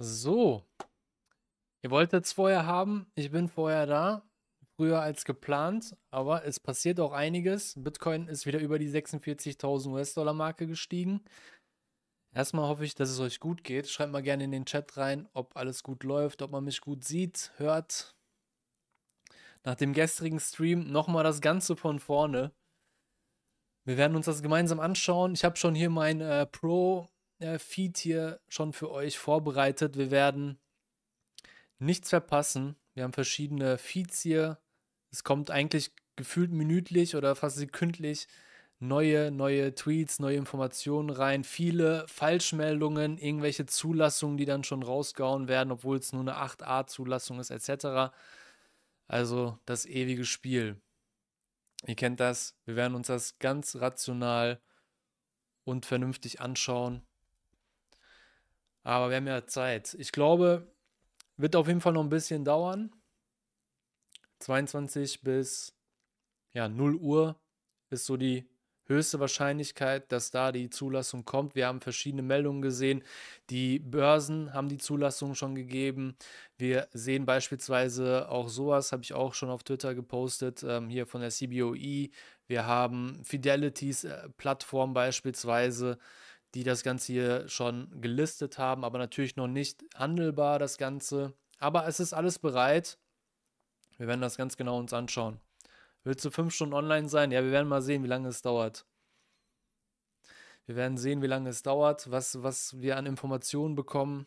So. Ihr wolltet es vorher haben. Ich bin vorher da. Früher als geplant. Aber es passiert auch einiges. Bitcoin ist wieder über die 46.000 US-Dollar-Marke gestiegen. Erstmal hoffe ich, dass es euch gut geht. Schreibt mal gerne in den Chat rein, ob alles gut läuft, ob man mich gut sieht, hört. Nach dem gestrigen Stream nochmal das Ganze von vorne. Wir werden uns das gemeinsam anschauen. Ich habe schon hier mein äh, Pro äh, Feed hier schon für euch vorbereitet. Wir werden nichts verpassen. Wir haben verschiedene Feeds hier. Es kommt eigentlich gefühlt minütlich oder fast sekündlich neue, neue Tweets, neue Informationen rein, viele Falschmeldungen, irgendwelche Zulassungen, die dann schon rausgehauen werden, obwohl es nur eine 8a-Zulassung ist, etc. Also das ewige Spiel. Ihr kennt das, wir werden uns das ganz rational und vernünftig anschauen aber wir haben ja Zeit. Ich glaube, wird auf jeden Fall noch ein bisschen dauern. 22 bis ja, 0 Uhr ist so die höchste Wahrscheinlichkeit, dass da die Zulassung kommt. Wir haben verschiedene Meldungen gesehen. Die Börsen haben die Zulassung schon gegeben. Wir sehen beispielsweise auch sowas, habe ich auch schon auf Twitter gepostet, ähm, hier von der CBOE. Wir haben Fidelities äh, Plattform beispielsweise die das Ganze hier schon gelistet haben, aber natürlich noch nicht handelbar, das Ganze. Aber es ist alles bereit. Wir werden das ganz genau uns anschauen. Willst du fünf Stunden online sein? Ja, wir werden mal sehen, wie lange es dauert. Wir werden sehen, wie lange es dauert, was, was wir an Informationen bekommen.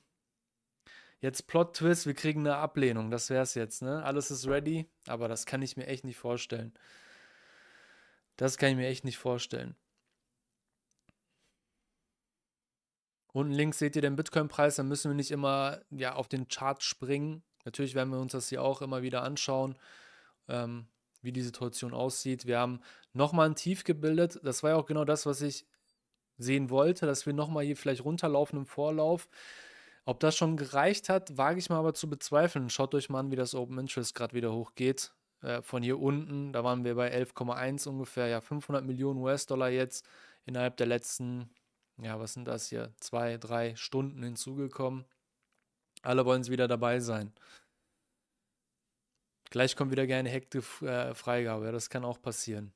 Jetzt Plot-Twist, wir kriegen eine Ablehnung. Das wäre es jetzt, ne? Alles ist ready, aber das kann ich mir echt nicht vorstellen. Das kann ich mir echt nicht vorstellen. Unten links seht ihr den Bitcoin-Preis, da müssen wir nicht immer ja, auf den Chart springen. Natürlich werden wir uns das hier auch immer wieder anschauen, ähm, wie die Situation aussieht. Wir haben nochmal ein Tief gebildet. Das war ja auch genau das, was ich sehen wollte, dass wir nochmal hier vielleicht runterlaufen im Vorlauf. Ob das schon gereicht hat, wage ich mal aber zu bezweifeln. Schaut euch mal an, wie das Open Interest gerade wieder hochgeht. Äh, von hier unten, da waren wir bei 11,1 ungefähr, ja 500 Millionen US-Dollar jetzt innerhalb der letzten ja, was sind das hier, zwei, drei Stunden hinzugekommen. Alle wollen wieder dabei sein. Gleich kommt wieder gerne hektische äh, Freigabe. Ja, das kann auch passieren.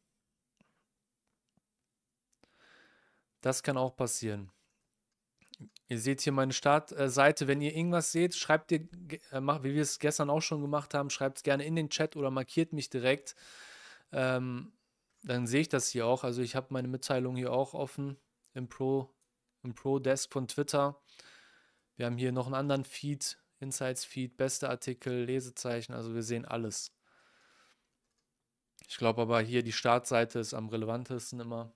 Das kann auch passieren. Ihr seht hier meine Startseite. Wenn ihr irgendwas seht, schreibt ihr, äh, wie wir es gestern auch schon gemacht haben, schreibt es gerne in den Chat oder markiert mich direkt. Ähm, dann sehe ich das hier auch. Also ich habe meine Mitteilung hier auch offen im Pro Pro Desk von Twitter. Wir haben hier noch einen anderen Feed, Insights-Feed, beste Artikel, Lesezeichen, also wir sehen alles. Ich glaube aber hier die Startseite ist am relevantesten immer.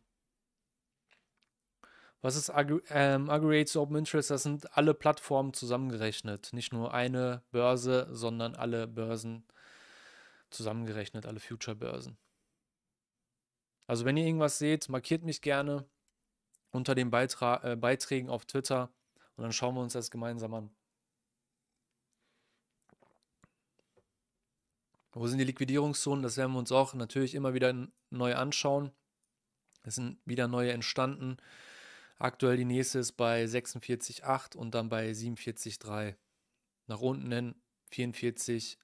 Was ist Agri ähm, Aggregates Open Interest? Das sind alle Plattformen zusammengerechnet. Nicht nur eine Börse, sondern alle Börsen zusammengerechnet, alle Future-Börsen. Also wenn ihr irgendwas seht, markiert mich gerne unter den Beitra äh, Beiträgen auf Twitter und dann schauen wir uns das gemeinsam an. Wo sind die Liquidierungszonen? Das werden wir uns auch natürlich immer wieder neu anschauen. Es sind wieder neue entstanden. Aktuell die nächste ist bei 46,8 und dann bei 47,3. Nach unten hin 44,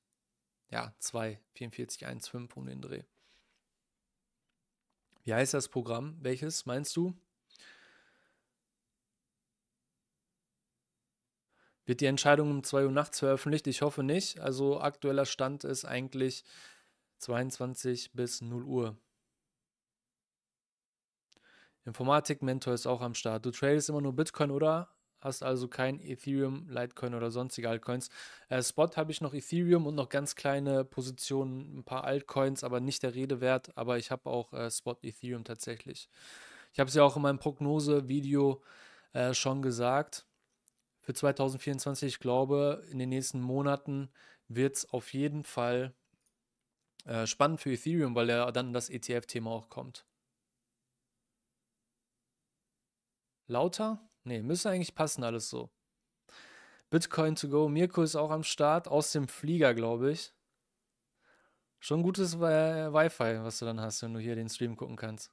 ja, 2, 44,15 um den Dreh. Wie heißt das Programm? Welches meinst du? Wird die Entscheidung um 2 Uhr nachts veröffentlicht? Ich hoffe nicht. Also aktueller Stand ist eigentlich 22 bis 0 Uhr. Informatik-Mentor ist auch am Start. Du tradest immer nur Bitcoin, oder? Hast also kein Ethereum, Litecoin oder sonstige Altcoins. Äh, Spot habe ich noch Ethereum und noch ganz kleine Positionen, ein paar Altcoins, aber nicht der Rede wert. Aber ich habe auch äh, Spot Ethereum tatsächlich. Ich habe es ja auch in meinem Prognose-Video äh, schon gesagt für 2024. Ich glaube, in den nächsten Monaten wird es auf jeden Fall äh, spannend für Ethereum, weil ja dann das ETF-Thema auch kommt. Lauter? Nee, müsste eigentlich passen, alles so. Bitcoin to go. Mirko ist auch am Start, aus dem Flieger, glaube ich. Schon gutes äh, Wi-Fi, was du dann hast, wenn du hier den Stream gucken kannst.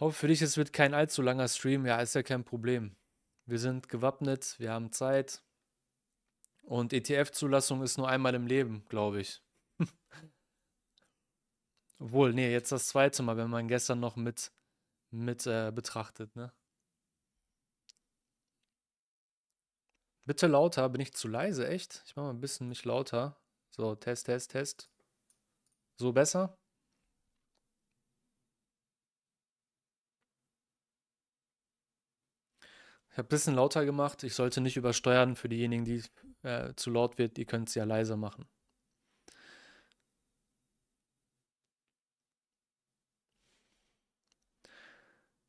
Hoffe für dich, es wird kein allzu langer Stream. Ja, ist ja kein Problem. Wir sind gewappnet, wir haben Zeit. Und ETF-Zulassung ist nur einmal im Leben, glaube ich. Obwohl, nee, jetzt das zweite Mal, wenn man gestern noch mit, mit äh, betrachtet, ne? Bitte lauter, bin ich zu leise, echt? Ich mache mal ein bisschen mich lauter. So, Test, Test, Test. So besser? Ich habe ein bisschen lauter gemacht. Ich sollte nicht übersteuern. Für diejenigen, die äh, zu laut wird, ihr könnt es ja leiser machen.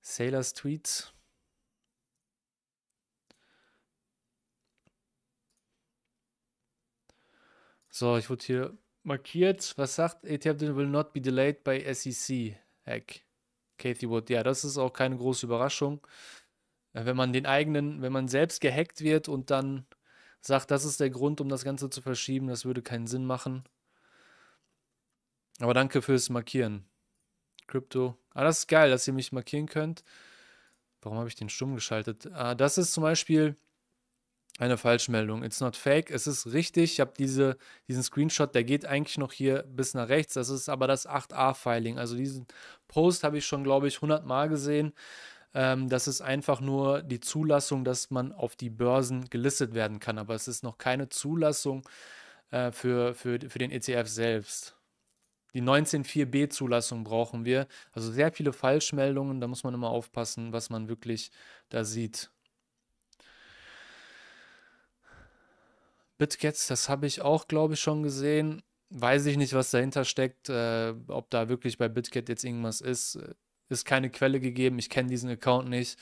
Sailors Tweets. So, ich wurde hier markiert. Was sagt ETF will not be delayed by SEC Hack? Kathy Wood. Ja, das ist auch keine große Überraschung. Äh, wenn man den eigenen, wenn man selbst gehackt wird und dann sagt, das ist der Grund, um das Ganze zu verschieben, das würde keinen Sinn machen. Aber danke fürs Markieren. Crypto. Ah, das ist geil, dass ihr mich markieren könnt. Warum habe ich den stumm geschaltet? Ah, das ist zum Beispiel eine Falschmeldung. It's not fake, es ist richtig. Ich habe diese, diesen Screenshot, der geht eigentlich noch hier bis nach rechts. Das ist aber das 8a-Filing. Also diesen Post habe ich schon, glaube ich, 100 Mal gesehen. Ähm, das ist einfach nur die Zulassung, dass man auf die Börsen gelistet werden kann. Aber es ist noch keine Zulassung äh, für, für, für den ETF selbst. Die 194b-Zulassung brauchen wir. Also sehr viele Falschmeldungen, da muss man immer aufpassen, was man wirklich da sieht. BitGets, das habe ich auch, glaube ich, schon gesehen. Weiß ich nicht, was dahinter steckt, äh, ob da wirklich bei BitGet jetzt irgendwas ist ist keine Quelle gegeben, ich kenne diesen Account nicht.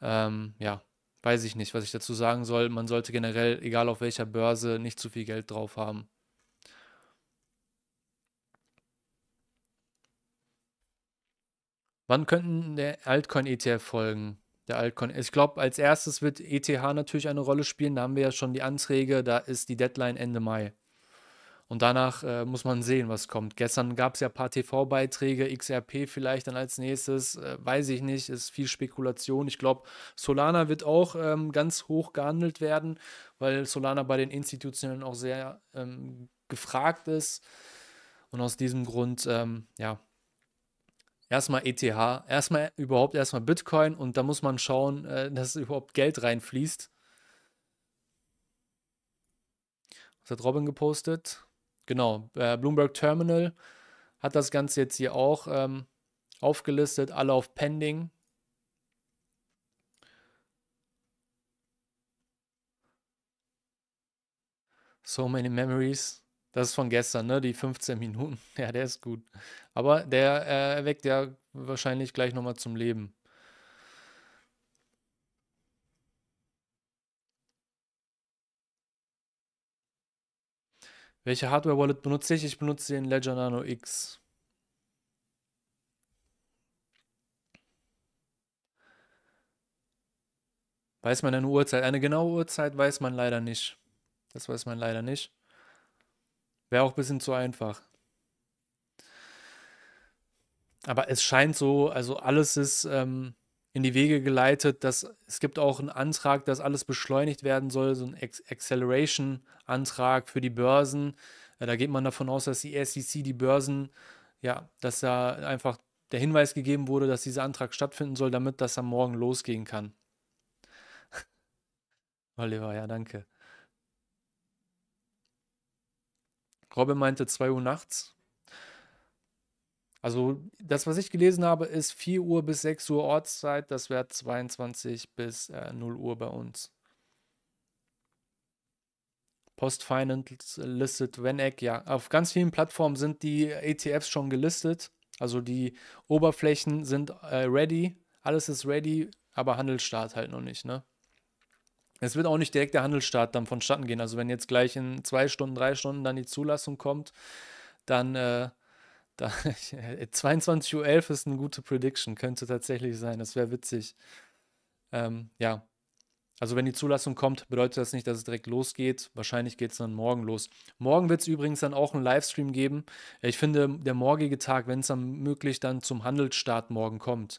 Ähm, ja, weiß ich nicht, was ich dazu sagen soll. Man sollte generell, egal auf welcher Börse, nicht zu viel Geld drauf haben. Wann könnten der Altcoin-ETF folgen? Der Altcoin. Ich glaube, als erstes wird ETH natürlich eine Rolle spielen. Da haben wir ja schon die Anträge. Da ist die Deadline Ende Mai. Und danach äh, muss man sehen, was kommt. Gestern gab es ja ein paar TV-Beiträge, XRP vielleicht dann als nächstes, äh, weiß ich nicht, ist viel Spekulation. Ich glaube, Solana wird auch ähm, ganz hoch gehandelt werden, weil Solana bei den Institutionen auch sehr ähm, gefragt ist. Und aus diesem Grund, ähm, ja, erstmal ETH, erstmal überhaupt erstmal Bitcoin und da muss man schauen, äh, dass überhaupt Geld reinfließt. Was hat Robin gepostet? genau, äh, Bloomberg Terminal hat das Ganze jetzt hier auch ähm, aufgelistet, alle auf Pending. So many memories. Das ist von gestern, ne? Die 15 Minuten. Ja, der ist gut. Aber der äh, erweckt ja wahrscheinlich gleich nochmal zum Leben. Welche Hardware-Wallet benutze ich? Ich benutze den Ledger Nano X. Weiß man eine Uhrzeit? Eine genaue Uhrzeit weiß man leider nicht. Das weiß man leider nicht. Wäre auch ein bisschen zu einfach. Aber es scheint so, also alles ist ähm, in die Wege geleitet, dass es gibt auch einen Antrag, dass alles beschleunigt werden soll, so ein Acceleration-Antrag für die Börsen. Äh, da geht man davon aus, dass die SEC die Börsen, ja, dass da einfach der Hinweis gegeben wurde, dass dieser Antrag stattfinden soll, damit das am Morgen losgehen kann. Oliver, ja, danke. Robin meinte 2 Uhr nachts. Also das, was ich gelesen habe, ist 4 Uhr bis 6 Uhr Ortszeit. Das wäre 22 bis äh, 0 Uhr bei uns. Postfinance listed Weneck, ja. Auf ganz vielen Plattformen sind die ETFs schon gelistet. Also die Oberflächen sind äh, ready. Alles ist ready, aber Handelsstart halt noch nicht, ne? Es wird auch nicht direkt der Handelsstart dann vonstatten gehen. Also wenn jetzt gleich in zwei Stunden, drei Stunden dann die Zulassung kommt, dann äh, da, 22.11 Uhr ist eine gute Prediction, könnte tatsächlich sein, das wäre witzig. Ähm, ja, also wenn die Zulassung kommt, bedeutet das nicht, dass es direkt losgeht. Wahrscheinlich geht es dann morgen los. Morgen wird es übrigens dann auch einen Livestream geben. Ich finde, der morgige Tag, wenn es dann möglich dann zum Handelsstart morgen kommt,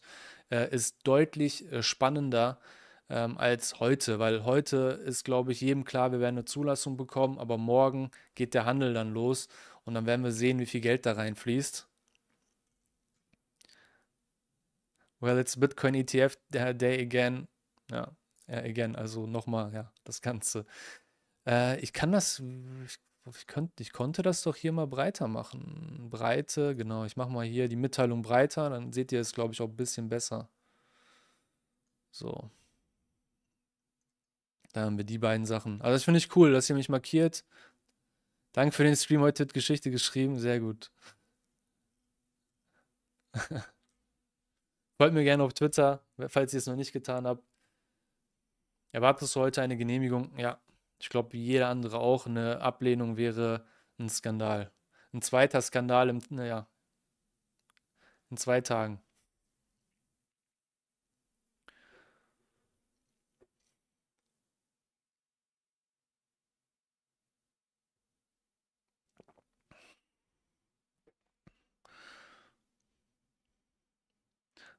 äh, ist deutlich äh, spannender ähm, als heute, weil heute ist, glaube ich, jedem klar, wir werden eine Zulassung bekommen, aber morgen geht der Handel dann los und dann werden wir sehen, wie viel Geld da reinfließt. Well, it's Bitcoin ETF Day again. Ja, again, also nochmal, ja, das Ganze. Äh, ich kann das, ich, ich, könnt, ich konnte das doch hier mal breiter machen. Breite, genau, ich mache mal hier die Mitteilung breiter, dann seht ihr es, glaube ich, auch ein bisschen besser. So. Da haben wir die beiden Sachen. Also das finde ich cool, dass ihr mich markiert. Danke für den Stream, heute wird Geschichte geschrieben, sehr gut. Folgt mir gerne auf Twitter, falls ihr es noch nicht getan habt. Erwartest du heute eine Genehmigung? Ja, ich glaube, jeder andere auch. Eine Ablehnung wäre ein Skandal. Ein zweiter Skandal im, naja, in zwei Tagen.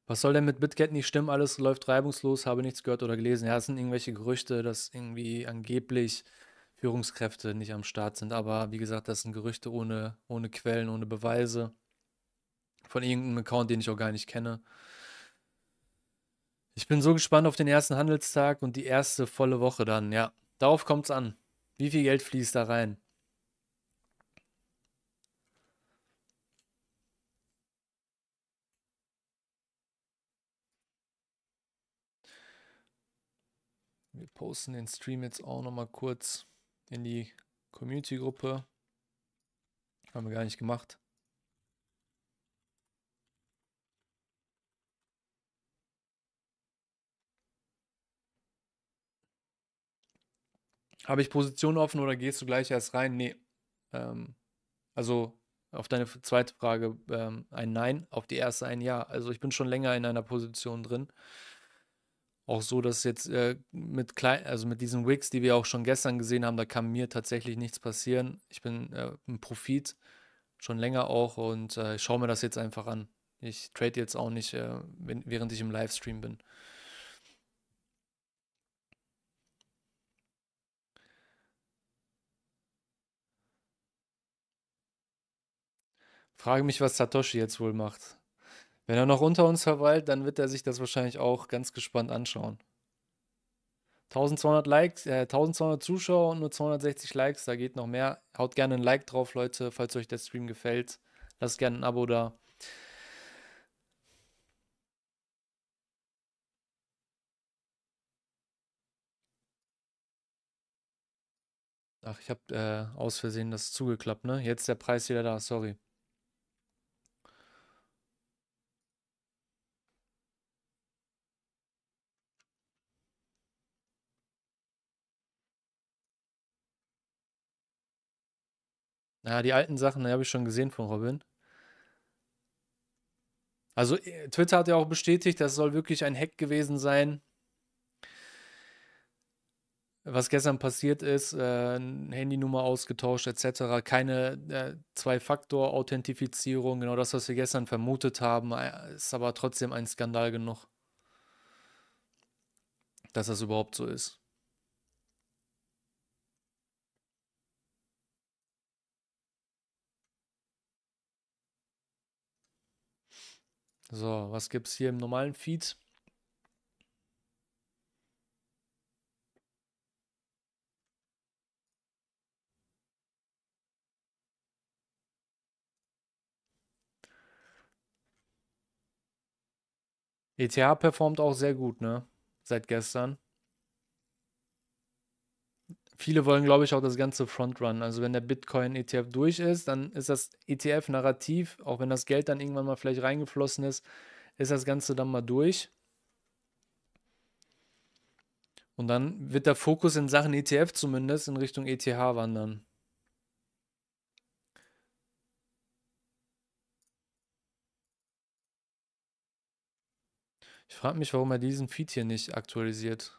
was soll denn mit BitGet nicht stimmen? Alles läuft reibungslos, habe nichts gehört oder gelesen. Ja, es sind irgendwelche Gerüchte, dass irgendwie angeblich Führungskräfte nicht am Start sind. Aber wie gesagt, das sind Gerüchte ohne, ohne Quellen, ohne Beweise von irgendeinem Account, den ich auch gar nicht kenne. Ich bin so gespannt auf den ersten Handelstag und die erste volle Woche dann. Ja, darauf kommt es an. Wie viel Geld fließt da rein? Wir posten den Stream jetzt auch nochmal kurz in die Community-Gruppe. Haben wir gar nicht gemacht. Habe ich Position offen oder gehst du gleich erst rein? Nee. Ähm, also auf deine zweite Frage ähm, ein Nein, auf die erste ein Ja. Also ich bin schon länger in einer Position drin. Auch so, dass jetzt äh, mit klein, also mit diesen Wicks, die wir auch schon gestern gesehen haben, da kann mir tatsächlich nichts passieren. Ich bin äh, ein Profit, schon länger auch und äh, schaue mir das jetzt einfach an. Ich trade jetzt auch nicht, äh, wenn, während ich im Livestream bin. Frage mich, was Satoshi jetzt wohl macht. Wenn er noch unter uns verweilt, dann wird er sich das wahrscheinlich auch ganz gespannt anschauen. 1200 Likes, äh, 1200 Zuschauer und nur 260 Likes, da geht noch mehr. Haut gerne ein Like drauf, Leute, falls euch der Stream gefällt. Lasst gerne ein Abo da. Ach, ich habe äh, aus Versehen das zugeklappt, ne? Jetzt der Preis wieder da, sorry. Ja, die alten Sachen, die habe ich schon gesehen von Robin. Also äh, Twitter hat ja auch bestätigt, das soll wirklich ein Hack gewesen sein. Was gestern passiert ist, äh, Handynummer ausgetauscht etc. Keine äh, Zwei-Faktor-Authentifizierung, genau das, was wir gestern vermutet haben, äh, ist aber trotzdem ein Skandal genug, dass das überhaupt so ist. So, was gibt es hier im normalen Feed? ETH performt auch sehr gut, ne? Seit gestern viele wollen, glaube ich, auch das ganze Frontrun. Also wenn der Bitcoin-ETF durch ist, dann ist das ETF-Narrativ, auch wenn das Geld dann irgendwann mal vielleicht reingeflossen ist, ist das Ganze dann mal durch. Und dann wird der Fokus in Sachen ETF zumindest in Richtung ETH wandern. Ich frage mich, warum er diesen Feed hier nicht aktualisiert.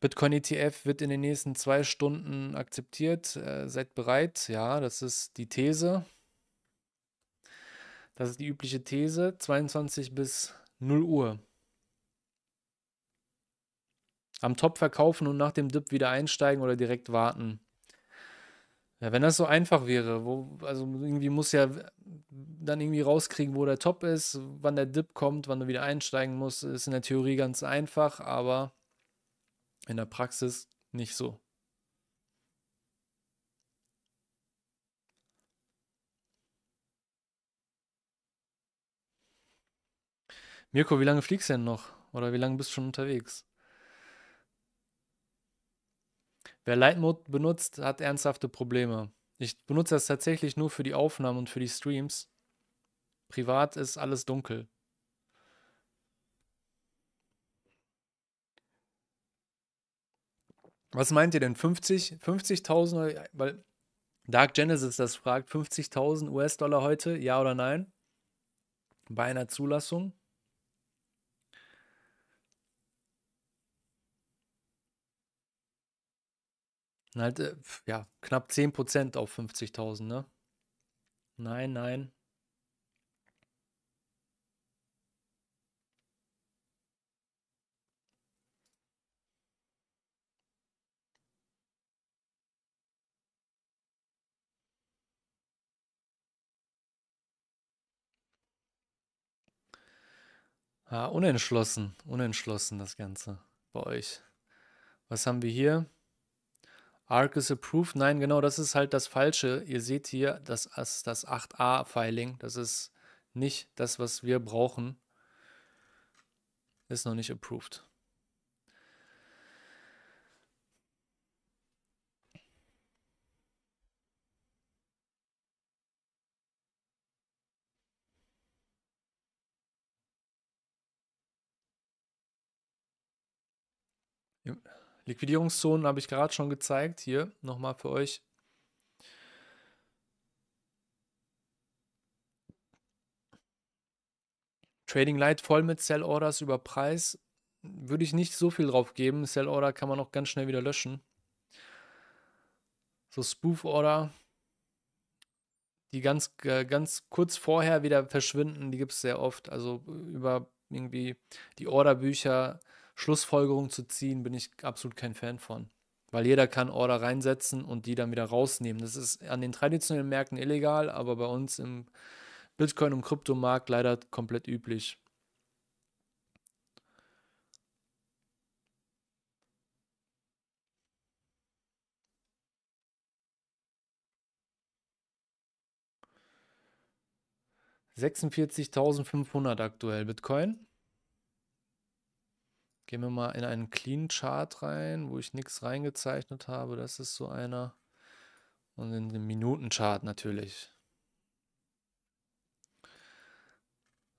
Bitcoin ETF wird in den nächsten zwei Stunden akzeptiert. Äh, seid bereit. Ja, das ist die These. Das ist die übliche These. 22 bis 0 Uhr. Am Top verkaufen und nach dem Dip wieder einsteigen oder direkt warten. Ja, wenn das so einfach wäre, wo, also irgendwie muss ja dann irgendwie rauskriegen, wo der Top ist, wann der Dip kommt, wann du wieder einsteigen musst, ist in der Theorie ganz einfach, aber in der Praxis nicht so. Mirko, wie lange fliegst du denn noch? Oder wie lange bist du schon unterwegs? Wer Lightmode benutzt, hat ernsthafte Probleme. Ich benutze das tatsächlich nur für die Aufnahmen und für die Streams. Privat ist alles dunkel. Was meint ihr denn? 50, 50.000? Weil Dark Genesis das fragt, 50.000 US-Dollar heute, ja oder nein? Bei einer Zulassung? halt, äh, ja, knapp 10% auf 50.000, ne? Nein, nein. Ah, unentschlossen, unentschlossen das Ganze bei euch. Was haben wir hier? Arc is approved. Nein, genau, das ist halt das Falsche. Ihr seht hier, das ist das 8a-Filing. Das ist nicht das, was wir brauchen. Ist noch nicht approved. Liquidierungszonen habe ich gerade schon gezeigt. Hier nochmal für euch. Trading Light voll mit Sell Orders über Preis. Würde ich nicht so viel drauf geben. Sell Order kann man auch ganz schnell wieder löschen. So Spoof Order, die ganz, äh, ganz kurz vorher wieder verschwinden, die gibt es sehr oft. Also äh, über irgendwie die Orderbücher Schlussfolgerung zu ziehen, bin ich absolut kein Fan von. Weil jeder kann Order reinsetzen und die dann wieder rausnehmen. Das ist an den traditionellen Märkten illegal, aber bei uns im Bitcoin- und Kryptomarkt leider komplett üblich. Sechsundvierzigtausendfünfhundert aktuell Bitcoin. Gehen wir mal in einen Clean Chart rein, wo ich nichts reingezeichnet habe. Das ist so einer. Und in den Minuten Chart natürlich.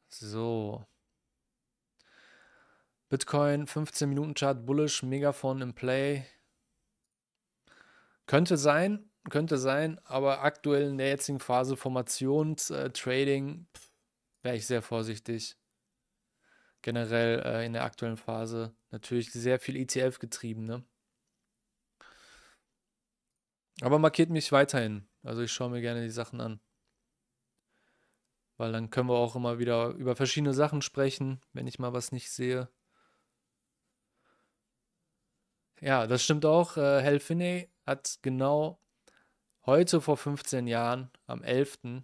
So. Bitcoin 15 Minuten Chart bullish, Megafon im Play. Könnte sein, könnte sein, aber aktuell in der jetzigen Phase Formations äh, Trading wäre ich sehr vorsichtig generell äh, in der aktuellen Phase natürlich sehr viel ETF getrieben. Ne? Aber markiert mich weiterhin. Also ich schaue mir gerne die Sachen an. Weil dann können wir auch immer wieder über verschiedene Sachen sprechen, wenn ich mal was nicht sehe. Ja, das stimmt auch. Hal äh, Finney hat genau heute vor 15 Jahren, am 11.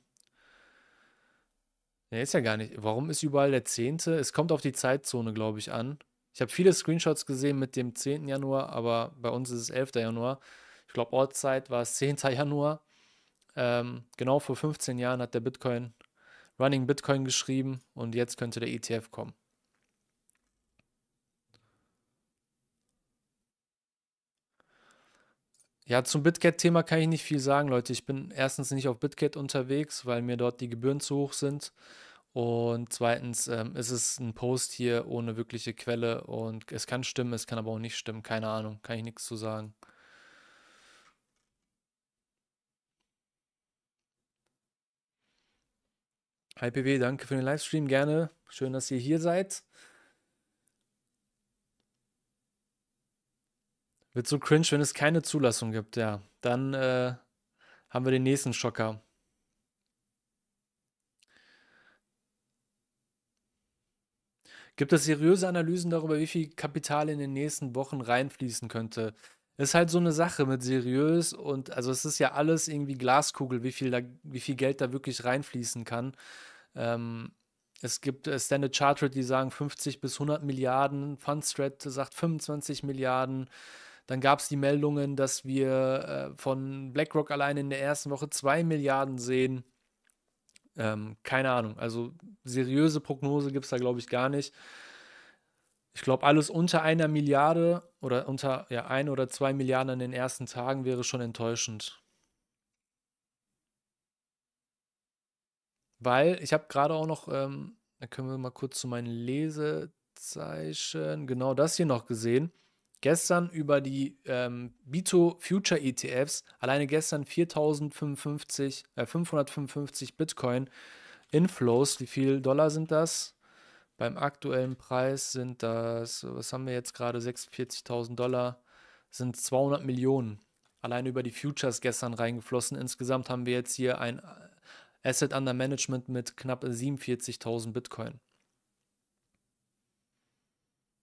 Ja, ist ja gar nicht. Warum ist überall der 10.? Es kommt auf die Zeitzone, glaube ich, an. Ich habe viele Screenshots gesehen mit dem 10. Januar, aber bei uns ist es 11. Januar. Ich glaube, Ortszeit war es 10. Januar. Ähm, genau vor 15 Jahren hat der Bitcoin Running Bitcoin geschrieben und jetzt könnte der ETF kommen. Ja, zum BitGet-Thema kann ich nicht viel sagen, Leute. Ich bin erstens nicht auf BitGet unterwegs, weil mir dort die Gebühren zu hoch sind. Und zweitens ähm, ist es ein Post hier ohne wirkliche Quelle und es kann stimmen, es kann aber auch nicht stimmen. Keine Ahnung, kann ich nichts zu sagen. HPW, danke für den Livestream, gerne. Schön, dass ihr hier seid. Wird so cringe, wenn es keine Zulassung gibt, ja. Dann äh, haben wir den nächsten Schocker. Gibt es seriöse Analysen darüber, wie viel Kapital in den nächsten Wochen reinfließen könnte? Ist halt so eine Sache mit seriös und also es ist ja alles irgendwie Glaskugel, wie viel, da, wie viel Geld da wirklich reinfließen kann. Ähm, es gibt äh, Standard Chartered, die sagen 50 bis 100 Milliarden, Fundstrat sagt 25 Milliarden. Dann gab es die Meldungen, dass wir äh, von BlackRock allein in der ersten Woche 2 Milliarden sehen. Ähm, keine Ahnung. Also seriöse Prognose gibt es da, glaube ich, gar nicht. Ich glaube, alles unter einer Milliarde oder unter ja, ein oder zwei Milliarden an den ersten Tagen wäre schon enttäuschend. Weil ich habe gerade auch noch, ähm, da können wir mal kurz zu meinen Lesezeichen, genau das hier noch gesehen gestern über die ähm, Bito Future ETFs alleine gestern 4.555 äh, 555 Bitcoin Inflows. Wie viel Dollar sind das? Beim aktuellen Preis sind das, was haben wir jetzt gerade, 46.000 Dollar, sind 200 Millionen. allein über die Futures gestern reingeflossen. Insgesamt haben wir jetzt hier ein äh, Asset Under Management mit knapp 47.000 Bitcoin.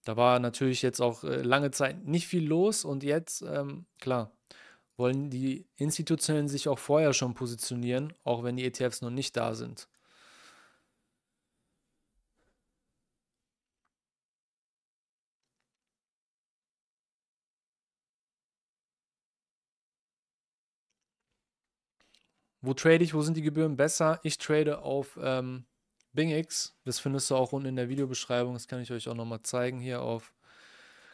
Da war natürlich jetzt auch äh, lange Zeit nicht viel los und jetzt, ähm, klar, wollen die Institutionen sich auch vorher schon positionieren, auch wenn die ETFs noch nicht da sind. Wo trade ich? Wo sind die Gebühren besser? Ich trade auf ähm, BingX. Das findest du auch unten in der Videobeschreibung. Das kann ich euch auch nochmal zeigen hier auf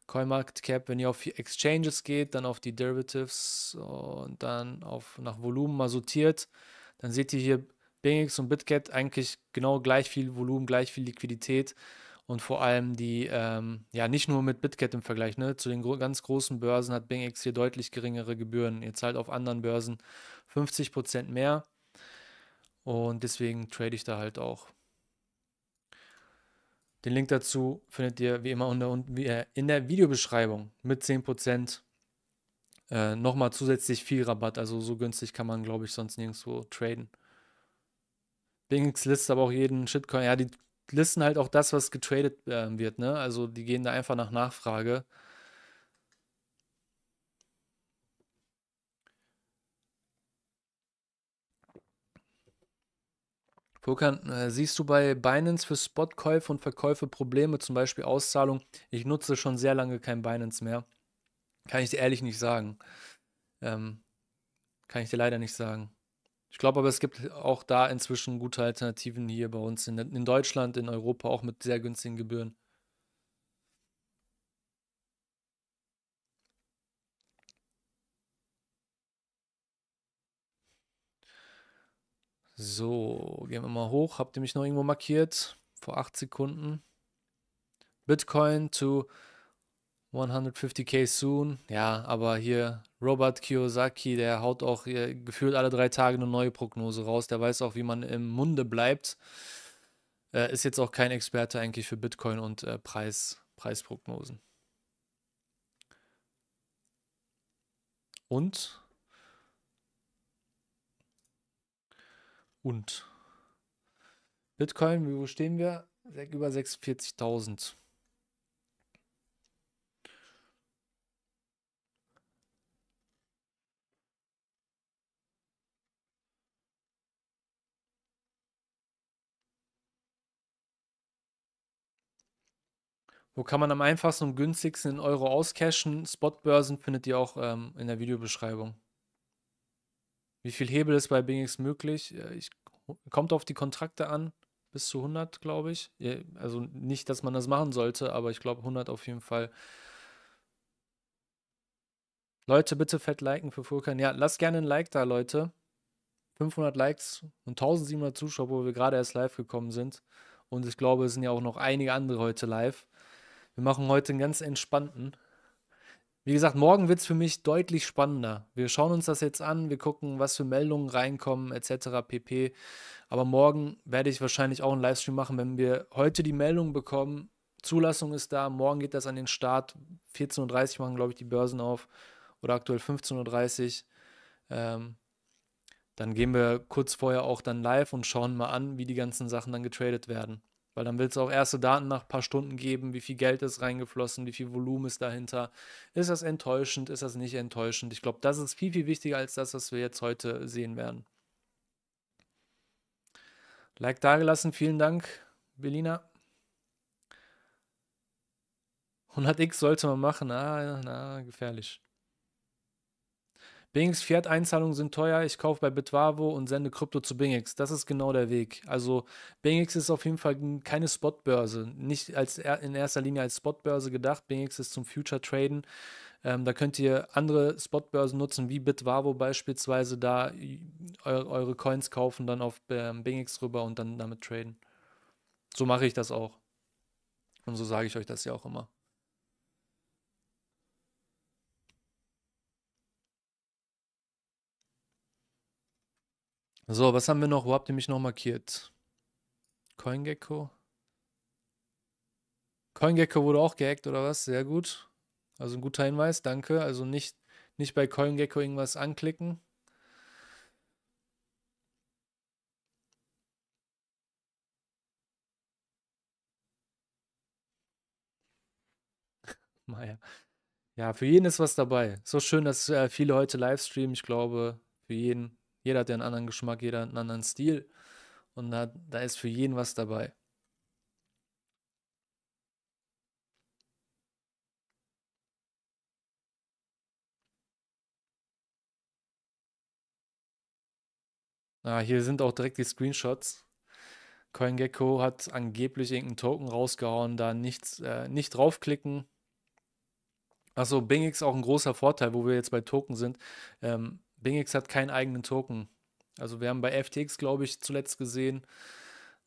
CoinMarketCap. Wenn ihr auf die Exchanges geht, dann auf die Derivatives und dann auf nach Volumen mal sortiert, dann seht ihr hier BingX und BitCat eigentlich genau gleich viel Volumen, gleich viel Liquidität und vor allem die, ähm, ja, nicht nur mit BitCat im Vergleich, ne? zu den gro ganz großen Börsen hat BingX hier deutlich geringere Gebühren. Ihr zahlt auf anderen Börsen 50% mehr und deswegen trade ich da halt auch. Den Link dazu findet ihr wie immer unter, äh, in der Videobeschreibung mit 10%. Äh, nochmal zusätzlich viel Rabatt. Also so günstig kann man, glaube ich, sonst nirgendwo traden. Binx listet aber auch jeden Shitcoin. Ja, die listen halt auch das, was getradet äh, wird. Ne? Also die gehen da einfach nach Nachfrage. Furkan, äh, siehst du bei Binance für Spotkäufe und Verkäufe Probleme, zum Beispiel Auszahlung? Ich nutze schon sehr lange kein Binance mehr. Kann ich dir ehrlich nicht sagen. Ähm, kann ich dir leider nicht sagen. Ich glaube aber, es gibt auch da inzwischen gute Alternativen hier bei uns in, in Deutschland, in Europa, auch mit sehr günstigen Gebühren. So, gehen wir mal hoch. Habt ihr mich noch irgendwo markiert? Vor 8 Sekunden. Bitcoin to 150k soon. Ja, aber hier Robert Kiyosaki, der haut auch gefühlt alle drei Tage eine neue Prognose raus. Der weiß auch, wie man im Munde bleibt. Äh, ist jetzt auch kein Experte eigentlich für Bitcoin und äh, Preis, Preisprognosen. Und und Bitcoin, wo stehen wir? Über 46.000. Wo kann man am einfachsten und günstigsten in Euro auscashen? Spotbörsen findet ihr auch ähm, in der Videobeschreibung. Wie viel Hebel ist bei BingX möglich? Ich, kommt auf die Kontrakte an, bis zu 100, glaube ich. Also nicht, dass man das machen sollte, aber ich glaube 100 auf jeden Fall. Leute, bitte fett liken für Vulkan. Ja, lasst gerne ein Like da, Leute. 500 Likes und 1700 Zuschauer, wo wir gerade erst live gekommen sind. Und ich glaube, es sind ja auch noch einige andere heute live. Wir machen heute einen ganz entspannten. Wie gesagt, morgen wird es für mich deutlich spannender. Wir schauen uns das jetzt an, wir gucken, was für Meldungen reinkommen, etc. pp. Aber morgen werde ich wahrscheinlich auch einen Livestream machen, wenn wir heute die Meldung bekommen. Zulassung ist da, morgen geht das an den Start. 14.30 Uhr machen, glaube ich, die Börsen auf oder aktuell 15.30 Uhr. Ähm, dann gehen wir kurz vorher auch dann live und schauen mal an, wie die ganzen Sachen dann getradet werden. Weil dann willst du auch erste Daten nach ein paar Stunden geben, wie viel Geld ist reingeflossen, wie viel Volumen ist dahinter. Ist das enttäuschend, ist das nicht enttäuschend? Ich glaube, das ist viel, viel wichtiger als das, was wir jetzt heute sehen werden. Like dagelassen, vielen Dank, Belina. 100x sollte man machen, ah, na, gefährlich. Bings Fiat-Einzahlungen sind teuer, ich kaufe bei Bitwavo und sende Krypto zu Bingx. Das ist genau der Weg. Also Bingx ist auf jeden Fall keine Spotbörse, nicht als in erster Linie als Spotbörse gedacht. Bingx ist zum Future Traden. Ähm, da könnt ihr andere Spotbörsen nutzen, wie Bitwavo beispielsweise, da eure Coins kaufen, dann auf ähm, Bingx rüber und dann damit traden. So mache ich das auch. Und so sage ich euch das ja auch immer. So, was haben wir noch? Wo habt ihr mich noch markiert? CoinGecko? CoinGecko wurde auch gehackt oder was? Sehr gut. Also ein guter Hinweis, danke. Also nicht, nicht bei CoinGecko irgendwas anklicken. Meier. Ja, für jeden ist was dabei. So schön, dass äh, viele heute live streamen. Ich glaube, für jeden jeder hat ja einen anderen Geschmack, jeder hat einen anderen Stil. Und da, da ist für jeden was dabei. Ah, hier sind auch direkt die Screenshots. CoinGecko hat angeblich irgendeinen Token rausgehauen, da nichts, äh, nicht draufklicken. Achso, BingX auch ein großer Vorteil, wo wir jetzt bei Token sind. Ähm, BingX hat keinen eigenen Token. Also wir haben bei FTX, glaube ich, zuletzt gesehen,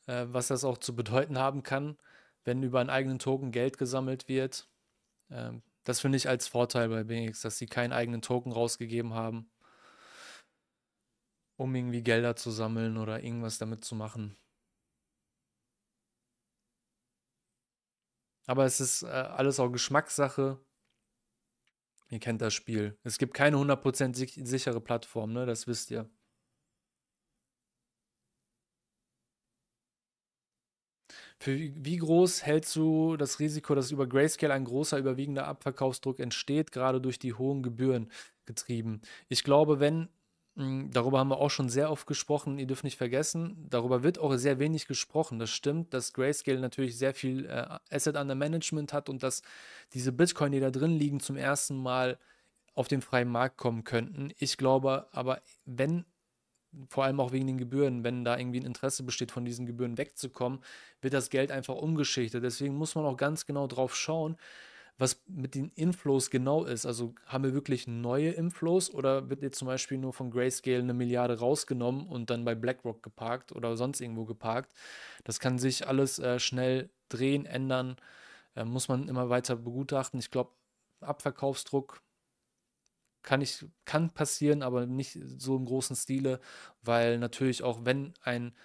äh, was das auch zu bedeuten haben kann, wenn über einen eigenen Token Geld gesammelt wird. Ähm, das finde ich als Vorteil bei BingX, dass sie keinen eigenen Token rausgegeben haben, um irgendwie Gelder zu sammeln oder irgendwas damit zu machen. Aber es ist äh, alles auch Geschmackssache. Ihr kennt das Spiel. Es gibt keine 100% sichere Plattform, ne? Das wisst ihr. Für wie groß hältst du das Risiko, dass über Grayscale ein großer, überwiegender Abverkaufsdruck entsteht, gerade durch die hohen Gebühren getrieben? Ich glaube, wenn hm, darüber haben wir auch schon sehr oft gesprochen. Ihr dürft nicht vergessen, darüber wird auch sehr wenig gesprochen. Das stimmt, dass Grayscale natürlich sehr viel äh, Asset Under Management hat und dass diese Bitcoin, die da drin liegen, zum ersten Mal auf den freien Markt kommen könnten. Ich glaube aber, wenn, vor allem auch wegen den Gebühren, wenn da irgendwie ein Interesse besteht, von diesen Gebühren wegzukommen, wird das Geld einfach umgeschichtet. Deswegen muss man auch ganz genau drauf schauen, was mit den Inflows genau ist. Also haben wir wirklich neue Inflows oder wird jetzt zum Beispiel nur von Grayscale eine Milliarde rausgenommen und dann bei BlackRock geparkt oder sonst irgendwo geparkt? Das kann sich alles äh, schnell drehen, ändern, äh, muss man immer weiter begutachten. Ich glaube, Abverkaufsdruck kann ich, kann passieren, aber nicht so im großen Stile, weil natürlich auch wenn ein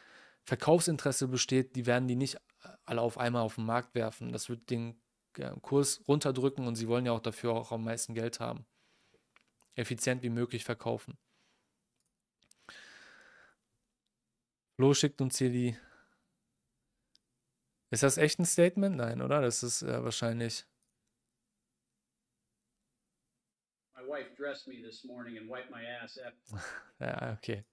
Verkaufsinteresse besteht, die werden die nicht alle auf einmal auf den Markt werfen. Das wird den Kurs runterdrücken und sie wollen ja auch dafür auch am meisten Geld haben. Effizient wie möglich verkaufen. Flo schickt uns hier die. Ist das echt ein Statement? Nein, oder? Das ist äh, wahrscheinlich. ja, okay.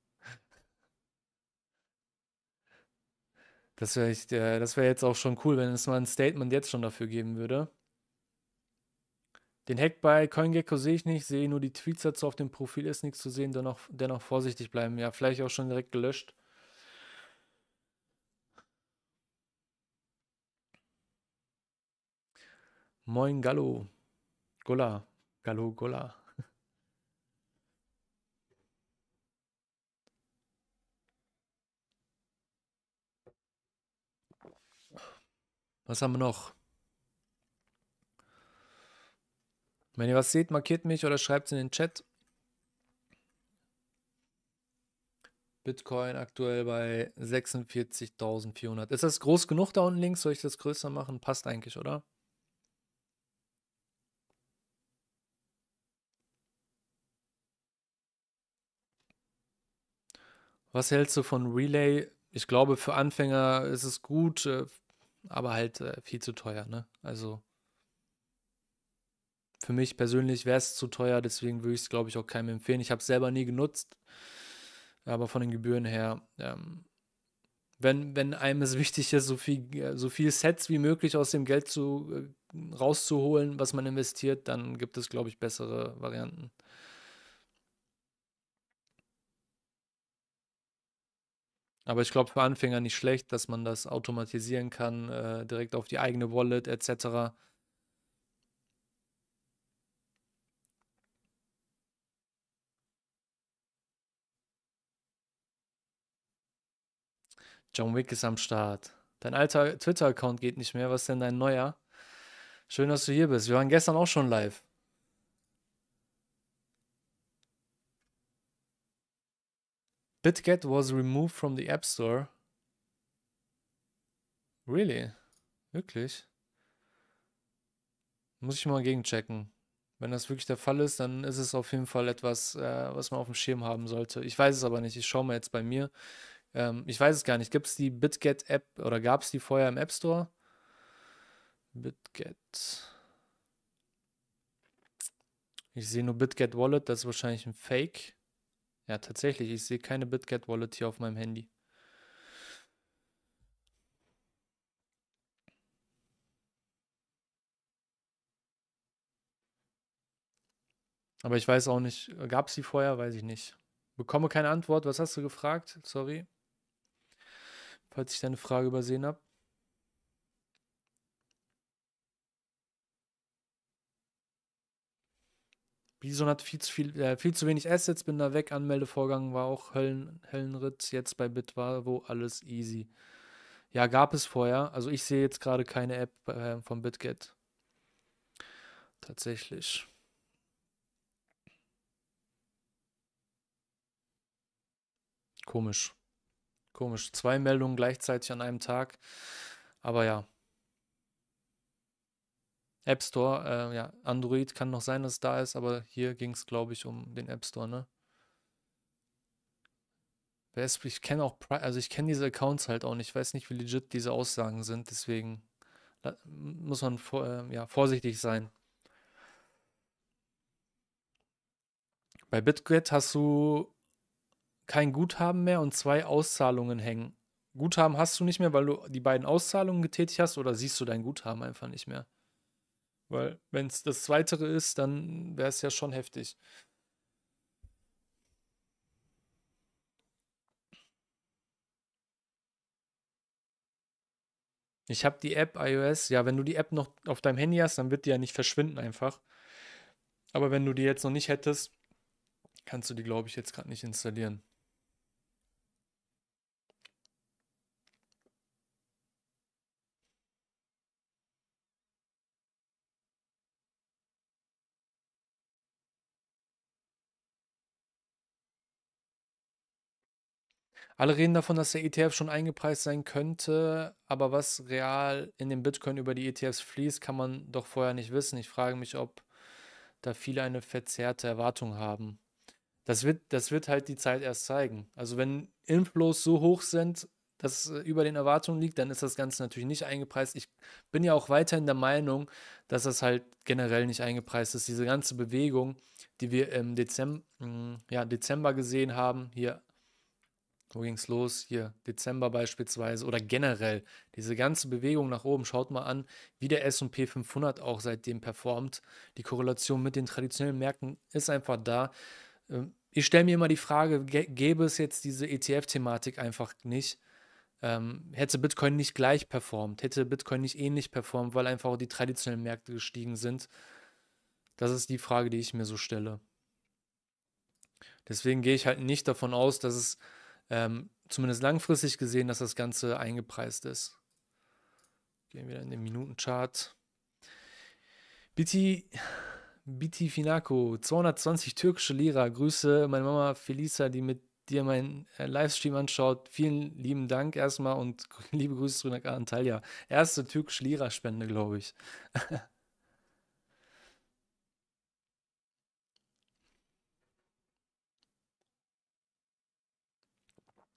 Das wäre äh, das wär jetzt auch schon cool, wenn es mal ein Statement jetzt schon dafür geben würde. Den Hack bei CoinGecko sehe ich nicht, sehe nur die Tweets dazu auf dem Profil, ist nichts zu sehen, dennoch, dennoch vorsichtig bleiben. Ja, vielleicht auch schon direkt gelöscht. Moin Gallo. Gola. Gallo Gola. Was haben wir noch? Wenn ihr was seht, markiert mich oder schreibt es in den Chat. Bitcoin aktuell bei 46.400. Ist das groß genug da unten links? Soll ich das größer machen? Passt eigentlich, oder? Was hältst du von Relay? Ich glaube, für Anfänger ist es gut. Äh, aber halt äh, viel zu teuer, ne? Also für mich persönlich wäre es zu teuer, deswegen würde ich es, glaube ich, auch keinem empfehlen. Ich habe es selber nie genutzt, aber von den Gebühren her, ähm, wenn, wenn einem es wichtig ist, so viel, äh, so viel Sets wie möglich aus dem Geld zu, äh, rauszuholen, was man investiert, dann gibt es, glaube ich, bessere Varianten. Aber ich glaube, für Anfänger nicht schlecht, dass man das automatisieren kann, äh, direkt auf die eigene Wallet etc. John Wick ist am Start. Dein alter Twitter-Account geht nicht mehr. Was ist denn dein neuer? Schön, dass du hier bist. Wir waren gestern auch schon live. BitGet was removed from the App Store. Really? Wirklich? Muss ich mal gegenchecken. Wenn das wirklich der Fall ist, dann ist es auf jeden Fall etwas, äh, was man auf dem Schirm haben sollte. Ich weiß es aber nicht. Ich schaue mal jetzt bei mir. Ähm, ich weiß es gar nicht. Gibt es die BitGet-App oder gab es die vorher im App Store? BitGet. Ich sehe nur BitGet Wallet. Das ist wahrscheinlich ein Fake. Ja, tatsächlich, ich sehe keine BitGet-Wallet hier auf meinem Handy. Aber ich weiß auch nicht, gab es sie vorher? Weiß ich nicht. Bekomme keine Antwort. Was hast du gefragt? Sorry. Falls ich deine Frage übersehen habe. Bison hat viel zu, viel, äh, viel zu wenig Assets, bin da weg. Anmeldevorgang war auch Höllen, Höllenritz. Jetzt bei wo alles easy. Ja, gab es vorher. Also ich sehe jetzt gerade keine App äh, von BitGet. Tatsächlich. Komisch. Komisch. Zwei Meldungen gleichzeitig an einem Tag. Aber ja, App Store, äh, ja, Android kann noch sein, dass es da ist, aber hier ging es, glaube ich, um den App Store, ne? Ich kenne auch, also ich kenne diese Accounts halt auch nicht. Ich weiß nicht, wie legit diese Aussagen sind, deswegen muss man äh, ja, vorsichtig sein. Bei BitGrid hast du kein Guthaben mehr und zwei Auszahlungen hängen. Guthaben hast du nicht mehr, weil du die beiden Auszahlungen getätigt hast oder siehst du dein Guthaben einfach nicht mehr. Weil, wenn es das Zweite ist, dann wäre es ja schon heftig. Ich habe die App iOS. Ja, wenn du die App noch auf deinem Handy hast, dann wird die ja nicht verschwinden einfach. Aber wenn du die jetzt noch nicht hättest, kannst du die, glaube ich, jetzt gerade nicht installieren. Alle reden davon, dass der ETF schon eingepreist sein könnte, aber was real in den Bitcoin über die ETFs fließt, kann man doch vorher nicht wissen. Ich frage mich, ob da viele eine verzerrte Erwartung haben. Das wird, das wird halt die Zeit erst zeigen. Also wenn Inflows so hoch sind, dass es äh, über den Erwartungen liegt, dann ist das Ganze natürlich nicht eingepreist. Ich bin ja auch weiterhin der Meinung, dass das halt generell nicht eingepreist ist. Diese ganze Bewegung, die wir im Dezember, mm, ja, Dezember gesehen haben, hier wo ging es los, hier Dezember beispielsweise oder generell diese ganze Bewegung nach oben. Schaut mal an, wie der SP 500 auch seitdem performt. Die Korrelation mit den traditionellen Märkten ist einfach da. Ähm, ich stelle mir immer die Frage, gäbe es jetzt diese ETF-Thematik einfach nicht, ähm, hätte Bitcoin nicht gleich performt, hätte Bitcoin nicht ähnlich performt, weil einfach auch die traditionellen Märkte gestiegen sind. Das ist die Frage, die ich mir so stelle. Deswegen gehe ich halt nicht davon aus, dass es ähm, zumindest langfristig gesehen, dass das Ganze eingepreist ist. Gehen wir in den Minutenchart. Biti, Biti Finako, 220 türkische Lira. Grüße meine Mama Felisa, die mit dir meinen äh, Livestream anschaut. Vielen lieben Dank erstmal und liebe Grüße zurück an Antalya. Erste türkische Lira-Spende, glaube ich.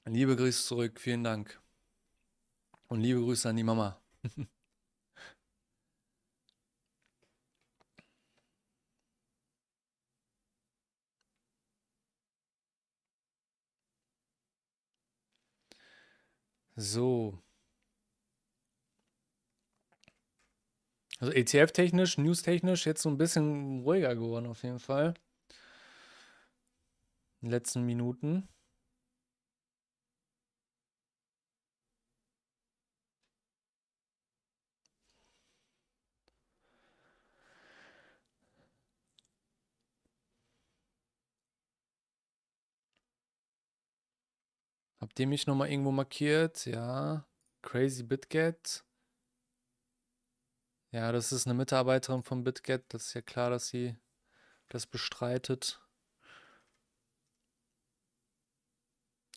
Liebe Grüße zurück, vielen Dank. Und liebe Grüße an die Mama. so. Also ETF-technisch, News-technisch jetzt so ein bisschen ruhiger geworden auf jeden Fall. In den letzten Minuten. Habt ihr mich nochmal irgendwo markiert? Ja. Crazy BitGet. Ja, das ist eine Mitarbeiterin von BitGet. Das ist ja klar, dass sie das bestreitet.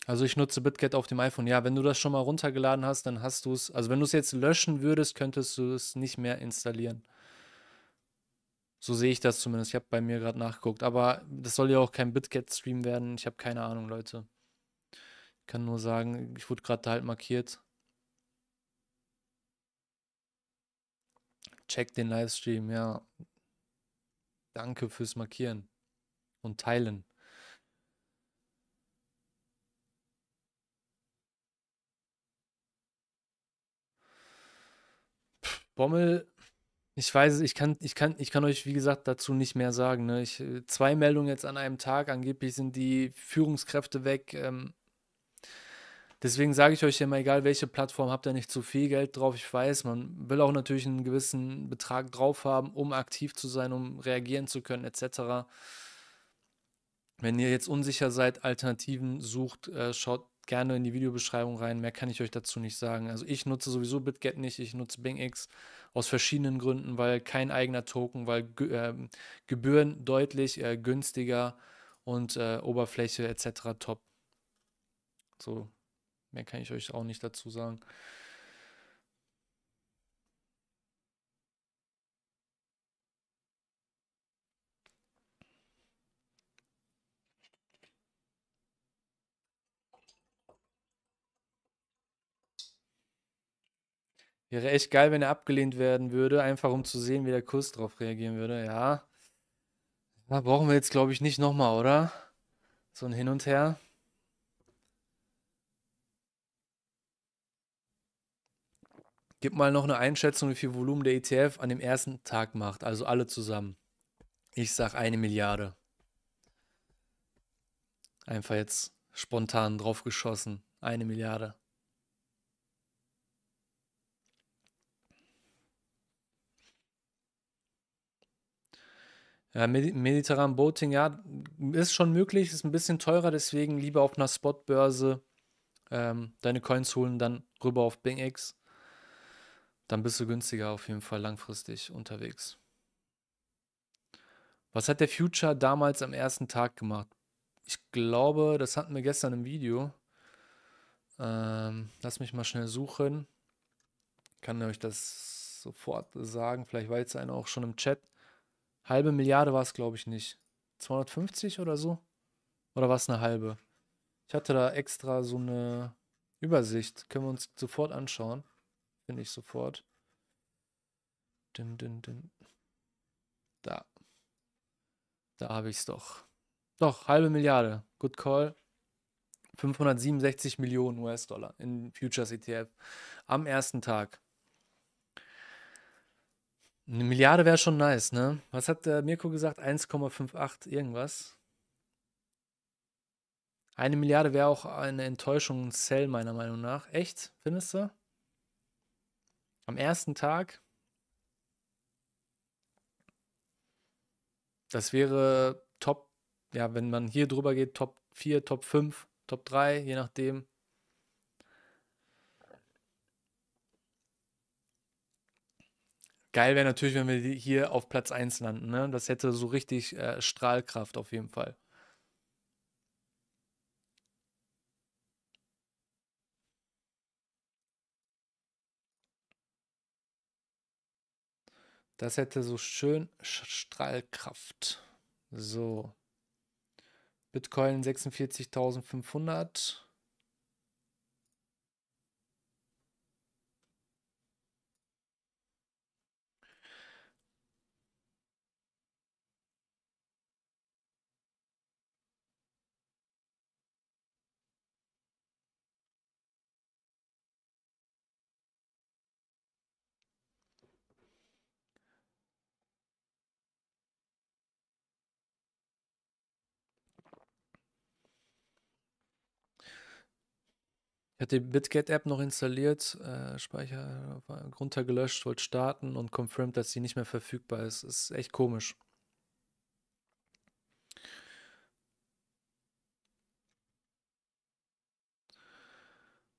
Also ich nutze BitGet auf dem iPhone. Ja, wenn du das schon mal runtergeladen hast, dann hast du es. Also wenn du es jetzt löschen würdest, könntest du es nicht mehr installieren. So sehe ich das zumindest. Ich habe bei mir gerade nachgeguckt. Aber das soll ja auch kein BitGet-Stream werden. Ich habe keine Ahnung, Leute kann nur sagen, ich wurde gerade halt markiert. Check den Livestream, ja. Danke fürs Markieren und Teilen. Pff, Bommel, ich weiß, ich kann, ich kann, ich kann euch wie gesagt dazu nicht mehr sagen. Ne? Ich, äh, zwei Meldungen jetzt an einem Tag. Angeblich sind die Führungskräfte weg. Ähm, Deswegen sage ich euch immer, egal welche Plattform, habt ihr nicht zu viel Geld drauf. Ich weiß, man will auch natürlich einen gewissen Betrag drauf haben, um aktiv zu sein, um reagieren zu können, etc. Wenn ihr jetzt unsicher seid, Alternativen sucht, äh, schaut gerne in die Videobeschreibung rein. Mehr kann ich euch dazu nicht sagen. Also ich nutze sowieso BitGet nicht, ich nutze BingX aus verschiedenen Gründen, weil kein eigener Token, weil äh, Gebühren deutlich äh, günstiger und äh, Oberfläche etc. top. So, Mehr kann ich euch auch nicht dazu sagen. Wäre echt geil, wenn er abgelehnt werden würde, einfach um zu sehen, wie der Kurs darauf reagieren würde. Ja. Da brauchen wir jetzt, glaube ich, nicht nochmal, oder? So ein Hin und Her. Gib mal noch eine Einschätzung, wie viel Volumen der ETF an dem ersten Tag macht, also alle zusammen. Ich sage eine Milliarde. Einfach jetzt spontan draufgeschossen. Eine Milliarde. Ja, Mediterran Boating, ja, ist schon möglich, ist ein bisschen teurer, deswegen lieber auf einer Spotbörse ähm, deine Coins holen, dann rüber auf BingX dann bist du günstiger auf jeden Fall langfristig unterwegs. Was hat der Future damals am ersten Tag gemacht? Ich glaube, das hatten wir gestern im Video. Ähm, lass mich mal schnell suchen. Kann euch das sofort sagen. Vielleicht war jetzt einer auch schon im Chat. Halbe Milliarde war es, glaube ich, nicht. 250 oder so? Oder war es eine halbe? Ich hatte da extra so eine Übersicht. Können wir uns sofort anschauen. Finde ich sofort. Din, din, din. Da. Da habe ich es doch. Doch, halbe Milliarde. Good call. 567 Millionen US-Dollar in Futures ETF am ersten Tag. Eine Milliarde wäre schon nice, ne? Was hat der Mirko gesagt? 1,58 irgendwas. Eine Milliarde wäre auch eine Enttäuschung ein Sell, meiner Meinung nach. Echt? Findest du? am ersten Tag. Das wäre Top, ja, wenn man hier drüber geht, Top 4, Top 5, Top 3, je nachdem. Geil wäre natürlich, wenn wir hier auf Platz 1 landen. Ne? Das hätte so richtig äh, Strahlkraft auf jeden Fall. Das hätte so schön Strahlkraft. So. Bitcoin 46.500. Ich hatte die BitGet-App noch installiert, äh, Speicher äh, runtergelöscht, wollte starten und confirmed, dass sie nicht mehr verfügbar ist. Ist echt komisch.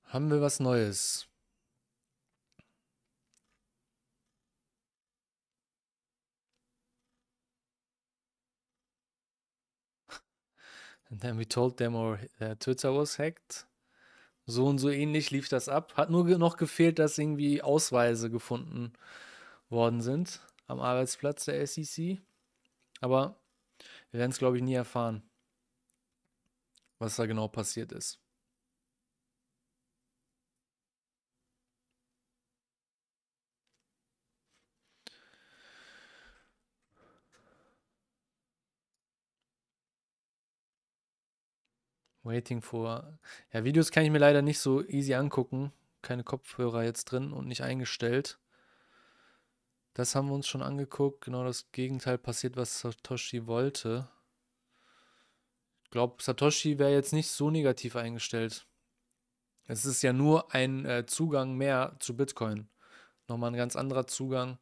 Haben wir was Neues? And then we told them our uh, Twitter was hacked. So und so ähnlich lief das ab. Hat nur noch gefehlt, dass irgendwie Ausweise gefunden worden sind am Arbeitsplatz der SEC. Aber wir werden es, glaube ich, nie erfahren, was da genau passiert ist. Waiting for. Ja, Videos kann ich mir leider nicht so easy angucken. Keine Kopfhörer jetzt drin und nicht eingestellt. Das haben wir uns schon angeguckt. Genau das Gegenteil passiert, was Satoshi wollte. Ich glaube, Satoshi wäre jetzt nicht so negativ eingestellt. Es ist ja nur ein äh, Zugang mehr zu Bitcoin. Nochmal ein ganz anderer Zugang.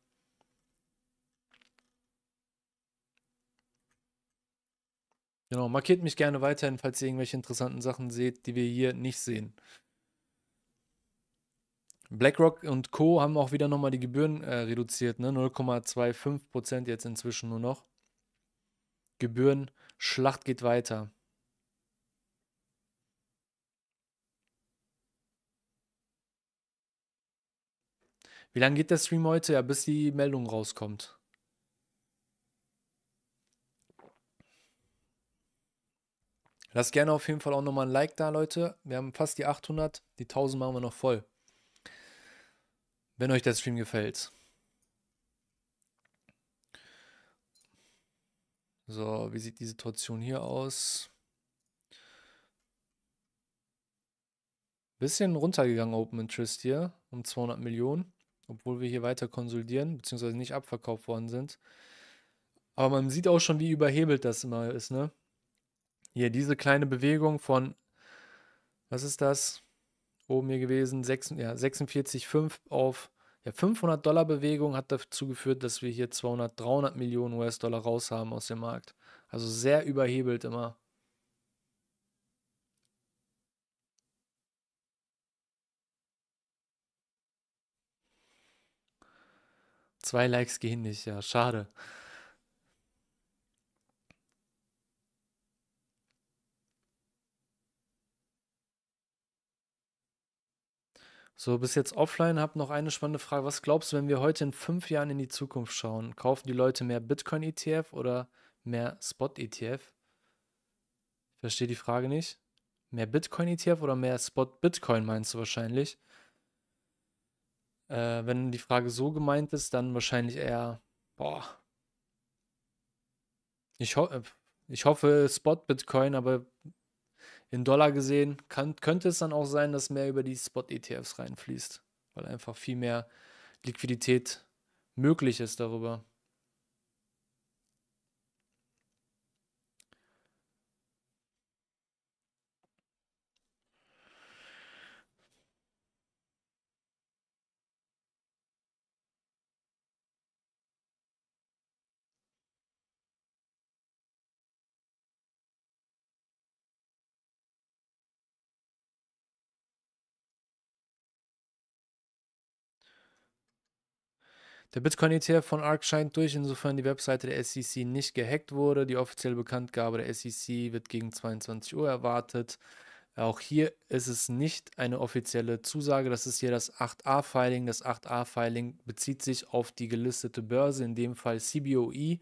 Genau, markiert mich gerne weiterhin, falls ihr irgendwelche interessanten Sachen seht, die wir hier nicht sehen. BlackRock und Co. haben auch wieder nochmal die Gebühren äh, reduziert, ne? 0,25% jetzt inzwischen nur noch. Gebühren, Schlacht geht weiter. Wie lange geht der Stream heute? Ja, bis die Meldung rauskommt. Lasst gerne auf jeden Fall auch nochmal ein Like da, Leute. Wir haben fast die 800. Die 1000 machen wir noch voll. Wenn euch der Stream gefällt. So, wie sieht die Situation hier aus? Bisschen runtergegangen Open Interest hier um 200 Millionen, obwohl wir hier weiter konsolidieren, beziehungsweise nicht abverkauft worden sind. Aber man sieht auch schon, wie überhebelt das immer ist, ne? Hier diese kleine Bewegung von, was ist das? Oben hier gewesen, ja, 46,5 auf ja, 500 Dollar Bewegung hat dazu geführt, dass wir hier 200, 300 Millionen US-Dollar raus haben aus dem Markt. Also sehr überhebelt immer. Zwei Likes gehen nicht, ja, schade. So, bis jetzt offline, habe noch eine spannende Frage. Was glaubst du, wenn wir heute in fünf Jahren in die Zukunft schauen? Kaufen die Leute mehr Bitcoin-ETF oder mehr Spot-ETF? Ich verstehe die Frage nicht. Mehr Bitcoin-ETF oder mehr Spot-Bitcoin meinst du wahrscheinlich? Äh, wenn die Frage so gemeint ist, dann wahrscheinlich eher, boah. Ich, ho äh, ich hoffe Spot-Bitcoin, aber in Dollar gesehen kann, könnte es dann auch sein, dass mehr über die Spot-ETFs reinfließt, weil einfach viel mehr Liquidität möglich ist darüber. Der Bitcoin-ETF von ARK scheint durch, insofern die Webseite der SEC nicht gehackt wurde. Die offizielle Bekanntgabe der SEC wird gegen 22 Uhr erwartet. Auch hier ist es nicht eine offizielle Zusage, das ist hier das 8a-Filing. Das 8a-Filing bezieht sich auf die gelistete Börse, in dem Fall CBOE.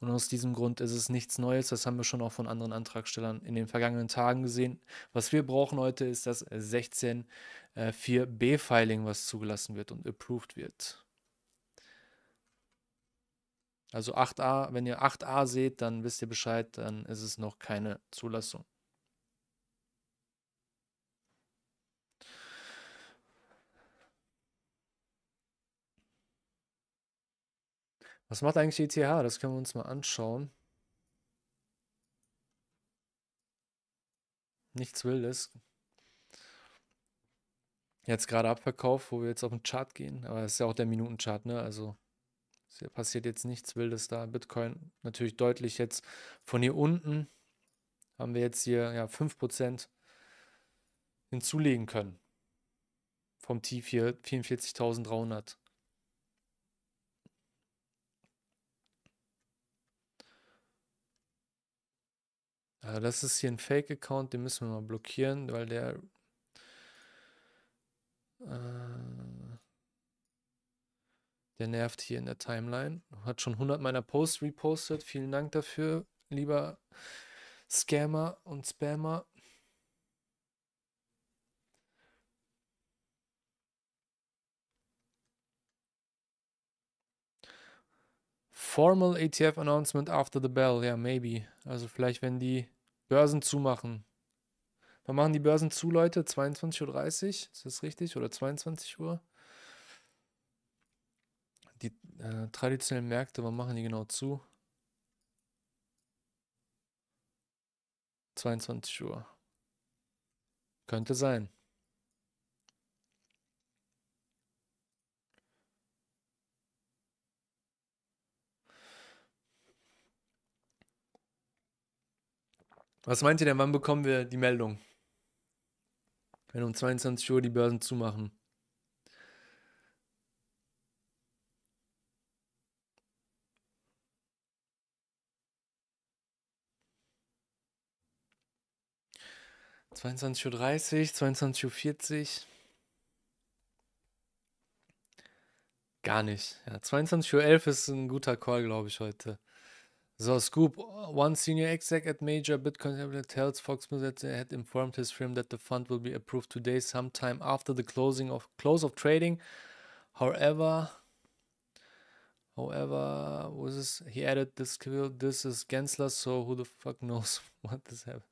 Und aus diesem Grund ist es nichts Neues. Das haben wir schon auch von anderen Antragstellern in den vergangenen Tagen gesehen. Was wir brauchen heute ist das 164b-Filing, äh, was zugelassen wird und approved wird. Also 8a, wenn ihr 8a seht, dann wisst ihr Bescheid, dann ist es noch keine Zulassung. Was macht eigentlich ETH? E das können wir uns mal anschauen. Nichts Wildes. Jetzt gerade Abverkauf, wo wir jetzt auf den Chart gehen. Aber es ist ja auch der Minutenchart, ne? Also hier passiert jetzt nichts Wildes da. Bitcoin natürlich deutlich jetzt von hier unten haben wir jetzt hier ja, 5% hinzulegen können. Vom Tief hier 44.300. Also das ist hier ein Fake-Account, den müssen wir mal blockieren, weil der... Äh, der nervt hier in der Timeline. Hat schon 100 meiner Posts repostet. Vielen Dank dafür, lieber Scammer und Spammer. Formal ETF Announcement after the bell. Ja, maybe. Also vielleicht, wenn die Börsen zumachen. Wann machen die Börsen zu, Leute? 22.30 Uhr? Ist das richtig? Oder 22 Uhr? Äh, traditionelle Märkte, wann machen die genau zu? 22 Uhr. Könnte sein. Was meint ihr denn, wann bekommen wir die Meldung? Wenn um 22 Uhr die Börsen zumachen. 22.30 Uhr, 22.40 Uhr. Gar nicht. Ja, 22.11 Uhr ist ein guter Call, glaube ich, heute. So, Scoop, one senior exec at major Bitcoin Capital tells Fox News that they had informed his firm that the fund will be approved today sometime after the closing of close of trading. However, however, was this, he added this this is Gensler, so who the fuck knows what this happened.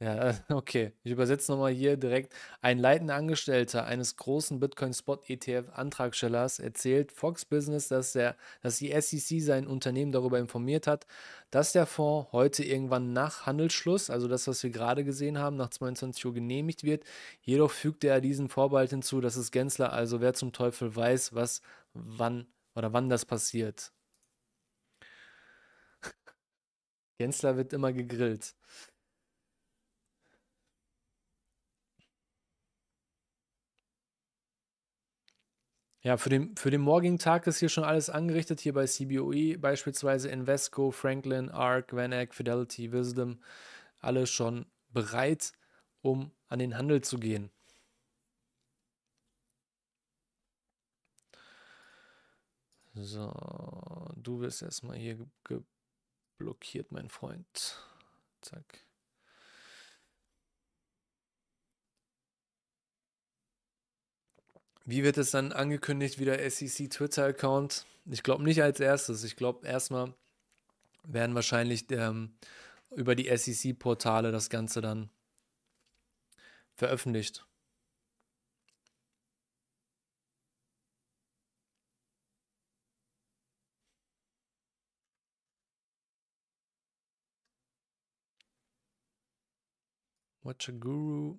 Ja, äh, okay. Ich übersetze nochmal hier direkt. Ein leitender Angestellter eines großen Bitcoin-Spot-ETF-Antragstellers erzählt Fox Business, dass, der, dass die SEC sein Unternehmen darüber informiert hat, dass der Fonds heute irgendwann nach Handelsschluss, also das, was wir gerade gesehen haben, nach 22 Uhr genehmigt wird. Jedoch fügte er diesen Vorbehalt hinzu, dass es Gensler, also wer zum Teufel weiß, was, wann oder wann das passiert. Gensler wird immer gegrillt. Ja, für den, für den morgigen Tag ist hier schon alles angerichtet, hier bei CBOE, beispielsweise Invesco, Franklin, ARC, VanEck, Fidelity, Wisdom, alle schon bereit, um an den Handel zu gehen. So, du wirst erstmal hier geblockiert, mein Freund. Zack. Wie wird es dann angekündigt, wieder SEC Twitter-Account? Ich glaube nicht als erstes. Ich glaube, erstmal werden wahrscheinlich ähm, über die SEC-Portale das Ganze dann veröffentlicht. Watch a Guru.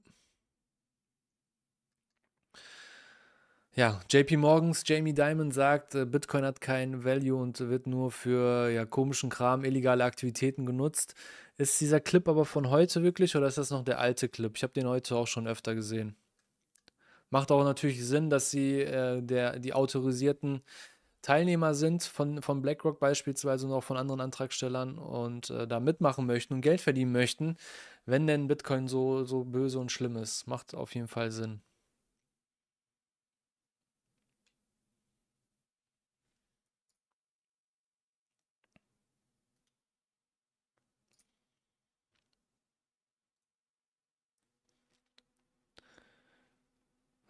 Ja, JP Morgans, Jamie Dimon sagt, äh, Bitcoin hat kein Value und wird nur für ja, komischen Kram, illegale Aktivitäten genutzt. Ist dieser Clip aber von heute wirklich oder ist das noch der alte Clip? Ich habe den heute auch schon öfter gesehen. Macht auch natürlich Sinn, dass sie äh, der, die autorisierten Teilnehmer sind von, von BlackRock beispielsweise und auch von anderen Antragstellern und äh, da mitmachen möchten und Geld verdienen möchten, wenn denn Bitcoin so, so böse und schlimm ist. Macht auf jeden Fall Sinn.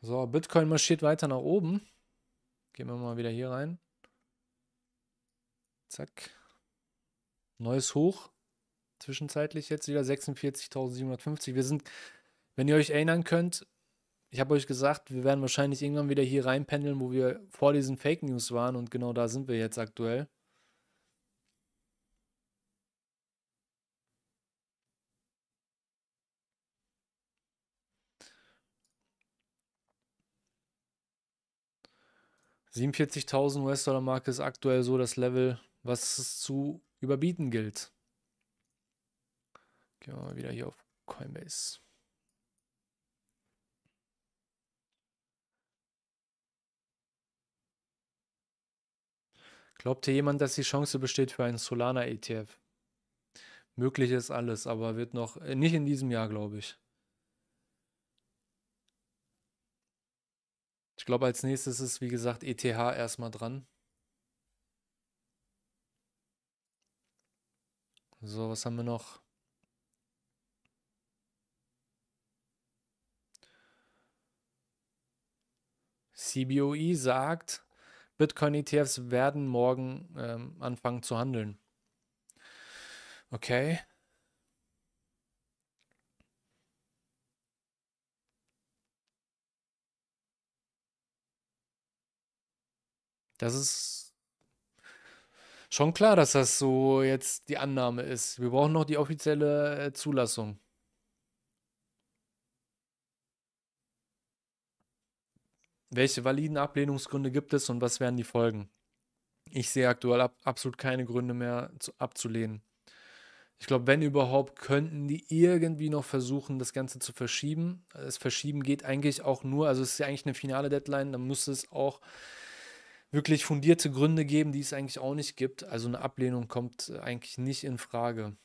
So, Bitcoin marschiert weiter nach oben. Gehen wir mal wieder hier rein. Zack. Neues Hoch. Zwischenzeitlich jetzt wieder 46.750. Wir sind, wenn ihr euch erinnern könnt, ich habe euch gesagt, wir werden wahrscheinlich irgendwann wieder hier reinpendeln, wo wir vor diesen Fake News waren und genau da sind wir jetzt aktuell. 47.000 US-Dollar Marke ist aktuell so das Level, was es zu überbieten gilt. Gehen wir mal wieder hier auf Coinbase. Glaubt hier jemand, dass die Chance besteht für einen Solana-ETF? Möglich ist alles, aber wird noch äh, nicht in diesem Jahr, glaube ich. Ich glaube, als nächstes ist, wie gesagt, ETH erstmal dran. So, was haben wir noch? CBOE sagt, Bitcoin-ETFs werden morgen ähm, anfangen zu handeln. Okay, Das ist schon klar, dass das so jetzt die Annahme ist. Wir brauchen noch die offizielle äh, Zulassung. Welche validen Ablehnungsgründe gibt es und was wären die Folgen? Ich sehe aktuell ab, absolut keine Gründe mehr zu, abzulehnen. Ich glaube, wenn überhaupt, könnten die irgendwie noch versuchen, das Ganze zu verschieben. Das Verschieben geht eigentlich auch nur, also es ist ja eigentlich eine finale Deadline, dann müsste es auch wirklich fundierte Gründe geben, die es eigentlich auch nicht gibt. Also eine Ablehnung kommt äh, eigentlich nicht in Frage.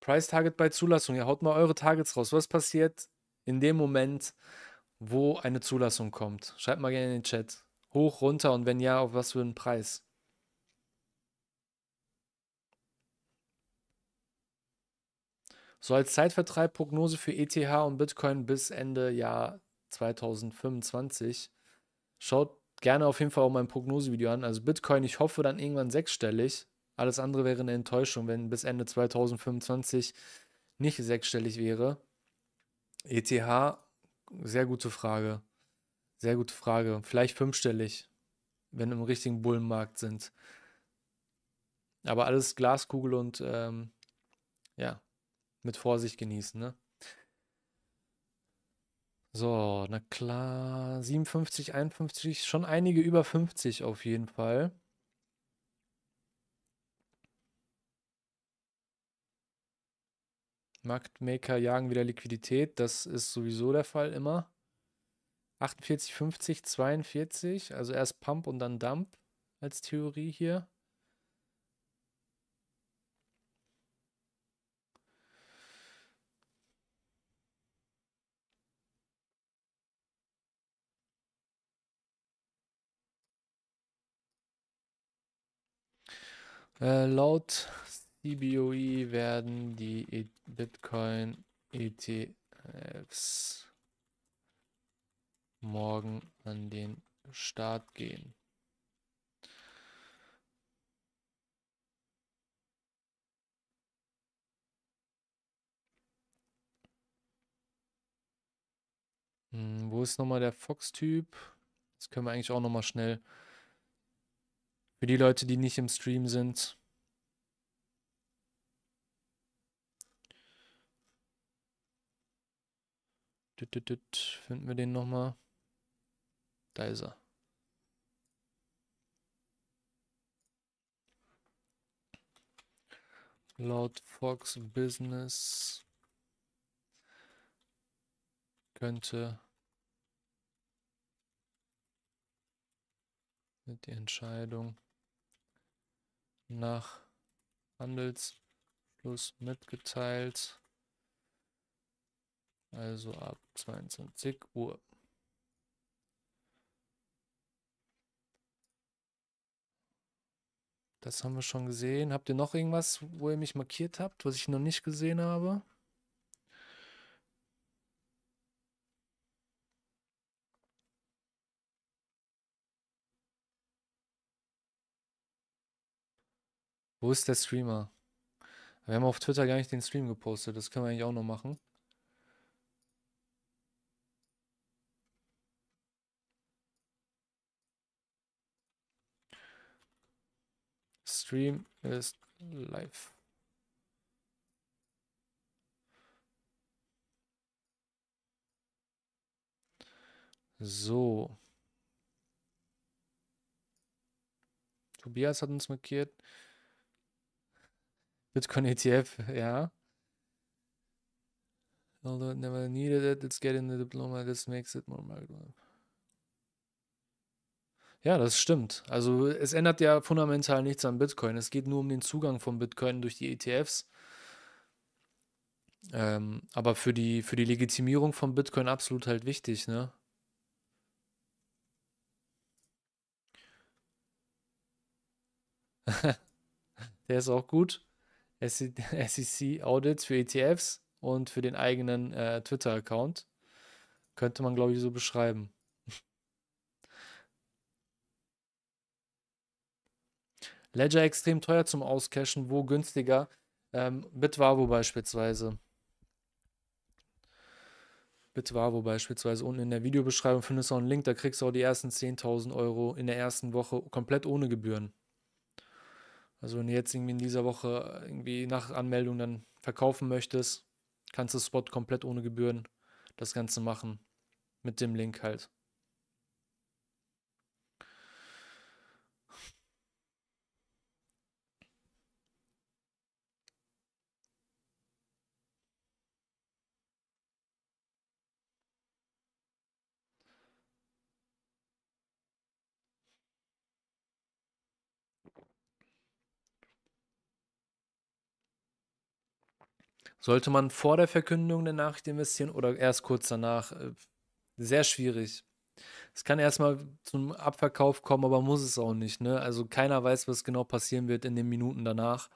Price Target bei Zulassung. Ihr haut mal eure Targets raus. Was passiert in dem Moment, wo eine Zulassung kommt? Schreibt mal gerne in den Chat. Hoch, runter und wenn ja, auf was für einen Preis? So als Zeitvertreib Prognose für ETH und Bitcoin bis Ende Jahr 2025. Schaut gerne auf jeden Fall auch mein Prognosevideo an. Also Bitcoin, ich hoffe dann irgendwann sechsstellig. Alles andere wäre eine Enttäuschung, wenn bis Ende 2025 nicht sechsstellig wäre. ETH, sehr gute Frage. Sehr gute Frage. Vielleicht fünfstellig, wenn im richtigen Bullenmarkt sind. Aber alles Glaskugel und ähm, ja, mit Vorsicht genießen, ne? So, na klar, 57, 51, schon einige über 50 auf jeden Fall. Marktmaker jagen wieder Liquidität, das ist sowieso der Fall immer. 48, 50, 42, also erst Pump und dann Dump als Theorie hier. Äh, laut CBOE werden die e- Bitcoin ETFs morgen an den Start gehen. Hm, wo ist nochmal der Fox-Typ? Das können wir eigentlich auch nochmal schnell. Für die Leute, die nicht im Stream sind. Finden wir den nochmal? Da ist er. Laut Fox Business könnte die Entscheidung nach Handelsschluss mitgeteilt also ab 22 Uhr. Das haben wir schon gesehen. Habt ihr noch irgendwas, wo ihr mich markiert habt, was ich noch nicht gesehen habe? Wo ist der Streamer? Wir haben auf Twitter gar nicht den Stream gepostet. Das können wir eigentlich auch noch machen. Stream ist live. So. Tobias hat uns markiert. Bitcoin ETF, ja. Although it never needed it, it's getting the diploma. This makes it more marketable. Ja, das stimmt. Also es ändert ja fundamental nichts an Bitcoin. Es geht nur um den Zugang von Bitcoin durch die ETFs. Ähm, aber für die, für die Legitimierung von Bitcoin absolut halt wichtig, ne? Der ist auch gut. SEC-Audits e für ETFs und für den eigenen äh, Twitter-Account. Könnte man, glaube ich, so beschreiben. Ledger extrem teuer zum Auscashen, wo günstiger. Ähm, Bitwavo beispielsweise. Bitwavo beispielsweise. Unten in der Videobeschreibung findest du auch einen Link, da kriegst du auch die ersten 10.000 Euro in der ersten Woche komplett ohne Gebühren. Also wenn du jetzt irgendwie in dieser Woche irgendwie nach Anmeldung dann verkaufen möchtest, kannst du Spot komplett ohne Gebühren das Ganze machen. Mit dem Link halt. Sollte man vor der Verkündung der Nachricht investieren oder erst kurz danach? Äh, sehr schwierig. Es kann erstmal zum Abverkauf kommen, aber muss es auch nicht. Ne? Also keiner weiß, was genau passieren wird in den Minuten danach.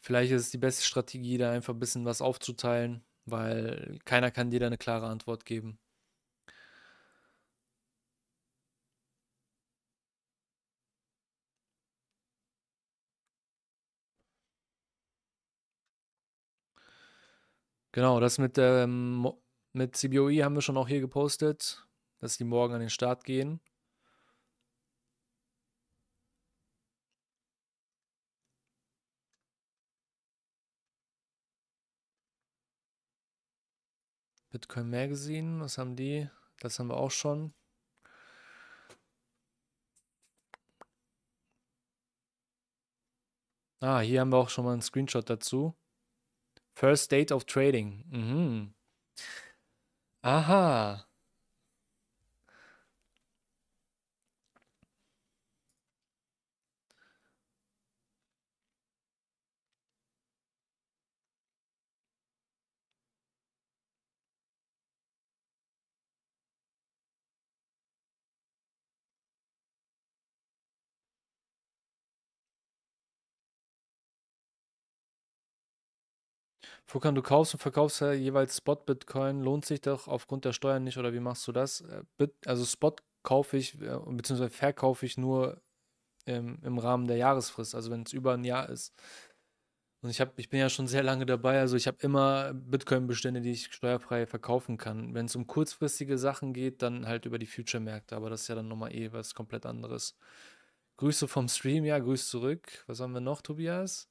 Vielleicht ist es die beste Strategie, da einfach ein bisschen was aufzuteilen, weil keiner kann dir da eine klare Antwort geben. Genau, das mit, ähm, mit CBOE haben wir schon auch hier gepostet, dass die morgen an den Start gehen. Bitcoin Magazine, was haben die? Das haben wir auch schon. Ah, hier haben wir auch schon mal einen Screenshot dazu. First date of trading. Mm -hmm. Aha. Fukan, du kaufst und verkaufst ja jeweils Spot-Bitcoin. Lohnt sich doch aufgrund der Steuern nicht oder wie machst du das? Äh, also Spot kaufe ich, äh, beziehungsweise verkaufe ich nur im, im Rahmen der Jahresfrist, also wenn es über ein Jahr ist. Und ich, hab, ich bin ja schon sehr lange dabei, also ich habe immer Bitcoin-Bestände, die ich steuerfrei verkaufen kann. Wenn es um kurzfristige Sachen geht, dann halt über die Future-Märkte, aber das ist ja dann nochmal eh was komplett anderes. Grüße vom Stream, ja, Grüß zurück. Was haben wir noch, Tobias?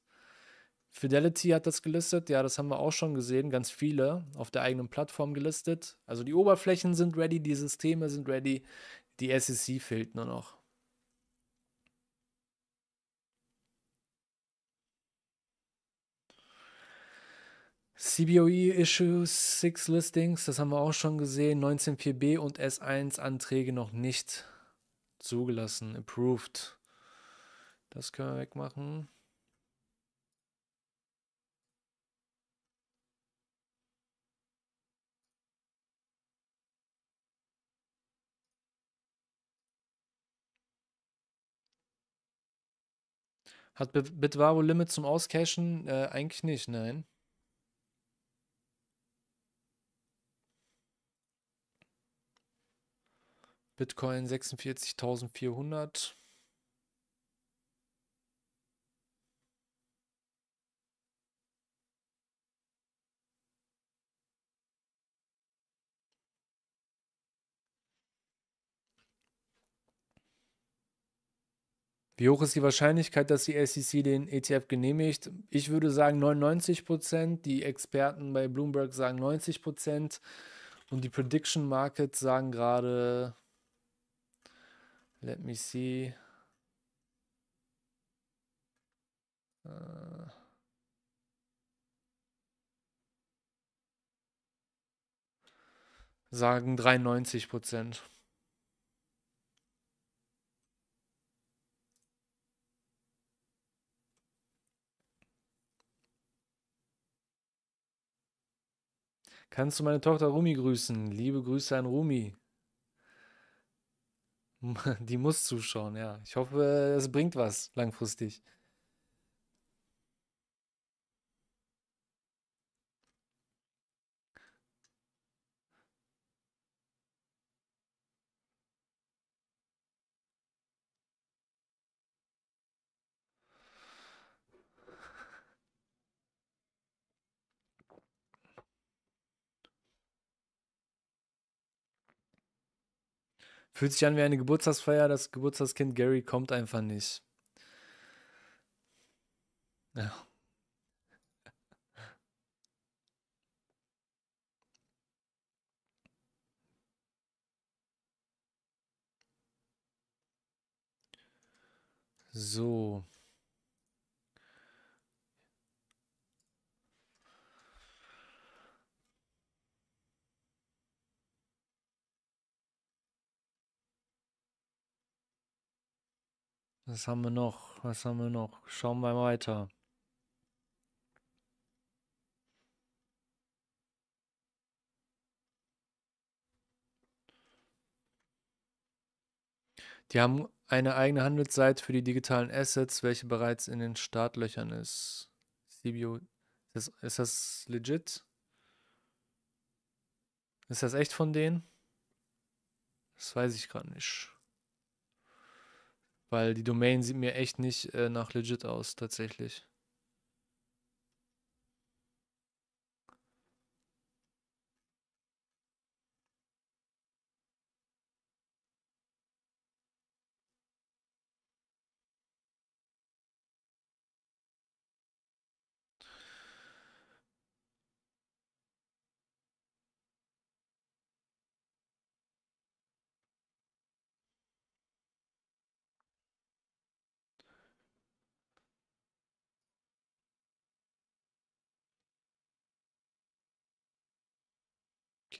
Fidelity hat das gelistet, ja, das haben wir auch schon gesehen, ganz viele auf der eigenen Plattform gelistet. Also die Oberflächen sind ready, die Systeme sind ready, die SEC fehlt nur noch. CBOE Issues, 6 Listings, das haben wir auch schon gesehen, 19.4b und S1 Anträge noch nicht zugelassen, approved. Das können wir wegmachen. Hat Bitwaro Limit zum Auscashen? Äh, eigentlich nicht, nein. Bitcoin 46.400. Wie hoch ist die Wahrscheinlichkeit, dass die SEC den ETF genehmigt? Ich würde sagen 99 Prozent. Die Experten bei Bloomberg sagen 90 Prozent. Und die Prediction Markets sagen gerade, let me see. Äh, sagen 93 Prozent. Kannst du meine Tochter Rumi grüßen? Liebe Grüße an Rumi. Die muss zuschauen, ja. Ich hoffe, es bringt was langfristig. Fühlt sich an wie eine Geburtstagsfeier, das Geburtstagskind Gary kommt einfach nicht. Ja. So. Was haben wir noch? Was haben wir noch? Schauen wir mal weiter. Die haben eine eigene Handelsseite für die digitalen Assets, welche bereits in den Startlöchern ist. CBO, ist das, ist das legit? Ist das echt von denen? Das weiß ich gerade nicht. Weil die Domain sieht mir echt nicht äh, nach legit aus, tatsächlich.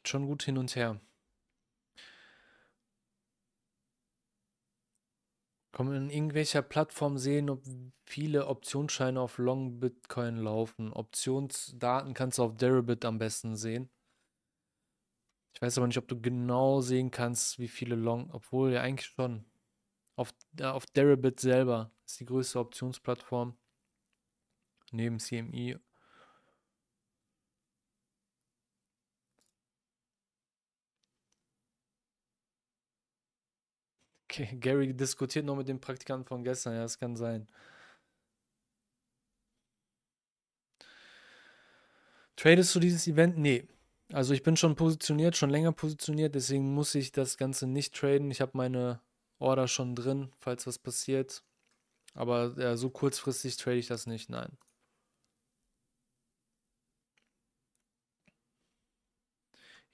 geht schon gut hin und her. Kann man in irgendwelcher Plattform sehen, ob viele Optionsscheine auf Long Bitcoin laufen. Optionsdaten kannst du auf Deribit am besten sehen. Ich weiß aber nicht, ob du genau sehen kannst, wie viele Long, obwohl ja eigentlich schon. Auf, äh, auf Deribit selber ist die größte Optionsplattform. Neben CMI Gary diskutiert noch mit dem Praktikanten von gestern, ja, das kann sein. Tradest du dieses Event? Nee. Also ich bin schon positioniert, schon länger positioniert, deswegen muss ich das Ganze nicht traden. Ich habe meine Order schon drin, falls was passiert. Aber ja, so kurzfristig trade ich das nicht, nein.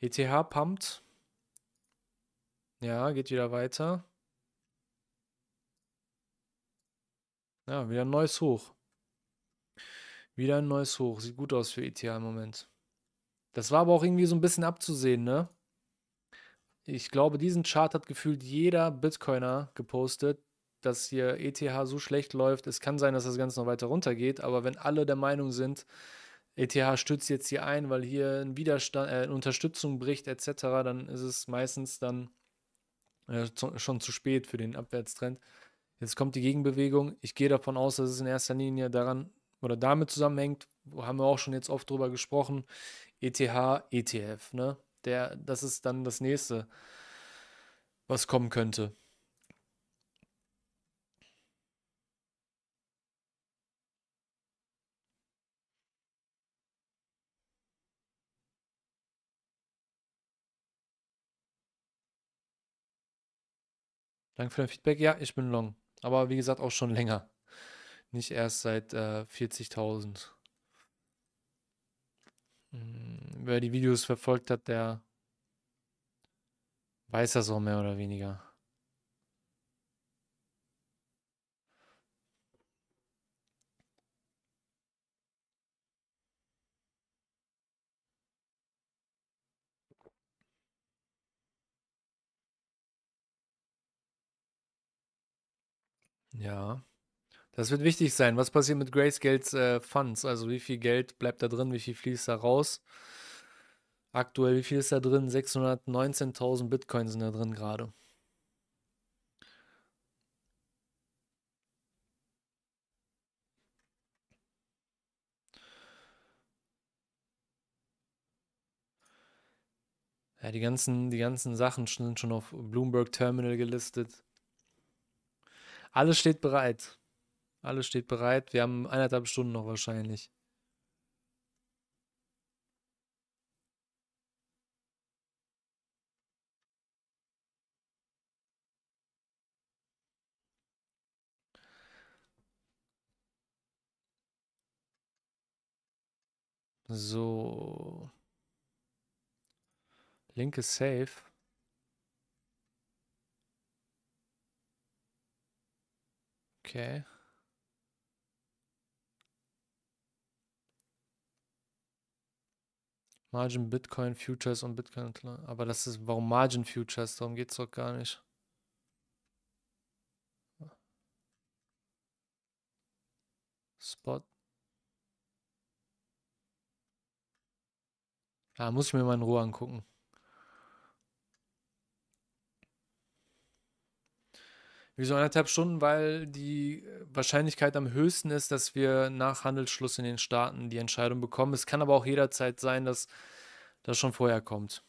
ETH pumpt. Ja, geht wieder weiter. Ja, wieder ein neues Hoch. Wieder ein neues Hoch. Sieht gut aus für ETH im Moment. Das war aber auch irgendwie so ein bisschen abzusehen, ne? Ich glaube, diesen Chart hat gefühlt jeder Bitcoiner gepostet, dass hier ETH so schlecht läuft. Es kann sein, dass das Ganze noch weiter runtergeht, aber wenn alle der Meinung sind, ETH stützt jetzt hier ein, weil hier ein Widerstand, äh, Unterstützung bricht etc., dann ist es meistens dann äh, zu, schon zu spät für den Abwärtstrend. Jetzt kommt die Gegenbewegung. Ich gehe davon aus, dass es in erster Linie daran oder damit zusammenhängt, haben wir auch schon jetzt oft drüber gesprochen, ETH, ETF, ne? Der, das ist dann das nächste, was kommen könnte. Danke für dein Feedback. Ja, ich bin long. Aber wie gesagt, auch schon länger. Nicht erst seit äh, 40.000. Hm, wer die Videos verfolgt hat, der weiß das auch mehr oder weniger. Ja. Das wird wichtig sein. Was passiert mit Grayscales äh, Funds? Also wie viel Geld bleibt da drin, wie viel fließt da raus? Aktuell, wie viel ist da drin? 619.000 Bitcoin sind da drin gerade. Ja, die ganzen, die ganzen Sachen sind schon auf Bloomberg Terminal gelistet. Alles steht bereit. Alles steht bereit. Wir haben eineinhalb Stunden noch wahrscheinlich. So. Linke Safe. Okay. Margin Bitcoin Futures und Bitcoin. Aber das ist, warum Margin Futures? Darum geht es doch gar nicht. Spot. Ja, ah, muss ich mir mal in Ruhe angucken. Wieso anderthalb Stunden? Weil die äh, Wahrscheinlichkeit am höchsten ist, dass wir nach Handelsschluss in den Staaten die Entscheidung bekommen. Es kann aber auch jederzeit sein, dass das schon vorher kommt.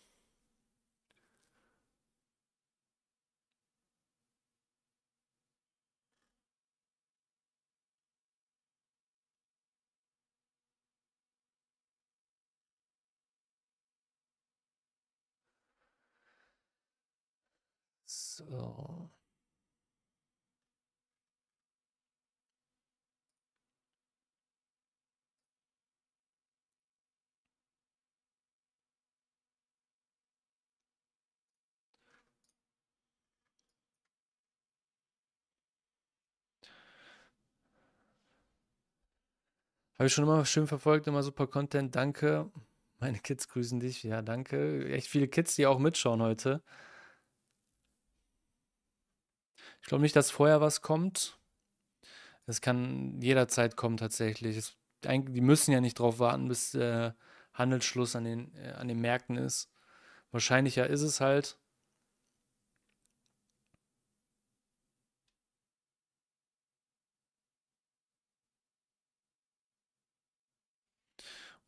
So. Habe ich schon immer schön verfolgt, immer super Content. Danke. Meine Kids grüßen dich. Ja, danke. Echt viele Kids, die auch mitschauen heute. Ich glaube nicht, dass vorher was kommt. Es kann jederzeit kommen tatsächlich. Es, die müssen ja nicht drauf warten, bis äh, Handelsschluss an den, äh, an den Märkten ist. Wahrscheinlicher ist es halt.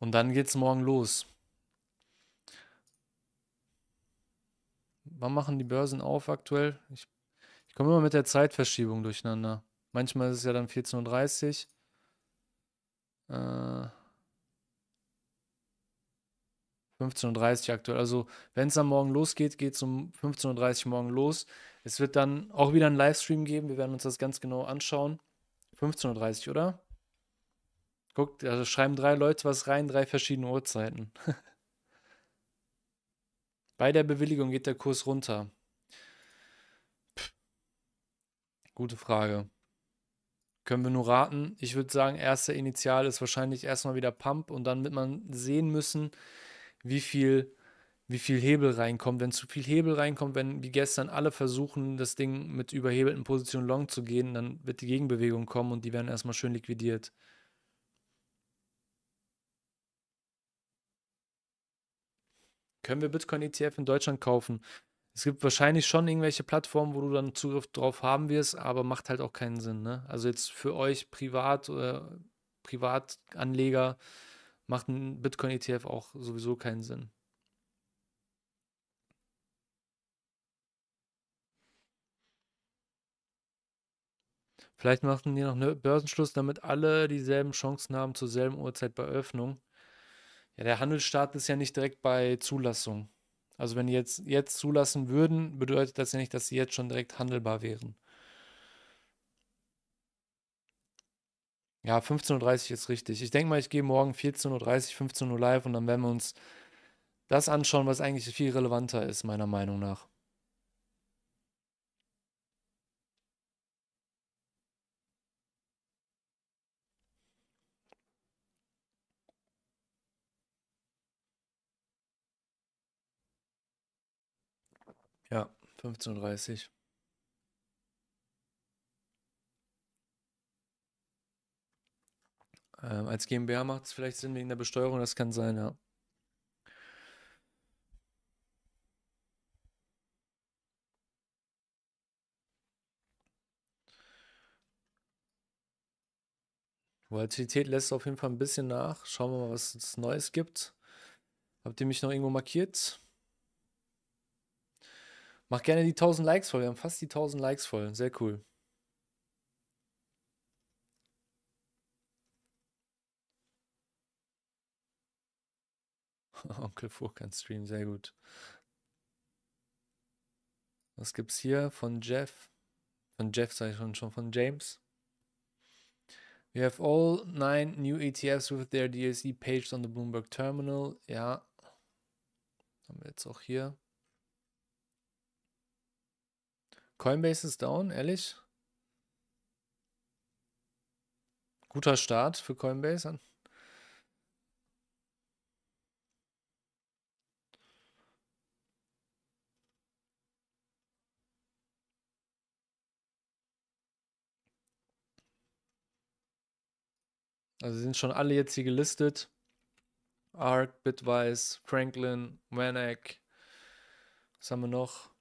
Und dann geht's morgen los. Wann machen die Börsen auf aktuell? Ich, ich komme immer mit der Zeitverschiebung durcheinander. Manchmal ist es ja dann 14.30 Uhr. Äh, 15.30 Uhr aktuell. Also, wenn es am Morgen losgeht, geht es um 15.30 Uhr morgen los. Es wird dann auch wieder einen Livestream geben. Wir werden uns das ganz genau anschauen. 15.30 Uhr, oder? Guckt, also schreiben drei Leute was rein, drei verschiedene Uhrzeiten. Bei der Bewilligung geht der Kurs runter. Pff. Gute Frage. Können wir nur raten. Ich würde sagen, erster Initial ist wahrscheinlich erstmal wieder Pump und dann wird man sehen müssen, wie viel, wie viel Hebel reinkommt. Wenn zu viel Hebel reinkommt, wenn wie gestern alle versuchen, das Ding mit überhebelten Positionen long zu gehen, dann wird die Gegenbewegung kommen und die werden erstmal schön liquidiert. können wir Bitcoin-ETF in Deutschland kaufen? Es gibt wahrscheinlich schon irgendwelche Plattformen, wo du dann Zugriff drauf haben wirst, aber macht halt auch keinen Sinn. Ne? Also jetzt für euch privat oder äh, Privatanleger macht ein Bitcoin-ETF auch sowieso keinen Sinn. Vielleicht machen die noch einen Börsenschluss, damit alle dieselben Chancen haben zur selben Uhrzeit bei Öffnung. Ja, der Handelsstart ist ja nicht direkt bei Zulassung. Also wenn die jetzt, jetzt zulassen würden, bedeutet das ja nicht, dass sie jetzt schon direkt handelbar wären. Ja, 15.30 Uhr ist richtig. Ich denke mal, ich gehe morgen 14.30 Uhr, 15 Uhr live und dann werden wir uns das anschauen, was eigentlich viel relevanter ist, meiner Meinung nach. Ja, 15.30 Uhr. Ähm, als GmbH macht es vielleicht Sinn wegen der Besteuerung, das kann sein, ja. Volatilität lässt auf jeden Fall ein bisschen nach. Schauen wir mal, was es Neues gibt. Habt ihr mich noch irgendwo markiert? Mach gerne die 1000 Likes voll. Wir haben fast die 1000 Likes voll. Sehr cool. Onkel Fuch kann streamen. sehr gut. Was gibt's hier von Jeff? Von Jeff sage ich schon, schon von James. We have all nine new ETFs with their DSE pages on the Bloomberg Terminal. Ja. Haben wir jetzt auch hier. Coinbase ist down, ehrlich? Guter Start für Coinbase. Also sind schon alle jetzt hier gelistet. ARC, Bitwise, Franklin, Manek. Was haben wir noch?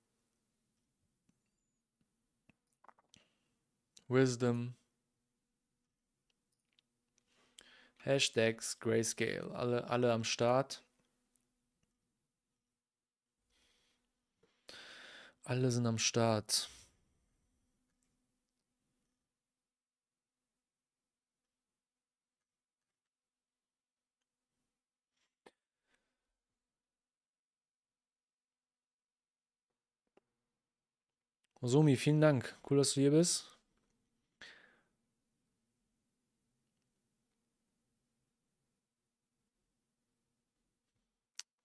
Wisdom, Hashtags, Grayscale, alle, alle am Start. Alle sind am Start. Sumi, vielen Dank. Cool, dass du hier bist.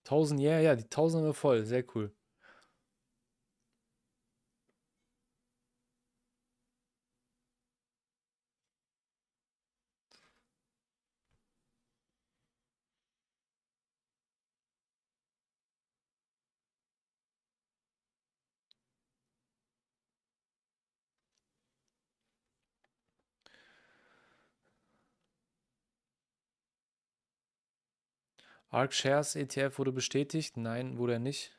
1000, ja, yeah, ja, yeah, die Tausende voll, sehr cool. ARK Shares ETF wurde bestätigt? Nein, wurde er nicht.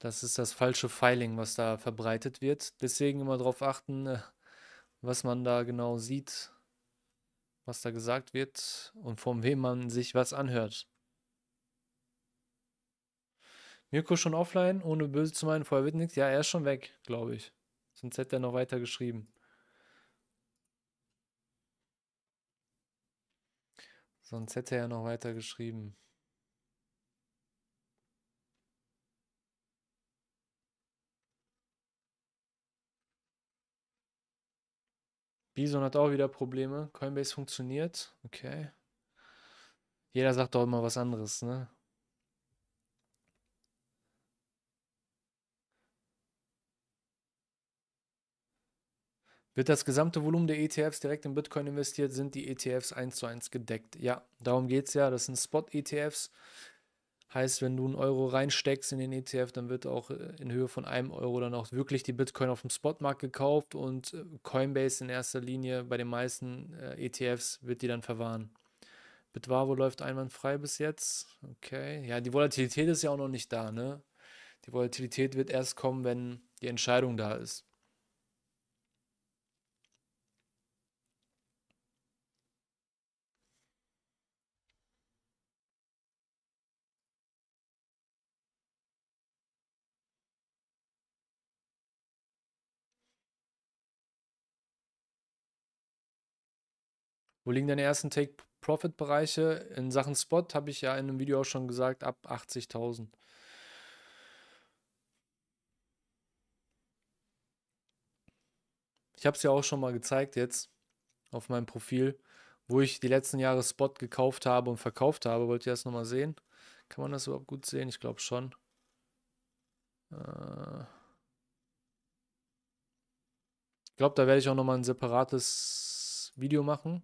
Das ist das falsche Filing, was da verbreitet wird. Deswegen immer darauf achten, äh, was man da genau sieht, was da gesagt wird und von wem man sich was anhört. Mirko schon offline, ohne böse zu meinen, vorher wird nichts. Ja, er ist schon weg, glaube ich. Sonst hätte er noch weiter geschrieben. Sonst hätte er ja noch weiter geschrieben. Bison hat auch wieder Probleme. Coinbase funktioniert. Okay. Jeder sagt doch immer was anderes, ne? Wird das gesamte Volumen der ETFs direkt in Bitcoin investiert, sind die ETFs eins zu eins gedeckt. Ja, darum geht es ja. Das sind Spot-ETFs. Heißt, wenn du einen Euro reinsteckst in den ETF, dann wird auch äh, in Höhe von einem Euro dann auch wirklich die Bitcoin auf dem Spotmarkt gekauft und äh, Coinbase in erster Linie bei den meisten äh, ETFs wird die dann verwahren. Bitwavo läuft einwandfrei bis jetzt. Okay. Ja, die Volatilität ist ja auch noch nicht da, ne? Die Volatilität wird erst kommen, wenn die Entscheidung da ist. Wo liegen deine ersten Take-Profit-Bereiche? In Sachen Spot habe ich ja in einem Video auch schon gesagt, ab 80.000. Ich habe es ja auch schon mal gezeigt jetzt auf meinem Profil, wo ich die letzten Jahre Spot gekauft habe und verkauft habe. Wollt ihr das nochmal sehen? Kann man das überhaupt gut sehen? Ich glaube schon. Äh. Ich glaube, da werde ich auch nochmal ein separates Video machen.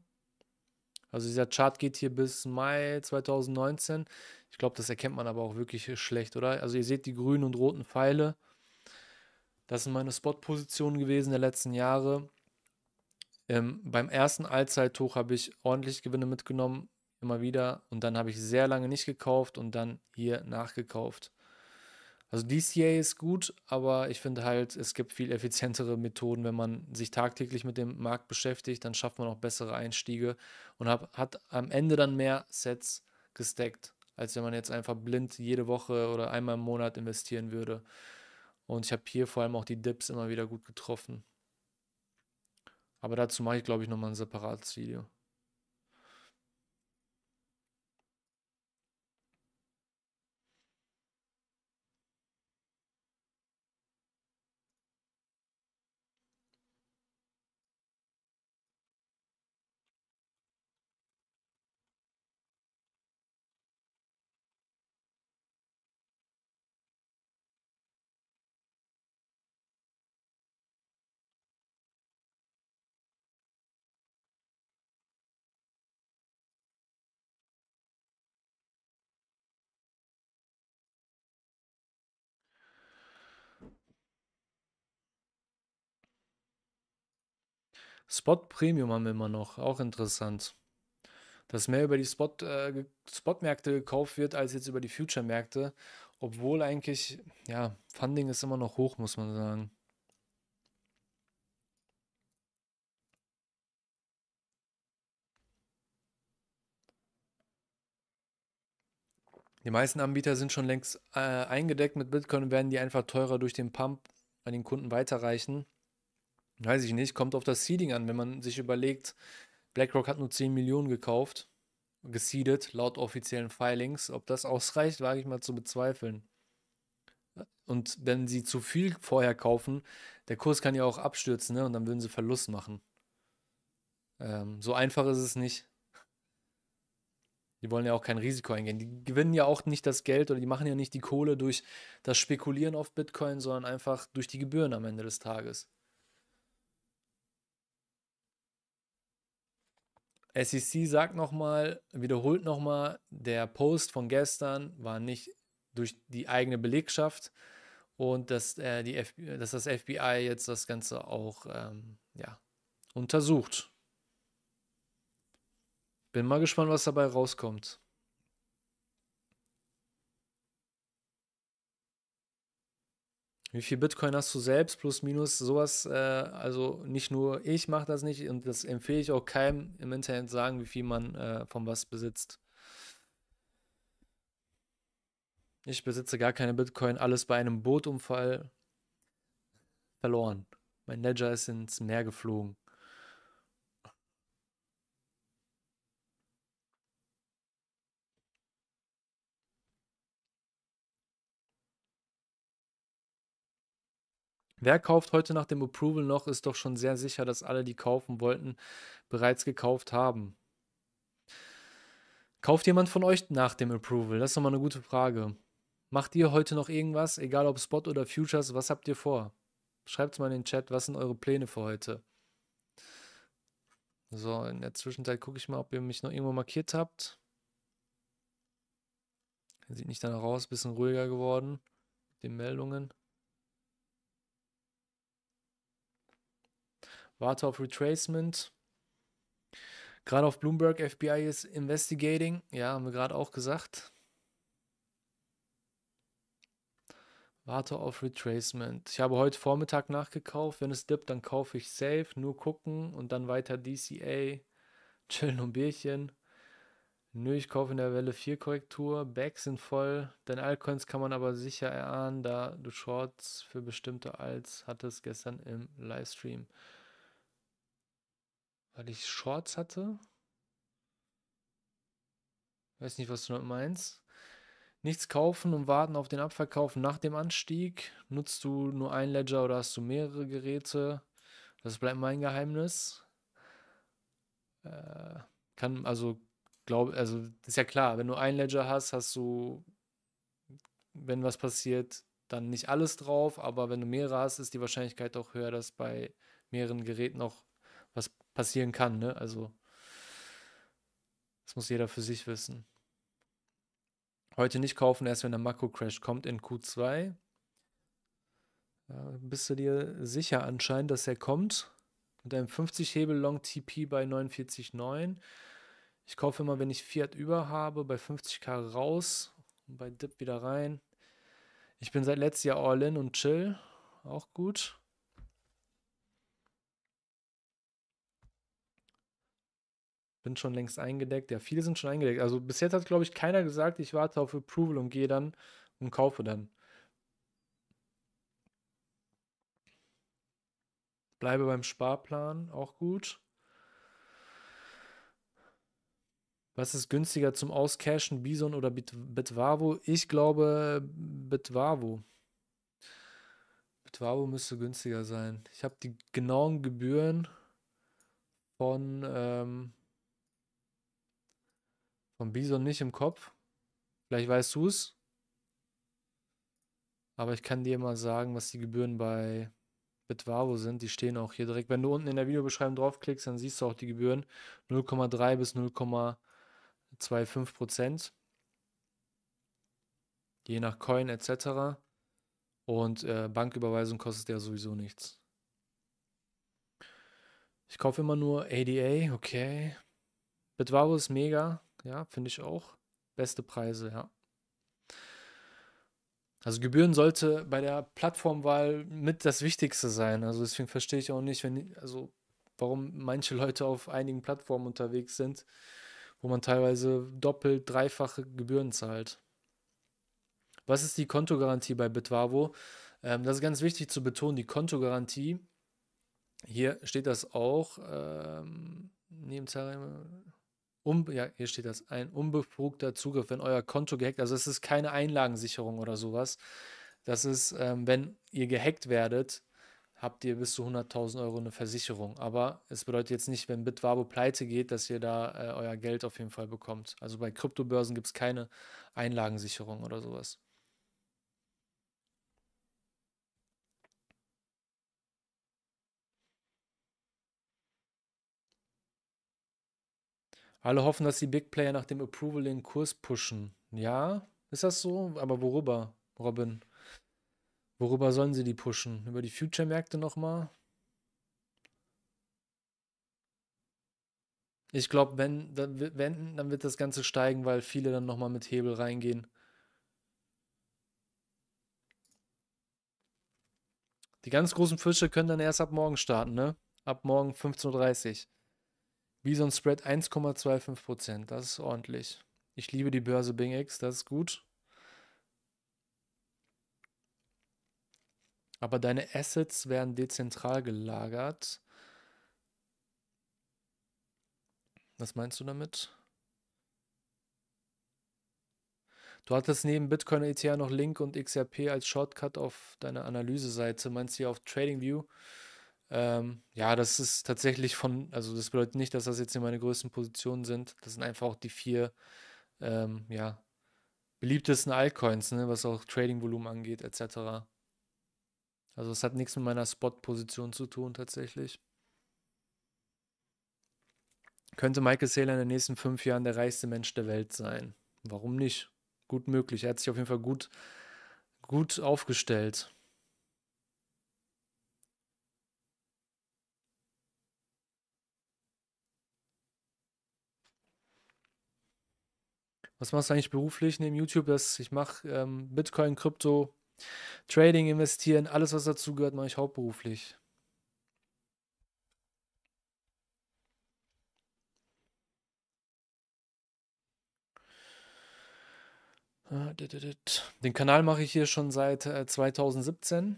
Also dieser Chart geht hier bis Mai 2019. Ich glaube, das erkennt man aber auch wirklich schlecht, oder? Also ihr seht die grünen und roten Pfeile. Das sind meine Spot-Positionen gewesen der letzten Jahre. Ähm, beim ersten Allzeithoch habe ich ordentlich Gewinne mitgenommen, immer wieder. Und dann habe ich sehr lange nicht gekauft und dann hier nachgekauft. Also DCA ist gut, aber ich finde halt, es gibt viel effizientere Methoden, wenn man sich tagtäglich mit dem Markt beschäftigt, dann schafft man auch bessere Einstiege und hab, hat am Ende dann mehr Sets gesteckt, als wenn man jetzt einfach blind jede Woche oder einmal im Monat investieren würde. Und ich habe hier vor allem auch die Dips immer wieder gut getroffen. Aber dazu mache ich, glaube ich, nochmal ein separates Video. Spot Premium haben wir immer noch, auch interessant. Dass mehr über die Spot, äh, Spot-Märkte gekauft wird, als jetzt über die Future-Märkte. Obwohl eigentlich, ja, Funding ist immer noch hoch, muss man sagen. Die meisten Anbieter sind schon längst äh, eingedeckt mit Bitcoin und werden die einfach teurer durch den Pump an den Kunden weiterreichen weiß ich nicht, kommt auf das Seeding an. Wenn man sich überlegt, BlackRock hat nur 10 Millionen gekauft, geseedet, laut offiziellen Filings. Ob das ausreicht, wage ich mal zu bezweifeln. Und wenn sie zu viel vorher kaufen, der Kurs kann ja auch abstürzen ne? und dann würden sie Verlust machen. Ähm, so einfach ist es nicht. Die wollen ja auch kein Risiko eingehen. Die gewinnen ja auch nicht das Geld oder die machen ja nicht die Kohle durch das Spekulieren auf Bitcoin, sondern einfach durch die Gebühren am Ende des Tages. SEC sagt nochmal, wiederholt nochmal, der Post von gestern war nicht durch die eigene Belegschaft und dass, äh, die F dass das FBI jetzt das Ganze auch ähm, ja, untersucht. Bin mal gespannt, was dabei rauskommt. wie viel Bitcoin hast du selbst, plus, minus, sowas. Äh, also nicht nur ich mache das nicht und das empfehle ich auch keinem im Internet sagen, wie viel man äh, von was besitzt. Ich besitze gar keine Bitcoin, alles bei einem Bootunfall verloren. Mein Ledger ist ins Meer geflogen. Wer kauft heute nach dem Approval noch, ist doch schon sehr sicher, dass alle, die kaufen wollten, bereits gekauft haben. Kauft jemand von euch nach dem Approval? Das ist nochmal eine gute Frage. Macht ihr heute noch irgendwas, egal ob Spot oder Futures, was habt ihr vor? Schreibt mal in den Chat, was sind eure Pläne für heute? So, in der Zwischenzeit gucke ich mal, ob ihr mich noch irgendwo markiert habt. Sieht nicht danach aus, bisschen ruhiger geworden mit den Meldungen. Warte auf Retracement. Gerade auf Bloomberg, FBI ist investigating. Ja, haben wir gerade auch gesagt. Warte auf Retracement. Ich habe heute Vormittag nachgekauft. Wenn es dippt, dann kaufe ich safe. Nur gucken und dann weiter DCA. Chillen und Bierchen. Nö, ich kaufe in der Welle 4 Korrektur. Bags sind voll. Denn Altcoins kann man aber sicher erahnen, da du Shorts für bestimmte Alts hattest gestern im Livestream. Weil ich Shorts hatte. Weiß nicht, was du damit meinst. Nichts kaufen und warten auf den Abverkauf nach dem Anstieg. Nutzt du nur ein Ledger oder hast du mehrere Geräte? Das bleibt mein Geheimnis. Äh, kann, also, glaube, also, ist ja klar, wenn du ein Ledger hast, hast du, wenn was passiert, dann nicht alles drauf, aber wenn du mehrere hast, ist die Wahrscheinlichkeit auch höher, dass bei mehreren Geräten auch was passieren kann. Ne? Also, das muss jeder für sich wissen. Heute nicht kaufen, erst wenn der Makro-Crash kommt in Q2. Ja, bist du dir sicher anscheinend, dass er kommt? Mit einem 50-Hebel Long TP bei 49,9. Ich kaufe immer, wenn ich Fiat über habe, bei 50k raus und bei Dip wieder rein. Ich bin seit letztem Jahr all in und chill. Auch gut. bin schon längst eingedeckt. Ja, viele sind schon eingedeckt. Also bis jetzt hat, glaube ich, keiner gesagt, ich warte auf Approval und gehe dann und kaufe dann. Bleibe beim Sparplan, auch gut. Was ist günstiger zum Auscashen, Bison oder Bit Bitwavo? Ich glaube Bitwavo. Bitwavo müsste günstiger sein. Ich habe die genauen Gebühren von ähm, vom Bison nicht im Kopf. Vielleicht weißt du es. Aber ich kann dir mal sagen, was die Gebühren bei Bitwavo sind. Die stehen auch hier direkt. Wenn du unten in der Videobeschreibung draufklickst, dann siehst du auch die Gebühren. 0,3 bis 0,25 Prozent. Je nach Coin etc. Und äh, Banküberweisung kostet ja sowieso nichts. Ich kaufe immer nur ADA, okay. Bitwavo ist mega. Ja, finde ich auch. Beste Preise, ja. Also Gebühren sollte bei der Plattformwahl mit das Wichtigste sein. Also deswegen verstehe ich auch nicht, wenn, also warum manche Leute auf einigen Plattformen unterwegs sind, wo man teilweise doppelt, dreifache Gebühren zahlt. Was ist die Kontogarantie bei Bitwavo? Ähm, das ist ganz wichtig zu betonen, die Kontogarantie. Hier steht das auch. Ähm, neben um, ja, hier steht das, ein unbefugter Zugriff, wenn euer Konto gehackt, also es ist keine Einlagensicherung oder sowas. Das ist, ähm, wenn ihr gehackt werdet, habt ihr bis zu 100.000 Euro eine Versicherung. Aber es bedeutet jetzt nicht, wenn Bitwabo pleite geht, dass ihr da äh, euer Geld auf jeden Fall bekommt. Also bei Kryptobörsen gibt es keine Einlagensicherung oder sowas. Alle hoffen, dass die Big Player nach dem Approval den Kurs pushen. Ja, ist das so? Aber worüber, Robin? Worüber sollen sie die pushen? Über die Future-Märkte nochmal? Ich glaube, wenn, wenn, dann wird das Ganze steigen, weil viele dann nochmal mit Hebel reingehen. Die ganz großen Fische können dann erst ab morgen starten, ne? Ab morgen 15.30 Uhr. Wie Spread 1,25%. Das ist ordentlich. Ich liebe die Börse Bing X, das ist gut. Aber deine Assets werden dezentral gelagert. Was meinst du damit? Du hattest neben Bitcoin ETH noch Link und XRP als Shortcut auf deiner Analyseseite. Meinst du hier auf TradingView? Ähm, ja, das ist tatsächlich von, also das bedeutet nicht, dass das jetzt hier meine größten Positionen sind. Das sind einfach auch die vier, ähm, ja, beliebtesten Altcoins, ne, was auch Trading-Volumen angeht, etc. Also es hat nichts mit meiner Spot-Position zu tun tatsächlich. Könnte Michael Saylor in den nächsten fünf Jahren der reichste Mensch der Welt sein? Warum nicht? Gut möglich. Er hat sich auf jeden Fall gut, gut aufgestellt. Was machst du eigentlich beruflich neben YouTube? Das, ich mache ähm, Bitcoin, Krypto, Trading, investieren, alles, was dazu gehört, mache ich hauptberuflich. Ah, Den Kanal mache ich hier schon seit 2017. Äh,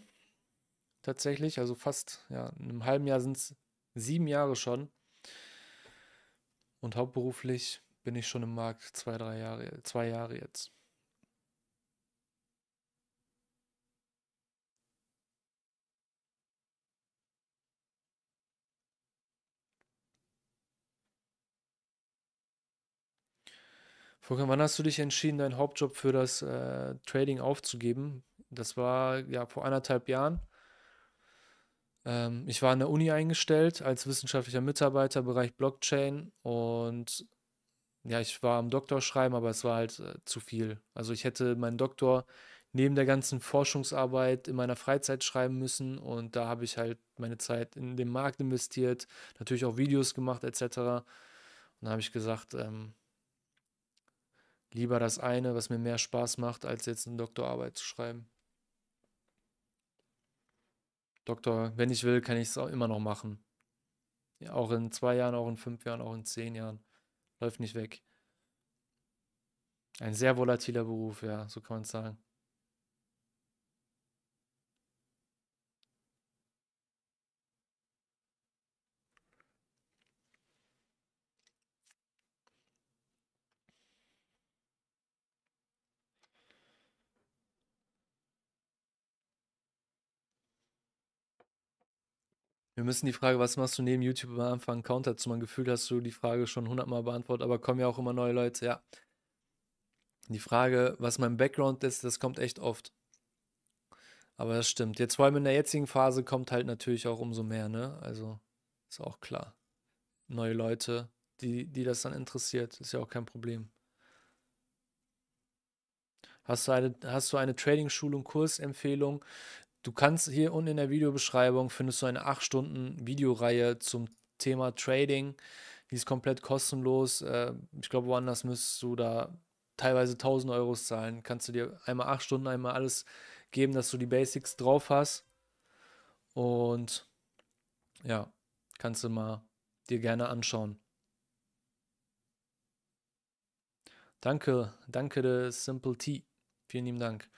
Tatsächlich, also fast ja, in einem halben Jahr sind es sieben Jahre schon. Und hauptberuflich bin ich schon im Markt zwei, drei Jahre, zwei Jahre jetzt. Volker, wann hast du dich entschieden, deinen Hauptjob für das äh, Trading aufzugeben? Das war ja vor anderthalb Jahren. Ähm, ich war an der Uni eingestellt als wissenschaftlicher Mitarbeiter im Bereich Blockchain und ja, ich war am Doktor schreiben, aber es war halt äh, zu viel. Also ich hätte meinen Doktor neben der ganzen Forschungsarbeit in meiner Freizeit schreiben müssen und da habe ich halt meine Zeit in den Markt investiert, natürlich auch Videos gemacht etc. Und da habe ich gesagt, ähm, lieber das eine, was mir mehr Spaß macht, als jetzt eine Doktorarbeit zu schreiben. Doktor, wenn ich will, kann ich es auch immer noch machen. Ja, auch in zwei Jahren, auch in fünf Jahren, auch in zehn Jahren läuft nicht weg. Ein sehr volatiler Beruf, ja, so kann man es sagen. Wir müssen die Frage, was machst du neben YouTube am Anfang Counter zu? Man Gefühl hast du die Frage schon hundertmal beantwortet, aber kommen ja auch immer neue Leute, ja. Die Frage, was mein Background ist, das kommt echt oft. Aber das stimmt. Jetzt vor allem in der jetzigen Phase kommt halt natürlich auch umso mehr, ne? Also, ist auch klar. Neue Leute, die, die das dann interessiert, ist ja auch kein Problem. Hast du eine, hast du eine Trading-Schulung, Kursempfehlung? Du kannst hier unten in der Videobeschreibung findest du eine 8-Stunden-Videoreihe zum Thema Trading. Die ist komplett kostenlos. Äh, ich glaube, woanders müsstest du da teilweise 1000 Euro zahlen. Kannst du dir einmal 8 Stunden, einmal alles geben, dass du die Basics drauf hast. Und ja, kannst du mal dir gerne anschauen. Danke, danke, The Simple Tea. Vielen lieben Dank.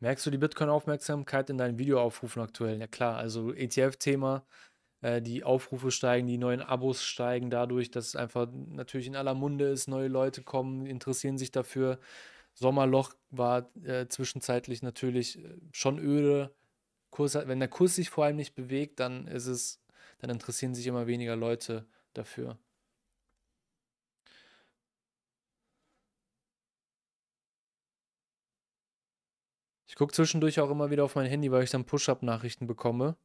Merkst du die Bitcoin-Aufmerksamkeit in deinen Videoaufrufen aktuell? Ja klar, also ETF-Thema, äh, die Aufrufe steigen, die neuen Abos steigen dadurch, dass es einfach natürlich in aller Munde ist, neue Leute kommen, interessieren sich dafür. Sommerloch war äh, zwischenzeitlich natürlich äh, schon öde. Kurs, wenn der Kurs sich vor allem nicht bewegt, dann ist es, dann interessieren sich immer weniger Leute dafür. Ich gucke zwischendurch auch immer wieder auf mein Handy, weil ich dann Push-Up-Nachrichten bekomme.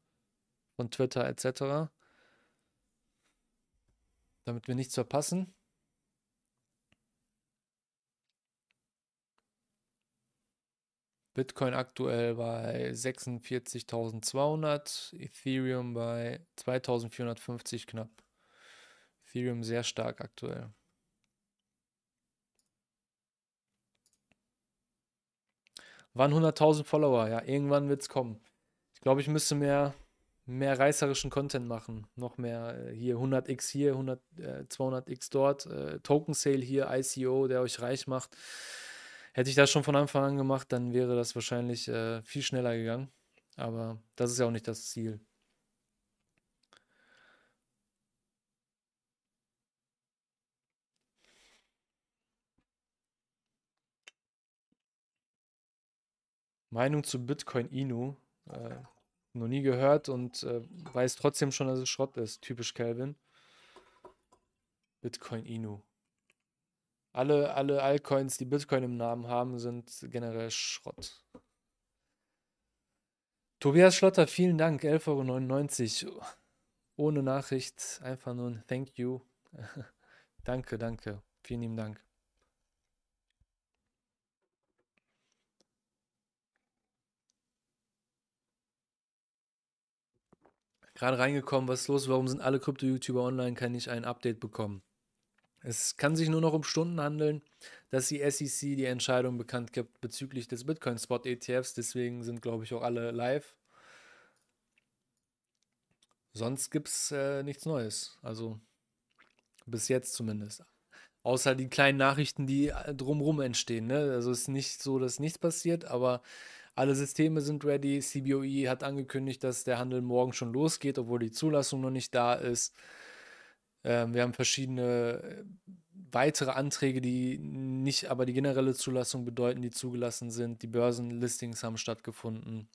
Von Twitter etc. Damit wir nichts verpassen. Bitcoin aktuell bei 46.200, Ethereum bei 2.450 knapp. Ethereum sehr stark aktuell. Wann 100.000 Follower? Ja, irgendwann wird es kommen. Ich glaube, ich müsste mehr, mehr reißerischen Content machen. Noch mehr äh, hier 100x hier, 100, äh, 200x dort, äh, Token Sale hier, ICO, der euch reich macht. Hätte ich das schon von Anfang an gemacht, dann wäre das wahrscheinlich äh, viel schneller gegangen. Aber das ist ja auch nicht das Ziel. Meinung zu Bitcoin Inu. Äh, noch nie gehört und äh, weiß trotzdem schon, dass es Schrott ist. Typisch Calvin. Bitcoin Inu. Alle, alle Altcoins, die Bitcoin im Namen haben, sind generell Schrott. Tobias Schlotter, vielen Dank. 11,99 Euro. Ohne Nachricht. Einfach nur ein Thank you. danke, danke. Vielen lieben Dank. gerade reingekommen, was ist los, warum sind alle Krypto-YouTuber online, kann ich ein Update bekommen. Es kann sich nur noch um Stunden handeln, dass die SEC die Entscheidung bekannt gibt bezüglich des Bitcoin-Spot-ETFs. Deswegen sind, glaube ich, auch alle live. Sonst gibt es äh, nichts Neues. Also bis jetzt zumindest. Außer die kleinen Nachrichten, die äh, drumherum entstehen. Ne? Also es ist nicht so, dass nichts passiert, aber alle Systeme sind ready. CBOE hat angekündigt, dass der Handel morgen schon losgeht, obwohl die Zulassung noch nicht da ist. Ähm, wir haben verschiedene äh, weitere Anträge, die nicht aber die generelle Zulassung bedeuten, die zugelassen sind. Die Börsenlistings haben stattgefunden.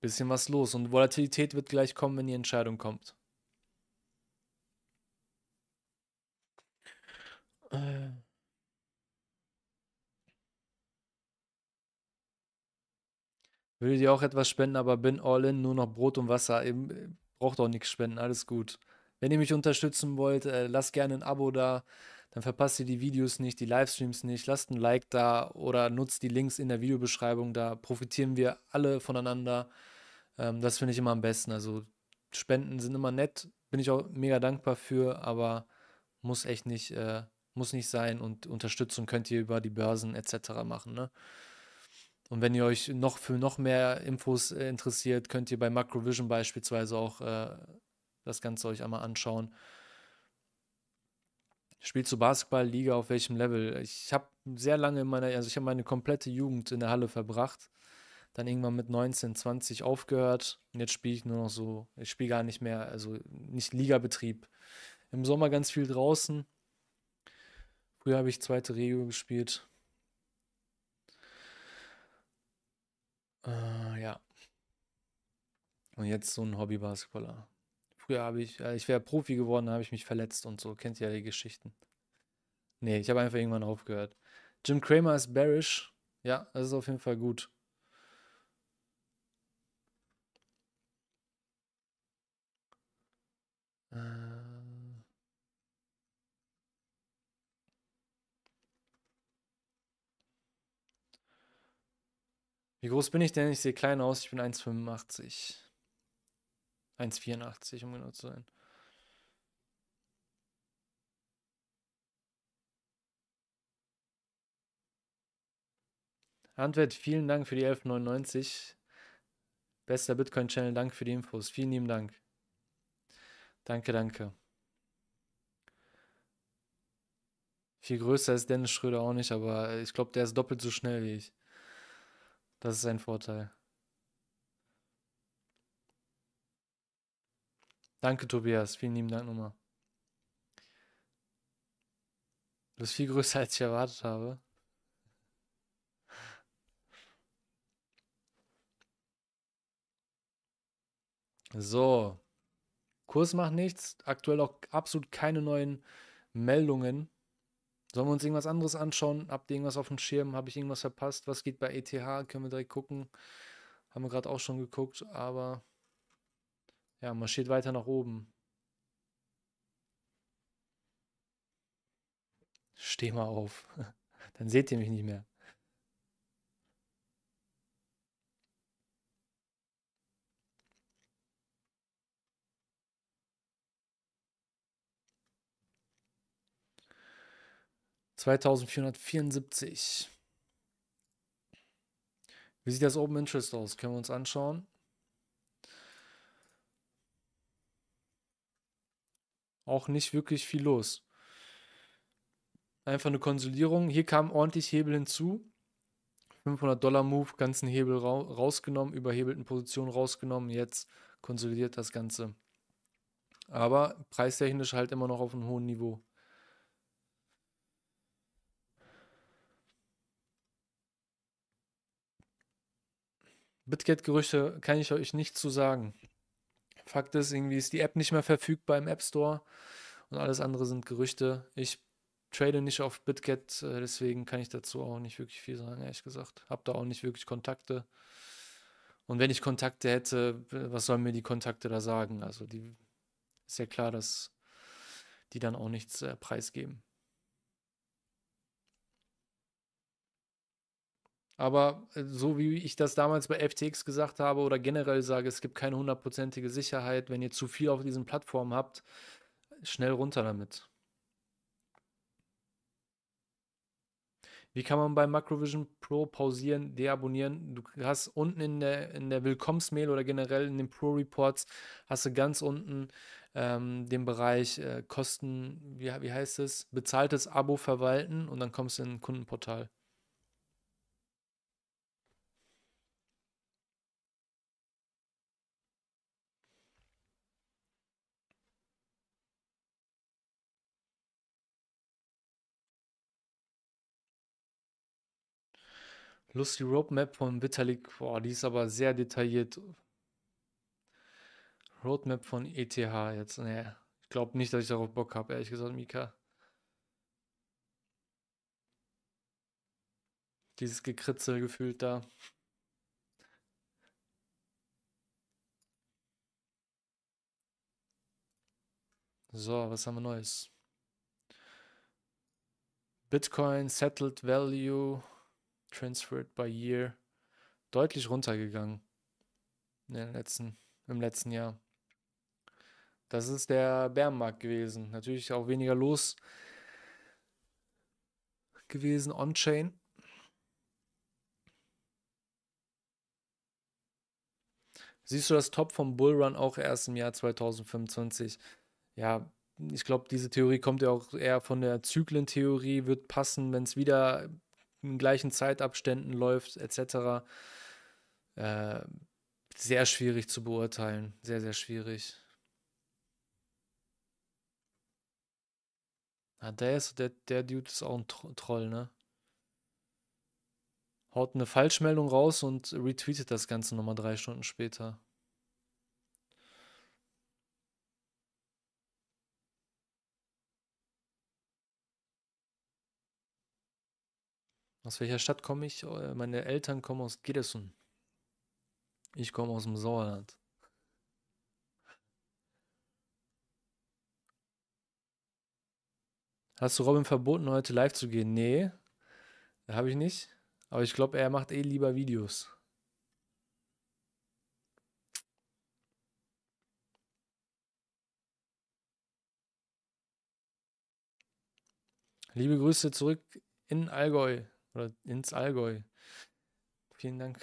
Bisschen was los und Volatilität wird gleich kommen, wenn die Entscheidung kommt. Äh. Würde dir auch etwas spenden, aber bin all in, nur noch Brot und Wasser. Eben, äh, braucht auch nichts spenden, alles gut. Wenn ihr mich unterstützen wollt, äh, lasst gerne ein Abo da. Dann verpasst ihr die Videos nicht, die Livestreams nicht. Lasst ein Like da oder nutzt die Links in der Videobeschreibung. Da profitieren wir alle voneinander. Ähm, das finde ich immer am besten. Also Spenden sind immer nett, bin ich auch mega dankbar für, aber muss echt nicht, äh, muss nicht sein und Unterstützung könnt ihr über die Börsen etc. machen. Ne? Und wenn ihr euch noch für noch mehr Infos äh, interessiert, könnt ihr bei Macrovision beispielsweise auch äh, das Ganze euch einmal anschauen. Spielst du Basketball, Liga, auf welchem Level? Ich habe sehr lange in meiner, also ich habe meine komplette Jugend in der Halle verbracht. Dann irgendwann mit 19, 20 aufgehört. Und jetzt spiele ich nur noch so, ich spiele gar nicht mehr, also nicht Ligabetrieb. Im Sommer ganz viel draußen. Früher habe ich zweite Regio gespielt. Äh, ja. Und jetzt so ein Hobby-Basketballer. Früher habe ich, äh, ich wäre Profi geworden, habe ich mich verletzt und so. Kennt ihr ja die Geschichten. Nee, ich habe einfach irgendwann aufgehört. Jim Cramer ist bearish. Ja, das ist auf jeden Fall gut. Äh. Wie groß bin ich denn? Ich sehe klein aus. Ich bin 1,85. 1,84, um genau zu sein. Antwort, vielen Dank für die 11,99. Bester Bitcoin-Channel, Dank für die Infos. Vielen lieben Dank. Danke, danke. Viel größer ist Dennis Schröder auch nicht, aber ich glaube, der ist doppelt so schnell wie ich. Das ist ein Vorteil. Danke, Tobias. Vielen lieben Dank nochmal. Das ist viel größer, als ich erwartet habe. So. Kurs macht nichts. Aktuell auch absolut keine neuen Meldungen. Sollen wir uns irgendwas anderes anschauen? Habt ihr irgendwas auf dem Schirm? Habe ich irgendwas verpasst? Was geht bei ETH? Können wir direkt gucken? Haben wir gerade auch schon geguckt, aber ja, man steht weiter nach oben. Steh mal auf. Dann seht ihr mich nicht mehr. 2474. Wie sieht das Open Interest aus? Können wir uns anschauen. Auch nicht wirklich viel los. Einfach eine Konsolidierung. Hier kam ordentlich Hebel hinzu. 500 Dollar Move, ganzen Hebel ra rausgenommen, überhebelten Positionen rausgenommen. Jetzt konsolidiert das Ganze. Aber preistechnisch halt immer noch auf einem hohen Niveau. BitGet-Gerüchte kann ich euch nicht zu sagen. Fakt ist, irgendwie ist die App nicht mehr verfügbar im App Store und alles andere sind Gerüchte. Ich trade nicht auf BitGet, äh, deswegen kann ich dazu auch nicht wirklich viel sagen, ehrlich gesagt. Hab da auch nicht wirklich Kontakte. Und wenn ich Kontakte hätte, was sollen mir die Kontakte da sagen? Also die ist ja klar, dass die dann auch nichts äh, preisgeben. Aber äh, so wie ich das damals bei FTX gesagt habe oder generell sage, es gibt keine hundertprozentige Sicherheit, wenn ihr zu viel auf diesen Plattformen habt, schnell runter damit. Wie kann man bei Macrovision Pro pausieren, deabonnieren? Du hast unten in der, in der Willkommensmail oder generell in den Pro-Reports, hast du ganz unten ähm, den Bereich äh, Kosten, wie, wie heißt es, bezahltes Abo verwalten und dann kommst du in ein Kundenportal. Plus Roadmap von Vitalik, boah, die ist aber sehr detailliert. Roadmap von ETH jetzt, ne, ich glaube nicht, dass ich darauf Bock habe, ehrlich gesagt, Mika. Dieses Gekritzel gefühlt da. So, was haben wir Neues? Bitcoin Settled Value transferred by year deutlich runtergegangen letzten, im letzten Jahr. Das ist der Bärenmarkt gewesen. Natürlich auch weniger los gewesen on-chain. Siehst du das Top vom Bullrun auch erst im Jahr 2025? Ja, ich glaube, diese Theorie kommt ja auch eher von der Zyklentheorie, wird passen, wenn es wieder in gleichen Zeitabständen läuft, etc. Äh, sehr schwierig zu beurteilen. Sehr, sehr schwierig. Ja, ah, der, ist, der, der Dude ist auch ein Troll, ne? Haut eine Falschmeldung raus und retweetet das Ganze nochmal drei Stunden später. Aus welcher Stadt komme ich? Äh, meine Eltern kommen aus Giresun. Ich komme aus dem Sauerland. Hast du Robin verboten, heute live zu gehen? Nee, habe ich nicht. Aber ich glaube, er macht eh lieber Videos. Liebe Grüße zurück in Allgäu. Oder ins Allgäu. Vielen Dank,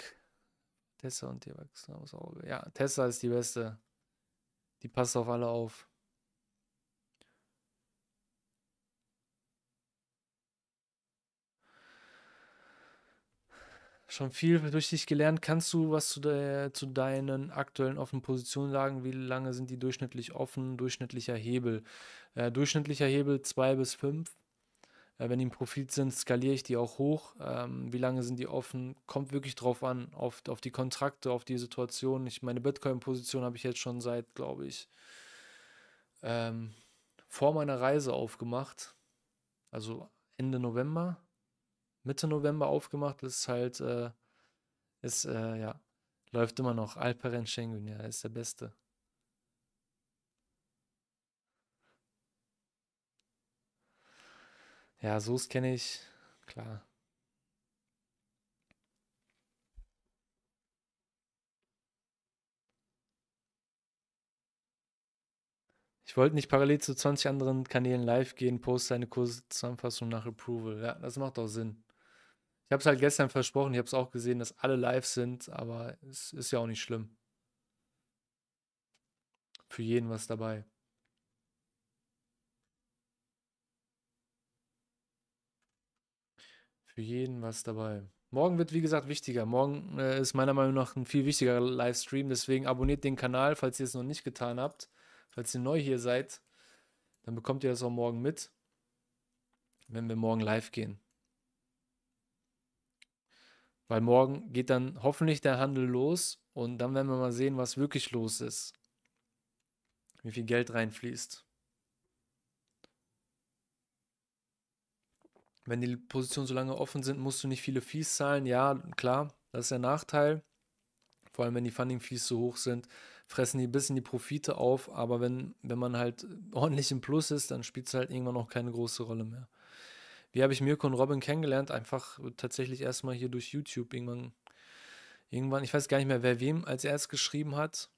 Tessa und ihr wachsendes Auge. Ja, Tessa ist die Beste. Die passt auf alle auf. schon viel durch dich gelernt. Kannst du was zu, der, zu deinen aktuellen offenen Positionen sagen? Wie lange sind die durchschnittlich offen? Durchschnittlicher Hebel. Äh, durchschnittlicher Hebel 2 bis 5. Äh, wenn die im Profit sind, skaliere ich die auch hoch. Ähm, wie lange sind die offen? Kommt wirklich drauf an, auf, auf die Kontrakte, auf die Situation. Ich, meine Bitcoin-Position habe ich jetzt schon seit, glaube ich, ähm, vor meiner Reise aufgemacht. Also Ende November, Mitte November aufgemacht. Das ist halt, äh, ist, äh, ja, läuft immer noch. Alperen Schengen, ja, ist der Beste. Ja, so kenne ich, klar. Ich wollte nicht parallel zu 20 anderen Kanälen live gehen, poste seine Kurszusammenfassung nach Approval. Ja, das macht doch Sinn. Ich habe es halt gestern versprochen, ich habe es auch gesehen, dass alle live sind, aber es ist ja auch nicht schlimm. Für jeden was dabei. Für jeden was dabei. Morgen wird, wie gesagt, wichtiger. Morgen äh, ist meiner Meinung nach ein viel wichtiger Livestream. Deswegen abonniert den Kanal, falls ihr es noch nicht getan habt. Falls ihr neu hier seid, dann bekommt ihr das auch morgen mit, wenn wir morgen live gehen. Weil morgen geht dann hoffentlich der Handel los und dann werden wir mal sehen, was wirklich los ist. Wie viel Geld reinfließt. wenn die Positionen so lange offen sind, musst du nicht viele Fees zahlen. Ja, klar, das ist der Nachteil. Vor allem, wenn die Funding-Fees so hoch sind, fressen die ein bisschen die Profite auf. Aber wenn, wenn man halt ordentlich im Plus ist, dann spielt es halt irgendwann auch keine große Rolle mehr. Wie habe ich Mirko und Robin kennengelernt? Einfach tatsächlich erstmal hier durch YouTube. Irgendwann, irgendwann, ich weiß gar nicht mehr, wer wem als erst geschrieben hat.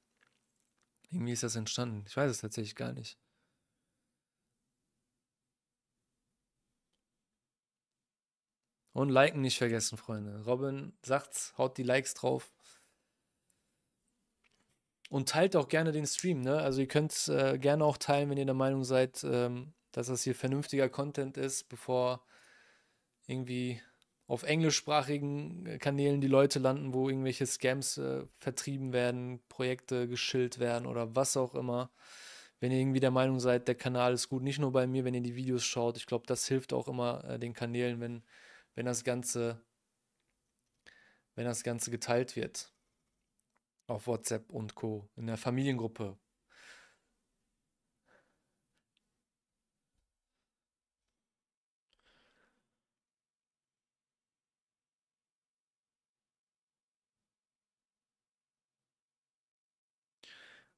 Irgendwie ist das entstanden. Ich weiß es tatsächlich gar nicht. Und liken nicht vergessen, Freunde. Robin sagt's, haut die Likes drauf. Und teilt auch gerne den Stream, ne? Also ihr könnt äh, gerne auch teilen, wenn ihr der Meinung seid, ähm, dass das hier vernünftiger Content ist, bevor irgendwie auf englischsprachigen äh, Kanälen die Leute landen, wo irgendwelche Scams äh, vertrieben werden, Projekte geschillt werden oder was auch immer. Wenn ihr irgendwie der Meinung seid, der Kanal ist gut, nicht nur bei mir, wenn ihr die Videos schaut. Ich glaube, das hilft auch immer äh, den Kanälen, wenn wenn das Ganze, wenn das Ganze geteilt wird auf WhatsApp und Co. in der Familiengruppe.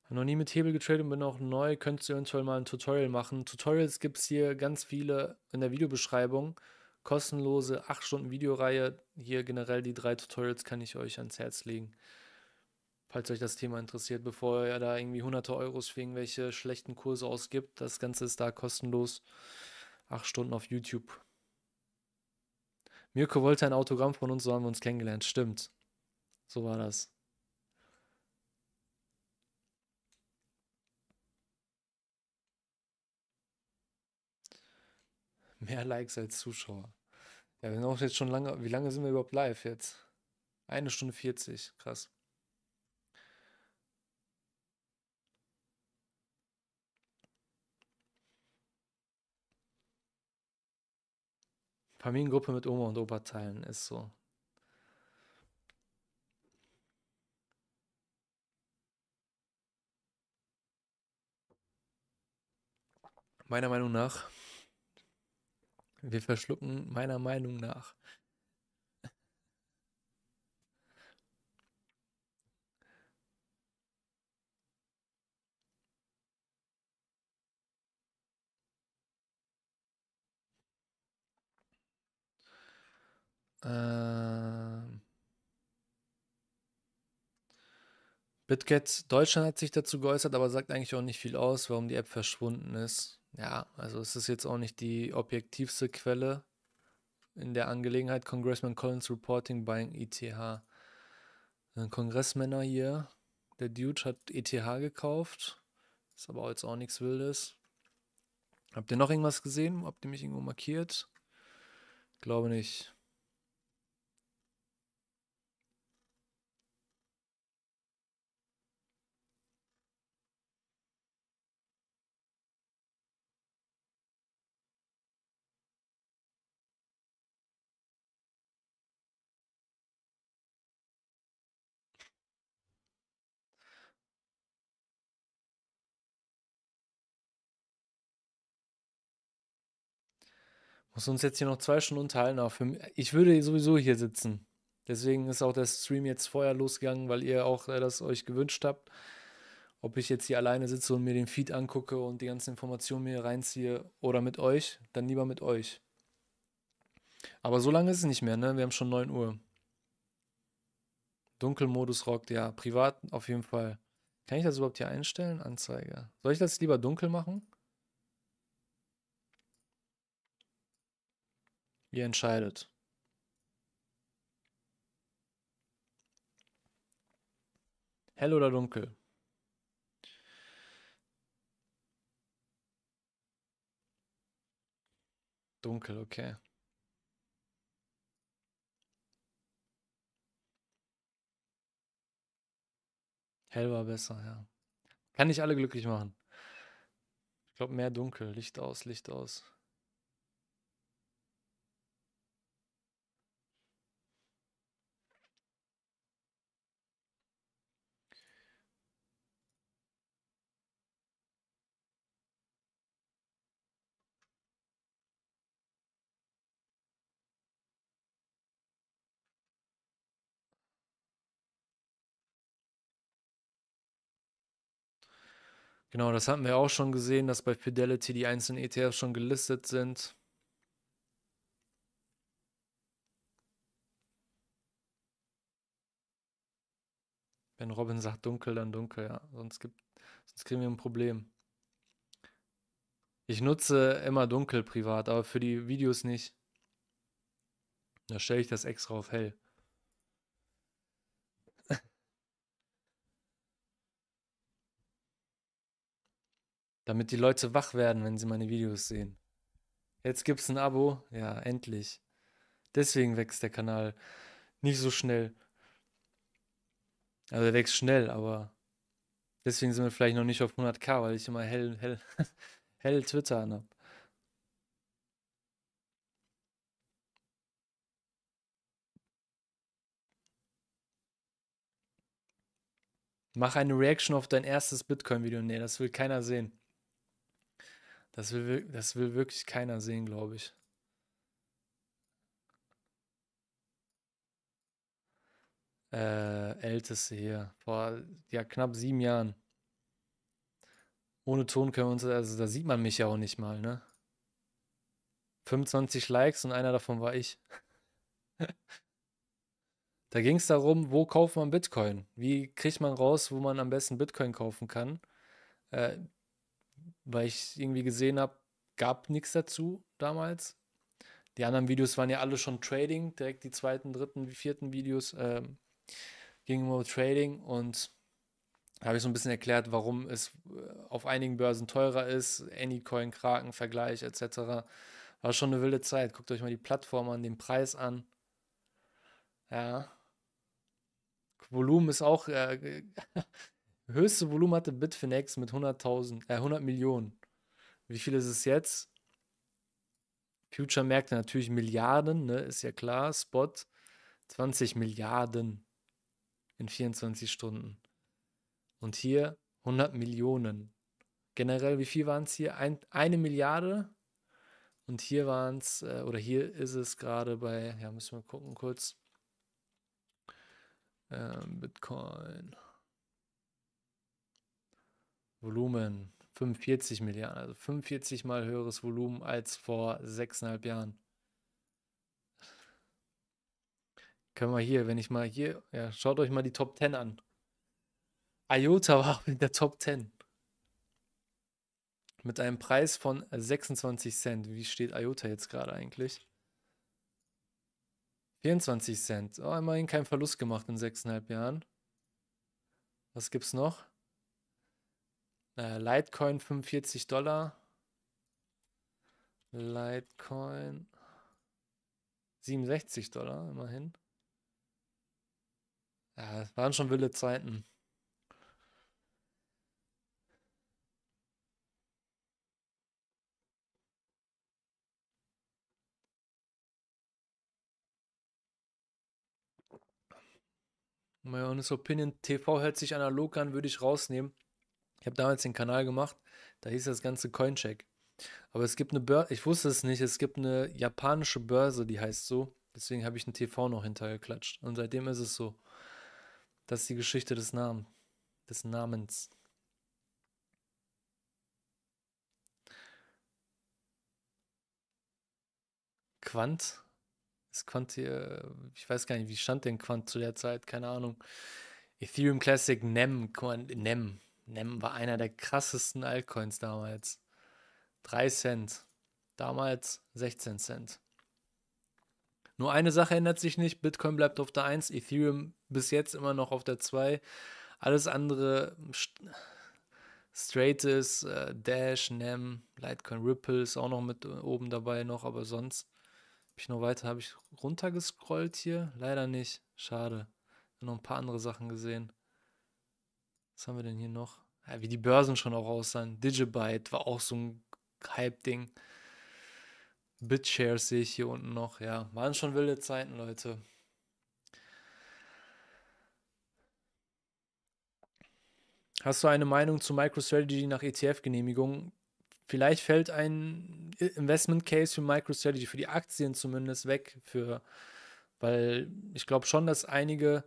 Noch nie mit Hebel getradet und bin auch neu. Könntest du eventuell mal ein Tutorial machen? Tutorials gibt es hier ganz viele in der Videobeschreibung kostenlose 8 Stunden Videoreihe. Hier generell die drei Tutorials kann ich euch ans Herz legen, falls euch das Thema interessiert, bevor ihr da irgendwie hunderte Euros für irgendwelche schlechten Kurse ausgibt. Das Ganze ist da kostenlos. 8 Stunden auf YouTube. Mirko wollte ein Autogramm von uns, so haben wir uns kennengelernt. Stimmt. So war das. Mehr Likes als Zuschauer. Ja, wir sind auch jetzt schon lange. Wie lange sind wir überhaupt live jetzt? Eine Stunde 40. Krass. Familiengruppe mit Oma und Opa teilen ist so. Meiner Meinung nach wir verschlucken meiner Meinung nach. Ähm. BitGet Deutschland hat sich dazu geäußert, aber sagt eigentlich auch nicht viel aus, warum die App verschwunden ist ja, also es ist jetzt auch nicht die objektivste Quelle in der Angelegenheit. Congressman Collins Reporting Buying e ETH. Kongressmänner hier. Der Dude hat ETH gekauft. Ist aber jetzt auch nichts Wildes. Habt ihr noch irgendwas gesehen? Habt ihr mich irgendwo markiert? Glaube nicht. Muss uns jetzt hier noch zwei Stunden unterhalten. Aber für, ich würde sowieso hier sitzen. Deswegen ist auch der Stream jetzt vorher losgegangen, weil ihr auch äh, das euch gewünscht habt. Ob ich jetzt hier alleine sitze und mir den Feed angucke und die ganzen Informationen mir reinziehe oder mit euch, dann lieber mit euch. Aber so lange ist es nicht mehr, ne? Wir haben schon 9 Uhr. Dunkelmodus rockt, ja. Privat auf jeden Fall. Kann ich das überhaupt hier einstellen? Anzeige. Soll ich das lieber dunkel machen? Ihr entscheidet. Hell oder dunkel? Dunkel, okay. Hell war besser, ja. Kann nicht alle glücklich machen. Ich glaube, mehr dunkel. Licht aus, Licht aus. Genau, das hatten wir auch schon gesehen, dass bei Fidelity die einzelnen ETFs schon gelistet sind. Wenn Robin sagt dunkel, dann dunkel, ja. Sonst, gibt, sonst kriegen wir ein Problem. Ich nutze immer dunkel privat, aber für die Videos nicht. Da stelle ich das extra auf hell. Damit die Leute wach werden, wenn sie meine Videos sehen. Jetzt gibt's ein Abo. Ja, endlich. Deswegen wächst der Kanal nicht so schnell. Also er wächst schnell, aber deswegen sind wir vielleicht noch nicht auf 100k, weil ich immer hell, hell, hell Twitter an habe. Mach eine Reaction auf dein erstes Bitcoin-Video. Nee, das will keiner sehen. Das will, das will wirklich keiner sehen, glaube ich. Äh, Älteste hier, vor ja, knapp sieben Jahren. Ohne Ton können wir uns, also da sieht man mich ja auch nicht mal, ne? 25 Likes und einer davon war ich. da ging es darum, wo kauft man Bitcoin? Wie kriegt man raus, wo man am besten Bitcoin kaufen kann? Äh, weil ich irgendwie gesehen habe, gab nichts dazu damals. Die anderen Videos waren ja alle schon Trading, direkt die zweiten, dritten, vierten Videos ähm, gingen immer Trading und habe ich so ein bisschen erklärt, warum es äh, auf einigen Börsen teurer ist, Anycoin, Kraken, Vergleich etc. War schon eine wilde Zeit. Guckt euch mal die Plattform an, den Preis an. Ja. Volumen ist auch äh, höchste Volumen hatte Bitfinex mit 100.000, äh, 100 Millionen. Wie viel ist es jetzt? Future-Märkte natürlich Milliarden, ne, ist ja klar. Spot 20 Milliarden in 24 Stunden. Und hier 100 Millionen. Generell, wie viel waren es hier? Ein, eine Milliarde. Und hier waren es, äh, oder hier ist es gerade bei, ja, müssen wir gucken kurz. Ähm, Bitcoin. Volumen 45 Milliarden, also 45 mal höheres Volumen als vor sechseinhalb Jahren. Können wir hier, wenn ich mal hier, ja, schaut euch mal die Top 10 an. IOTA war in der Top 10. Mit einem Preis von 26 Cent. Wie steht IOTA jetzt gerade eigentlich? 24 Cent. Oh, immerhin kein Verlust gemacht in sechseinhalb Jahren. Was gibt's noch? Äh, Litecoin 45 Dollar. Litecoin 67 Dollar, immerhin. Ja, es waren schon wilde Zeiten. My Honest Opinion TV hört sich analog an, würde ich rausnehmen. Ich habe damals den Kanal gemacht, da hieß das ganze Coincheck. Aber es gibt eine Börse, ich wusste es nicht, es gibt eine japanische Börse, die heißt so. Deswegen habe ich einen TV noch hintergeklatscht. Und seitdem ist es so. Das ist die Geschichte des Namens. Des Namens. Quant? Ist Quant hier, äh, ich weiß gar nicht, wie stand denn Quant zu der Zeit? Keine Ahnung. Ethereum Classic NEM, NEM, Nem war einer der krassesten Altcoins damals. 3 Cent. Damals 16 Cent. Nur eine Sache ändert sich nicht. Bitcoin bleibt auf der 1, Ethereum bis jetzt immer noch auf der 2. Alles andere straight äh, ist, Dash, NEM, Litecoin Ripple ist auch noch mit oben dabei noch, aber sonst habe ich noch weiter, habe ich runtergescrollt hier? Leider nicht. Schade. Noch ein paar andere Sachen gesehen. Was haben wir denn hier noch? Ja, wie die Börsen schon auch aussahen. Digibyte war auch so ein Hype-Ding. BitShares sehe ich hier unten noch. Ja, waren schon wilde Zeiten, Leute. Hast du eine Meinung zu MicroStrategy nach ETF-Genehmigung? Vielleicht fällt ein Investment Case für MicroStrategy, für die Aktien zumindest weg, für, weil ich glaube schon, dass einige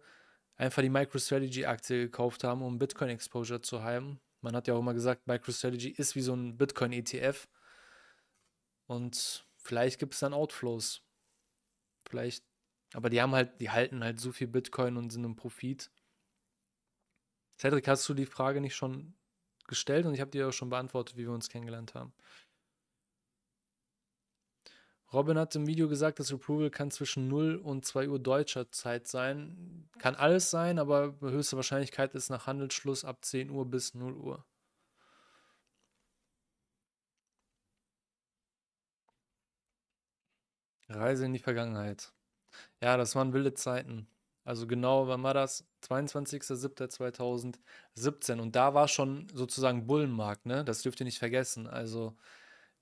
einfach die MicroStrategy-Aktie gekauft haben, um Bitcoin-Exposure zu haben. Man hat ja auch immer gesagt, MicroStrategy ist wie so ein Bitcoin-ETF. Und vielleicht gibt es dann Outflows. Vielleicht. Aber die haben halt, die halten halt so viel Bitcoin und sind im Profit. Cedric, hast du die Frage nicht schon gestellt und ich habe dir auch schon beantwortet, wie wir uns kennengelernt haben. Robin hat im Video gesagt, das Approval kann zwischen 0 und 2 Uhr deutscher Zeit sein. Kann alles sein, aber höchste Wahrscheinlichkeit ist nach Handelsschluss ab 10 Uhr bis 0 Uhr. Reise in die Vergangenheit. Ja, das waren wilde Zeiten. Also genau, wann war das? 22.07.2017. Und da war schon sozusagen Bullenmarkt, ne? Das dürft ihr nicht vergessen. Also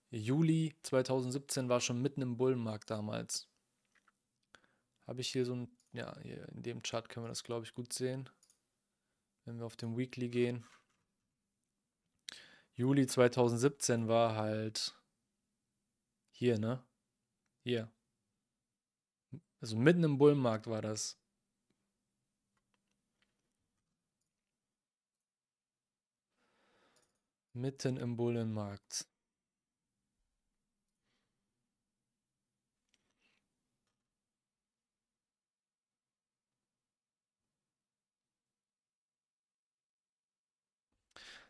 Juli 2017 war schon mitten im Bullenmarkt damals. Habe ich hier so ein, ja, hier in dem Chart können wir das, glaube ich, gut sehen. Wenn wir auf den Weekly gehen. Juli 2017 war halt hier, ne? Hier. Also mitten im Bullenmarkt war das. Mitten im Bullenmarkt.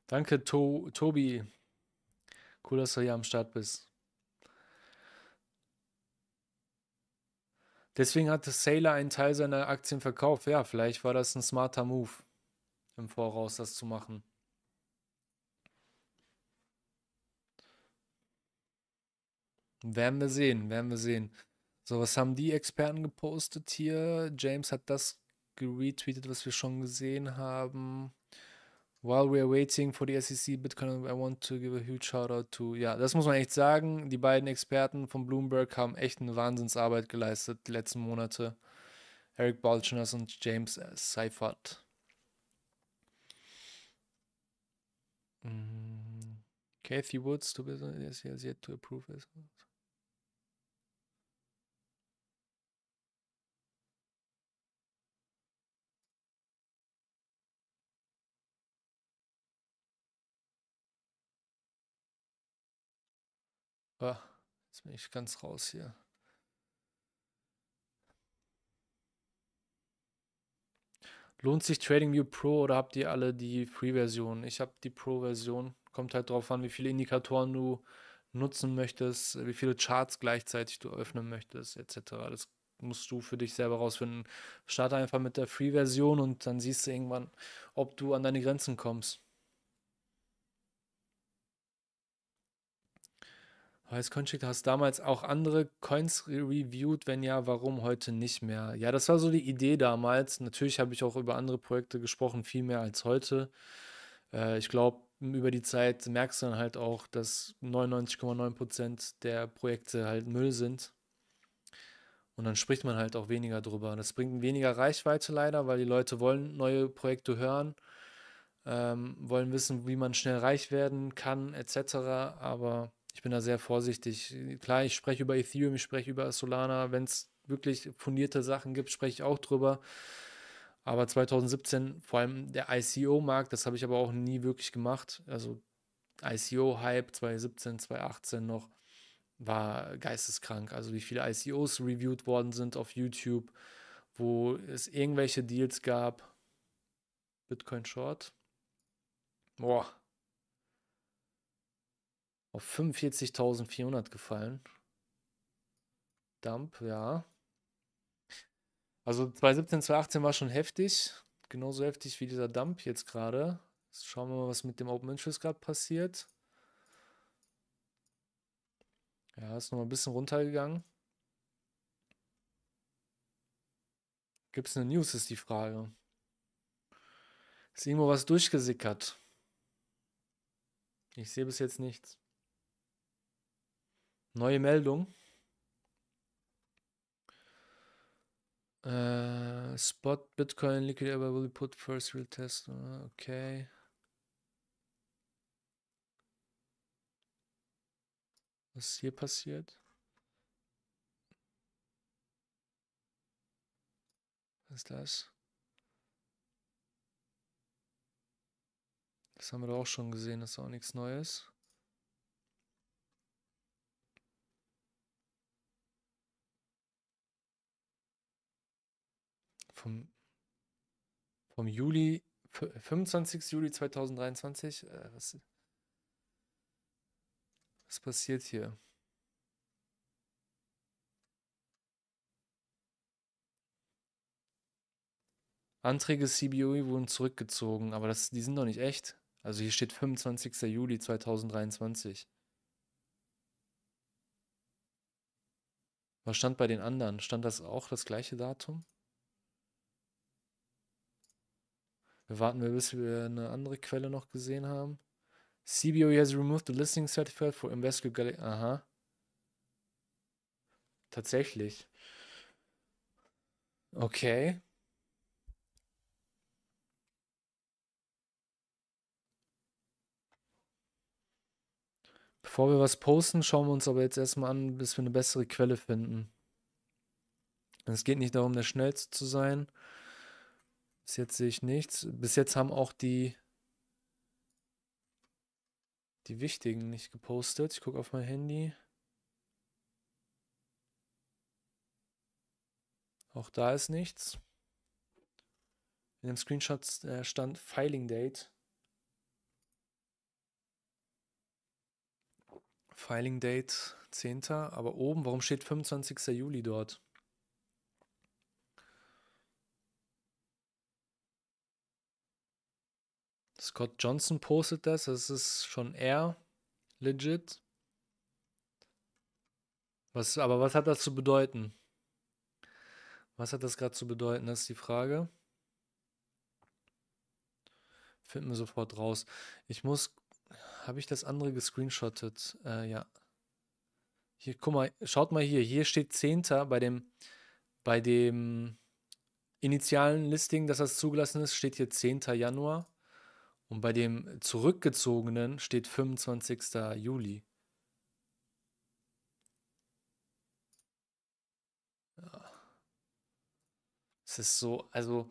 Danke, to Tobi. Cool, dass du hier am Start bist. Deswegen hatte Sailor einen Teil seiner Aktien verkauft. Ja, vielleicht war das ein smarter Move im Voraus, das zu machen. Werden wir sehen, werden wir sehen. So, was haben die Experten gepostet hier? James hat das geretweetet, was wir schon gesehen haben. While we are waiting for the SEC Bitcoin, I want to give a huge shout out to. Ja, das muss man echt sagen. Die beiden Experten von Bloomberg haben echt eine Wahnsinnsarbeit geleistet die letzten Monate. Eric Balchners und James Seifert. Mm, Kathy Woods, to be, yes, yes, yet to approve as Ah, jetzt bin ich ganz raus hier. Lohnt sich TradingView Pro oder habt ihr alle die Free-Version? Ich habe die Pro-Version. Kommt halt darauf an, wie viele Indikatoren du nutzen möchtest, wie viele Charts gleichzeitig du öffnen möchtest, etc. Das musst du für dich selber rausfinden. Starte einfach mit der Free-Version und dann siehst du irgendwann, ob du an deine Grenzen kommst. Als Coincheck hast du damals auch andere Coins reviewed, wenn ja, warum heute nicht mehr? Ja, das war so die Idee damals. Natürlich habe ich auch über andere Projekte gesprochen, viel mehr als heute. Äh, ich glaube, über die Zeit merkst du dann halt auch, dass 99,9% der Projekte halt Müll sind. Und dann spricht man halt auch weniger drüber. Das bringt weniger Reichweite leider, weil die Leute wollen neue Projekte hören, ähm, wollen wissen, wie man schnell reich werden kann, etc. Aber ich bin da sehr vorsichtig. Klar, ich spreche über Ethereum, ich spreche über Solana. Wenn es wirklich fundierte Sachen gibt, spreche ich auch drüber. Aber 2017, vor allem der ICO-Markt, das habe ich aber auch nie wirklich gemacht. Also ICO-Hype 2017, 2018 noch war geisteskrank. Also wie viele ICOs reviewed worden sind auf YouTube, wo es irgendwelche Deals gab. Bitcoin Short. Boah, auf 45.400 gefallen. Dump, ja. Also 2017, 2018 war schon heftig. Genauso heftig wie dieser Dump jetzt gerade. schauen wir mal, was mit dem Open Interest gerade passiert. Ja, ist noch ein bisschen runtergegangen. Gibt es eine News, ist die Frage. Ist irgendwo was durchgesickert? Ich sehe bis jetzt nichts. Neue Meldung. Uh, Spot Bitcoin Liquid Ever Available Put First Real Test. Okay. Was ist hier passiert? Was ist das? Das haben wir doch auch schon gesehen, das ist auch nichts Neues. vom, vom Juli, 25. Juli 2023. Äh, was, was passiert hier? Anträge CBOE wurden zurückgezogen, aber das, die sind doch nicht echt. Also hier steht 25. Juli 2023. Was stand bei den anderen? Stand das auch das gleiche Datum? Wir warten, bis wir eine andere Quelle noch gesehen haben. CBO e has removed the listing certificate for Invesco Gallery. Aha. Tatsächlich. Okay. Bevor wir was posten, schauen wir uns aber jetzt erstmal an, bis wir eine bessere Quelle finden. Es geht nicht darum, der schnellste zu sein, bis jetzt sehe ich nichts. Bis jetzt haben auch die die wichtigen nicht gepostet. Ich gucke auf mein Handy. Auch da ist nichts. In dem Screenshot äh, stand Filing Date. Filing Date 10. Aber oben, warum steht 25. Juli dort? Scott Johnson postet das. Das ist schon eher legit. Was, aber was hat das zu bedeuten? Was hat das gerade zu bedeuten? Das ist die Frage. Finden wir sofort raus. Ich muss. Habe ich das andere gescreenshottet? Äh, ja. Hier, guck mal, schaut mal hier. Hier steht 10. bei dem, bei dem initialen Listing, dass das zugelassen ist, steht hier 10. Januar. Und bei dem zurückgezogenen steht 25. Juli. Ja. Es ist so, also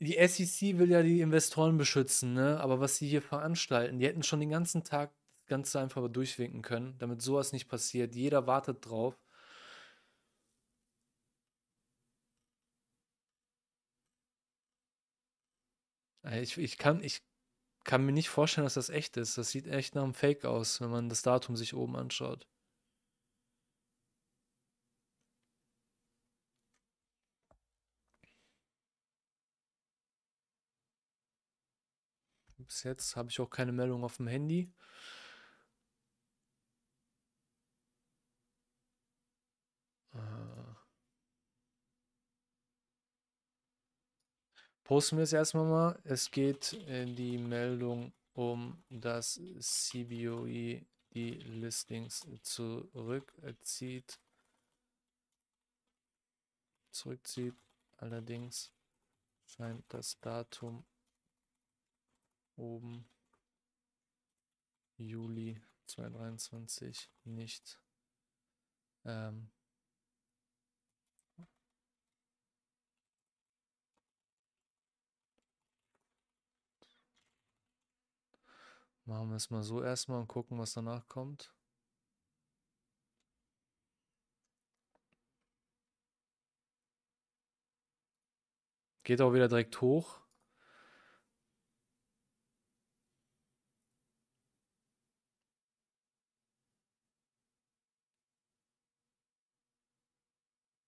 die SEC will ja die Investoren beschützen, ne? aber was sie hier veranstalten, die hätten schon den ganzen Tag das Ganze einfach durchwinken können, damit sowas nicht passiert. Jeder wartet drauf. Ich, ich, kann, ich kann mir nicht vorstellen, dass das echt ist. Das sieht echt nach einem Fake aus, wenn man das Datum sich oben anschaut. Bis jetzt habe ich auch keine Meldung auf dem Handy. posten wir es erstmal mal. Es geht in die Meldung um dass CBOE die Listings zurückzieht. Zurückzieht. Allerdings scheint das Datum oben Juli 2023 nicht ähm, Machen wir es mal so erstmal und gucken, was danach kommt. Geht auch wieder direkt hoch.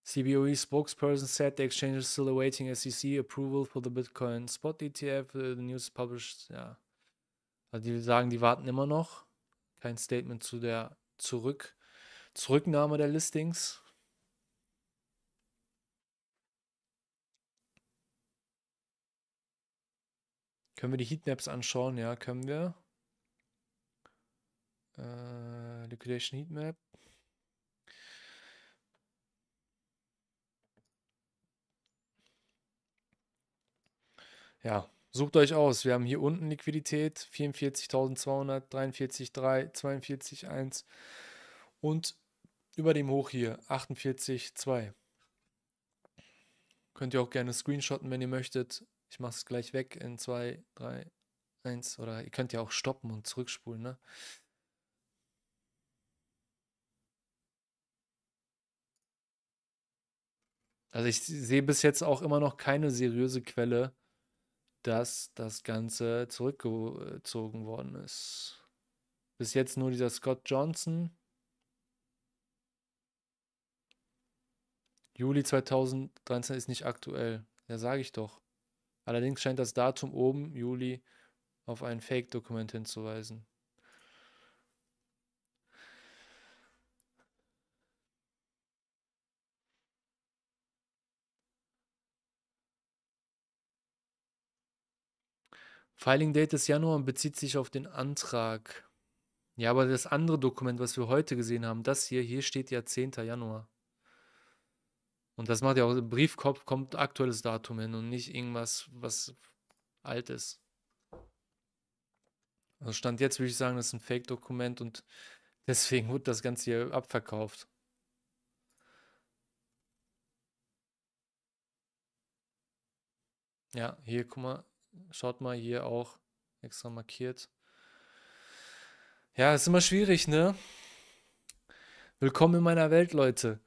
CBOE spokesperson said the exchange is still awaiting SEC approval for the Bitcoin spot ETF. Uh, the news published, yeah. Also die sagen, die warten immer noch. Kein Statement zu der Zurück Zurücknahme der Listings. Können wir die Heatmaps anschauen? Ja, können wir. Äh, Liquidation Heatmap. Ja, Sucht euch aus. Wir haben hier unten Liquidität 44.200, 43.3, 42, und über dem Hoch hier 48.2. Könnt ihr auch gerne screenshotten, wenn ihr möchtet. Ich mache es gleich weg in 2, 3, 1 oder ihr könnt ja auch stoppen und zurückspulen. Ne? Also ich sehe bis jetzt auch immer noch keine seriöse Quelle, dass das Ganze zurückgezogen worden ist. Bis jetzt nur dieser Scott Johnson. Juli 2013 ist nicht aktuell. Ja, sage ich doch. Allerdings scheint das Datum oben, Juli, auf ein Fake-Dokument hinzuweisen. Filing Date ist Januar und bezieht sich auf den Antrag. Ja, aber das andere Dokument, was wir heute gesehen haben, das hier, hier steht ja 10. Januar. Und das macht ja auch, im Briefkopf kommt aktuelles Datum hin und nicht irgendwas, was alt ist. Also Stand jetzt würde ich sagen, das ist ein Fake-Dokument und deswegen wird das Ganze hier abverkauft. Ja, hier, guck mal, Schaut mal hier auch extra markiert. Ja, ist immer schwierig, ne? Willkommen in meiner Welt, Leute.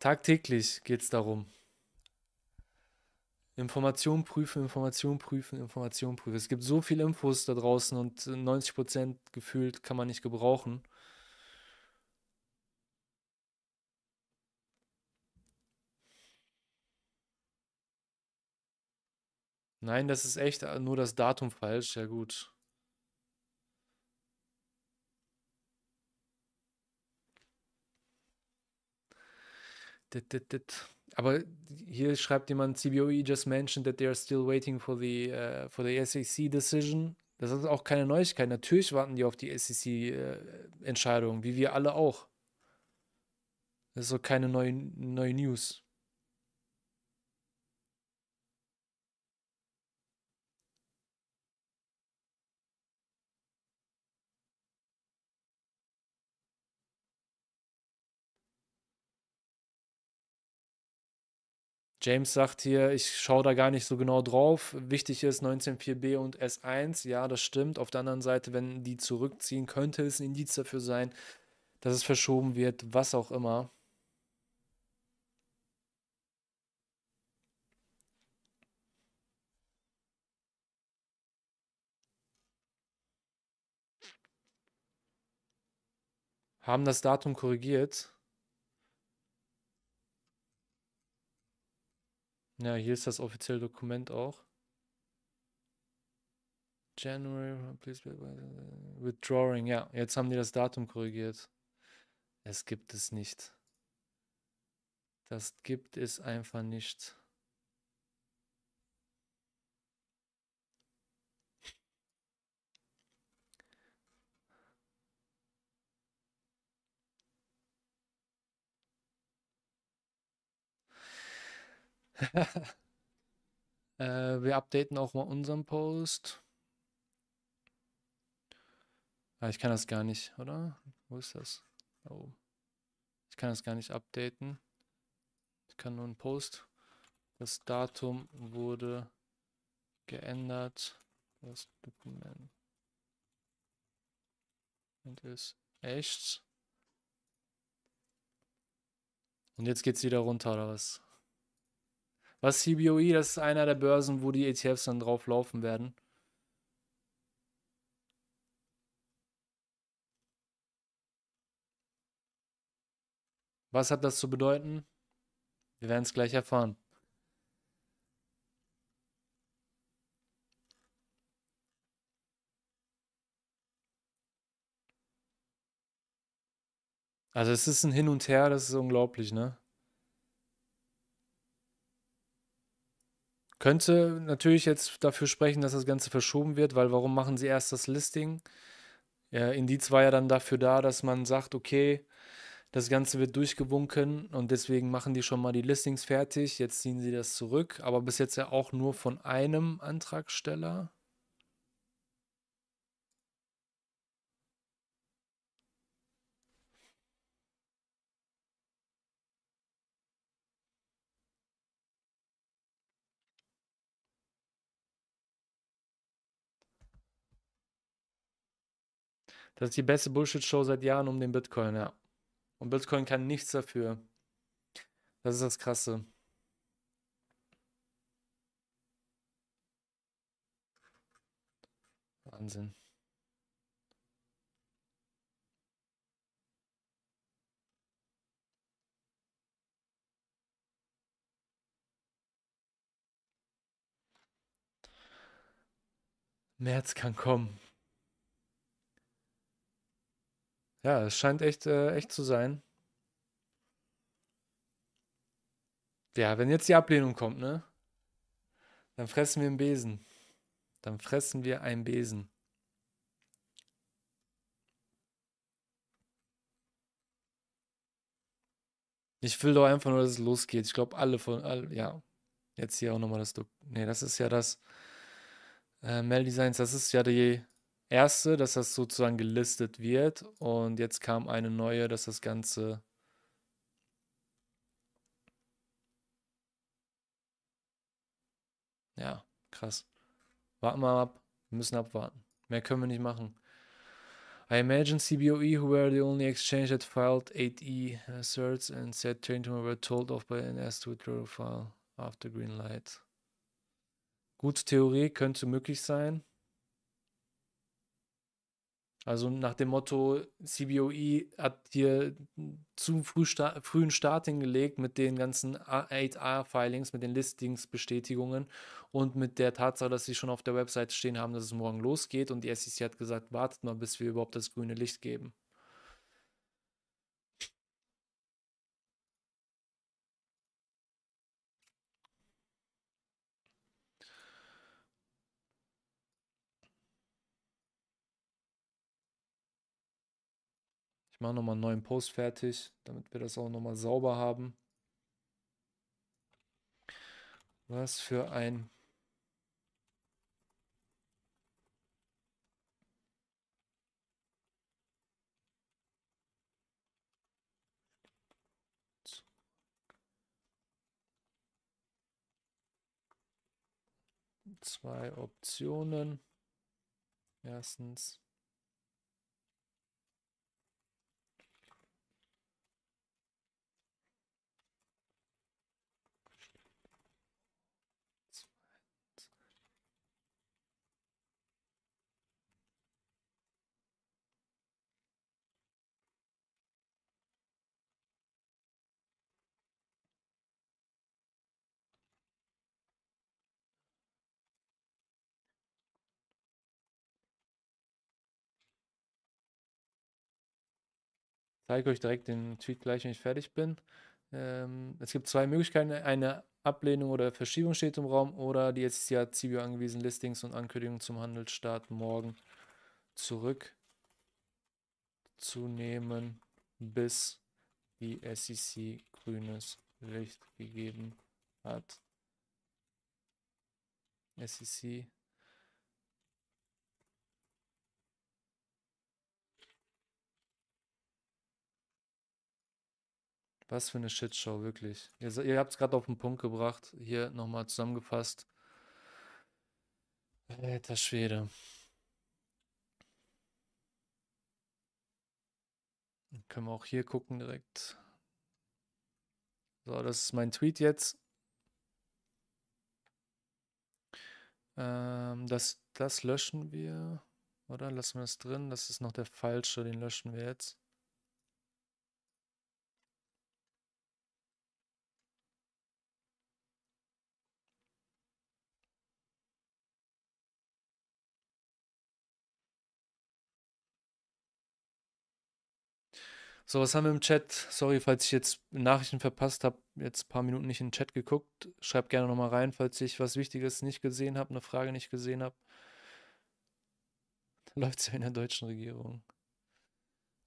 Tagtäglich geht es darum. Information prüfen, Information prüfen, Information prüfen. Es gibt so viele Infos da draußen und 90% gefühlt kann man nicht gebrauchen. Nein, das ist echt äh, nur das Datum falsch. Ja, gut. Aber hier schreibt jemand, CBOE just mentioned that they are still waiting for the, uh, for the SEC decision. Das ist auch keine Neuigkeit. Natürlich warten die auf die SEC-Entscheidung, äh, wie wir alle auch. Das ist auch keine neue, neue News. James sagt hier, ich schaue da gar nicht so genau drauf. Wichtig ist 19.4b und S1. Ja, das stimmt. Auf der anderen Seite, wenn die zurückziehen, könnte es ein Indiz dafür sein, dass es verschoben wird, was auch immer. Haben das Datum korrigiert. Ja, hier ist das offizielle Dokument auch. January, please withdrawing. Ja, jetzt haben die das Datum korrigiert. Es gibt es nicht. Das gibt es einfach nicht. äh, wir updaten auch mal unseren Post. Ah, ich kann das gar nicht, oder? Wo ist das? Oh. Ich kann das gar nicht updaten. Ich kann nur einen Post. Das Datum wurde geändert. Das Dokument. Und ist echt. Und jetzt geht es wieder runter, oder was? Was CBOE, das ist einer der Börsen, wo die ETFs dann drauf laufen werden. Was hat das zu bedeuten? Wir werden es gleich erfahren. Also es ist ein Hin und Her, das ist unglaublich, ne? Könnte natürlich jetzt dafür sprechen, dass das Ganze verschoben wird, weil warum machen sie erst das Listing? Ja, Indiz war ja dann dafür da, dass man sagt, okay, das Ganze wird durchgewunken und deswegen machen die schon mal die Listings fertig. Jetzt ziehen sie das zurück, aber bis jetzt ja auch nur von einem Antragsteller. Das ist die beste Bullshit-Show seit Jahren um den Bitcoin, ja. Und Bitcoin kann nichts dafür. Das ist das Krasse. Wahnsinn. März kann kommen. Ja, es scheint echt, äh, echt zu sein. Ja, wenn jetzt die Ablehnung kommt, ne? Dann fressen wir einen Besen. Dann fressen wir einen Besen. Ich will doch einfach nur, dass es losgeht. Ich glaube, alle von, all, ja. Jetzt hier auch nochmal das, ne, das ist ja das äh, Mail Designs, das ist ja die erste, dass das sozusagen gelistet wird und jetzt kam eine neue, dass das Ganze Ja, krass. Warten wir ab. Wir müssen abwarten. Mehr können wir nicht machen. I imagine CBOE, who were the only exchange that filed 8E asserts and said train to were told off by an asked to withdraw the file after green light. Gute Theorie könnte möglich sein. Also nach dem Motto, CBOE hat hier zu früh sta frühen Start hingelegt mit den ganzen 8R-Filings, mit den Listingsbestätigungen und mit der Tatsache, dass sie schon auf der Website stehen haben, dass es morgen losgeht. Und die SEC hat gesagt, wartet mal, bis wir überhaupt das grüne Licht geben. Ich mache nochmal einen neuen Post fertig, damit wir das auch nochmal sauber haben. Was für ein zwei Optionen. Erstens zeige euch direkt den Tweet gleich, wenn ich fertig bin. Ähm, es gibt zwei Möglichkeiten. Eine Ablehnung oder Verschiebung steht im Raum oder die SEC hat CBO angewiesen, Listings und Ankündigungen zum Handelsstart morgen zurückzunehmen, bis die SEC grünes Licht gegeben hat. SEC Was für eine Shitshow, wirklich. Ihr, ihr habt es gerade auf den Punkt gebracht. Hier nochmal zusammengefasst. Alter Schwede. Dann können wir auch hier gucken direkt. So, das ist mein Tweet jetzt. Ähm, das, das löschen wir. Oder lassen wir es drin? Das ist noch der falsche, den löschen wir jetzt. So, was haben wir im Chat? Sorry, falls ich jetzt Nachrichten verpasst habe, jetzt ein paar Minuten nicht in den Chat geguckt. Schreibt gerne nochmal rein, falls ich was Wichtiges nicht gesehen habe, eine Frage nicht gesehen habe. Läuft es ja in der deutschen Regierung.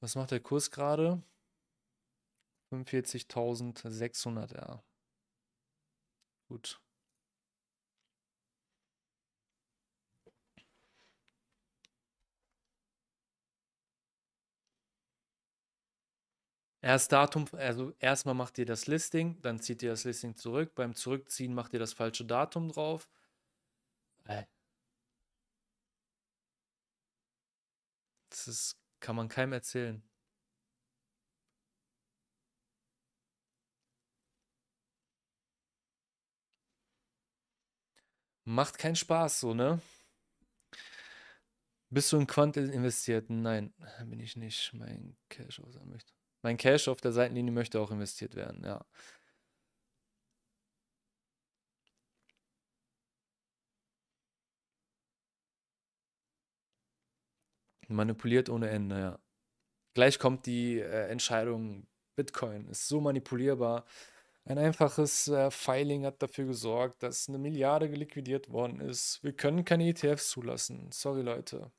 Was macht der Kurs gerade? 45.600 R. Ja. Gut. Erst Datum, also erstmal macht ihr das Listing, dann zieht ihr das Listing zurück. Beim Zurückziehen macht ihr das falsche Datum drauf. Das ist, kann man keinem erzählen. Macht keinen Spaß, so, ne? Bist du in Quant investiert? Nein, bin ich nicht. Mein Cash aussagen möchte. Mein Cash auf der Seitenlinie möchte auch investiert werden, ja. Manipuliert ohne Ende, ja. Gleich kommt die äh, Entscheidung, Bitcoin ist so manipulierbar. Ein einfaches äh, Filing hat dafür gesorgt, dass eine Milliarde liquidiert worden ist. Wir können keine ETFs zulassen. Sorry Leute.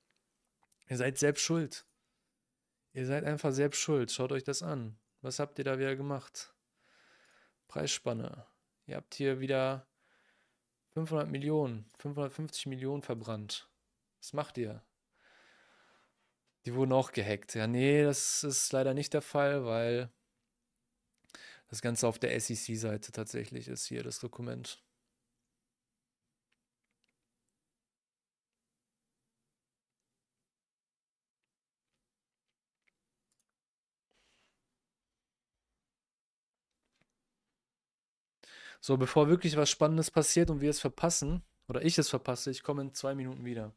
Ihr seid selbst schuld. Ihr seid einfach selbst schuld. Schaut euch das an. Was habt ihr da wieder gemacht? Preisspanne. Ihr habt hier wieder 500 Millionen, 550 Millionen verbrannt. Was macht ihr? Die wurden auch gehackt. Ja, nee, das ist leider nicht der Fall, weil das Ganze auf der SEC-Seite tatsächlich ist hier das Dokument. So, bevor wirklich was Spannendes passiert und wir es verpassen, oder ich es verpasse, ich komme in zwei Minuten wieder.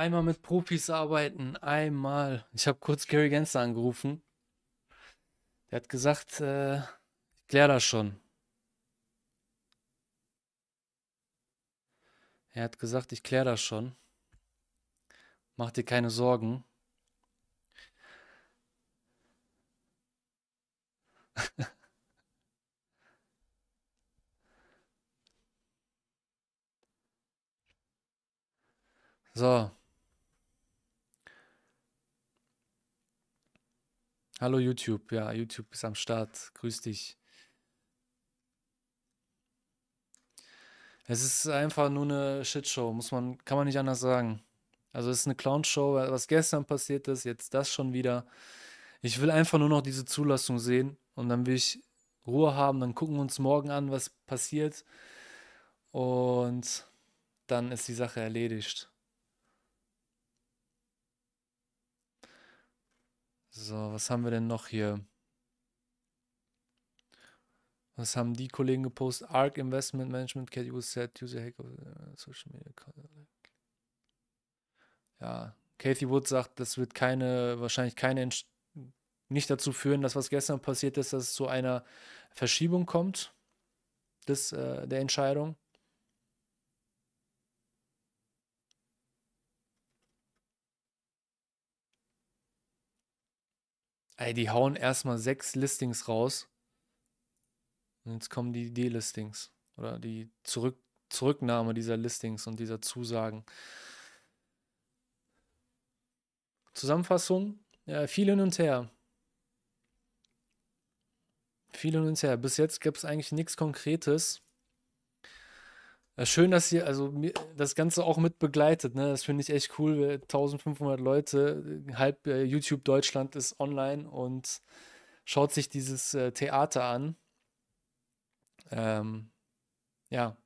Einmal mit Profis arbeiten, einmal. Ich habe kurz Gary Gensler angerufen. Der hat gesagt, äh, ich kläre das schon. Er hat gesagt, ich kläre das schon. Mach dir keine Sorgen. so. Hallo YouTube, ja, YouTube ist am Start. Grüß dich. Es ist einfach nur eine Shitshow, muss man, kann man nicht anders sagen. Also es ist eine Clownshow, was gestern passiert ist, jetzt das schon wieder. Ich will einfach nur noch diese Zulassung sehen und dann will ich Ruhe haben, dann gucken wir uns morgen an, was passiert und dann ist die Sache erledigt. So, was haben wir denn noch hier? Was haben die Kollegen gepostet? ARC Investment Management Cat Use Set User Hack äh, Social Media. Ja, Kathy Wood sagt, das wird keine, wahrscheinlich keine, nicht dazu führen, dass was gestern passiert ist, dass es zu einer Verschiebung kommt des, äh, der Entscheidung. Ey, die hauen erstmal sechs Listings raus. Und jetzt kommen die D-Listings oder die Zurück Zurücknahme dieser Listings und dieser Zusagen. Zusammenfassung, ja, viel hin und her. Viel hin und her. Bis jetzt gibt es eigentlich nichts Konkretes. Das schön, dass ihr also das Ganze auch mit begleitet. Ne? Das finde ich echt cool. 1500 Leute, äh, halb äh, YouTube Deutschland ist online und schaut sich dieses äh, Theater an. Ähm, ja,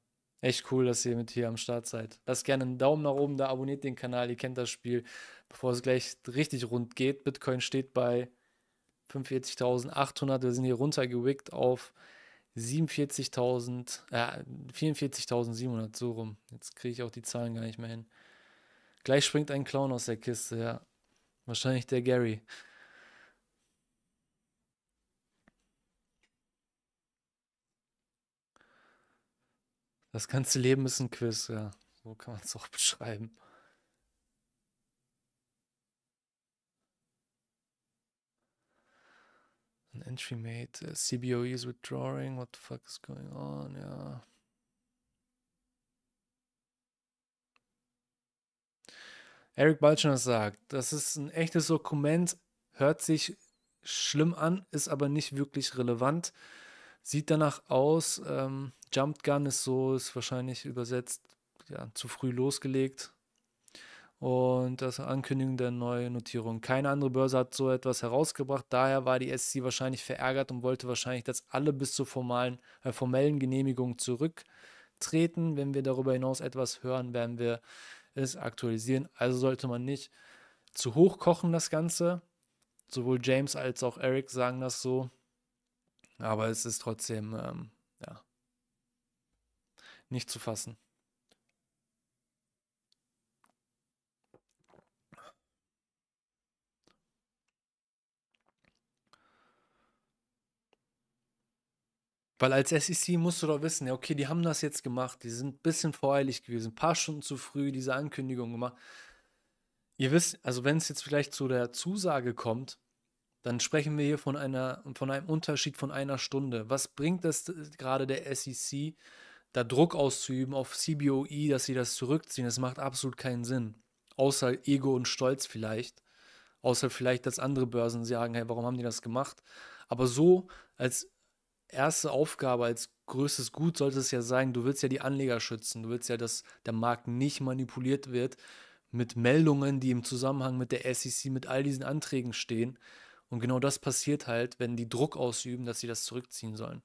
echt cool, dass ihr mit hier am Start seid. Lasst gerne einen Daumen nach oben da, abonniert den Kanal, ihr kennt das Spiel, bevor es gleich richtig rund geht. Bitcoin steht bei 45.800, wir sind hier runtergewickt auf 47.000, äh, 44.700, so rum. Jetzt kriege ich auch die Zahlen gar nicht mehr hin. Gleich springt ein Clown aus der Kiste, ja. Wahrscheinlich der Gary. Das ganze Leben ist ein Quiz, ja. So kann man es auch beschreiben. An entry made. Uh, äh, CBOE is withdrawing. What the fuck is going on? Ja. Eric Balchner sagt, das ist ein echtes Dokument, hört sich schlimm an, ist aber nicht wirklich relevant. Sieht danach aus, ähm, Jump Gun ist so, ist wahrscheinlich übersetzt, ja, zu früh losgelegt und das Ankündigen der neuen Notierung. Keine andere Börse hat so etwas herausgebracht, daher war die SC wahrscheinlich verärgert und wollte wahrscheinlich, dass alle bis zur formalen, äh, formellen Genehmigung zurücktreten. Wenn wir darüber hinaus etwas hören, werden wir es aktualisieren. Also sollte man nicht zu hoch kochen das Ganze. Sowohl James als auch Eric sagen das so. Aber es ist trotzdem ähm, ja, nicht zu fassen. Weil als SEC musst du doch wissen, ja, okay, die haben das jetzt gemacht, die sind ein bisschen voreilig gewesen, ein paar Stunden zu früh diese Ankündigung gemacht. Ihr wisst, also wenn es jetzt vielleicht zu der Zusage kommt, dann sprechen wir hier von, einer, von einem Unterschied von einer Stunde. Was bringt das äh, gerade der SEC, da Druck auszuüben auf CBOE, dass sie das zurückziehen? Das macht absolut keinen Sinn. Außer Ego und Stolz vielleicht. Außer vielleicht, dass andere Börsen sagen, hey, warum haben die das gemacht? Aber so, als erste Aufgabe als größtes Gut sollte es ja sein, du willst ja die Anleger schützen, du willst ja, dass der Markt nicht manipuliert wird mit Meldungen, die im Zusammenhang mit der SEC, mit all diesen Anträgen stehen. Und genau das passiert halt, wenn die Druck ausüben, dass sie das zurückziehen sollen.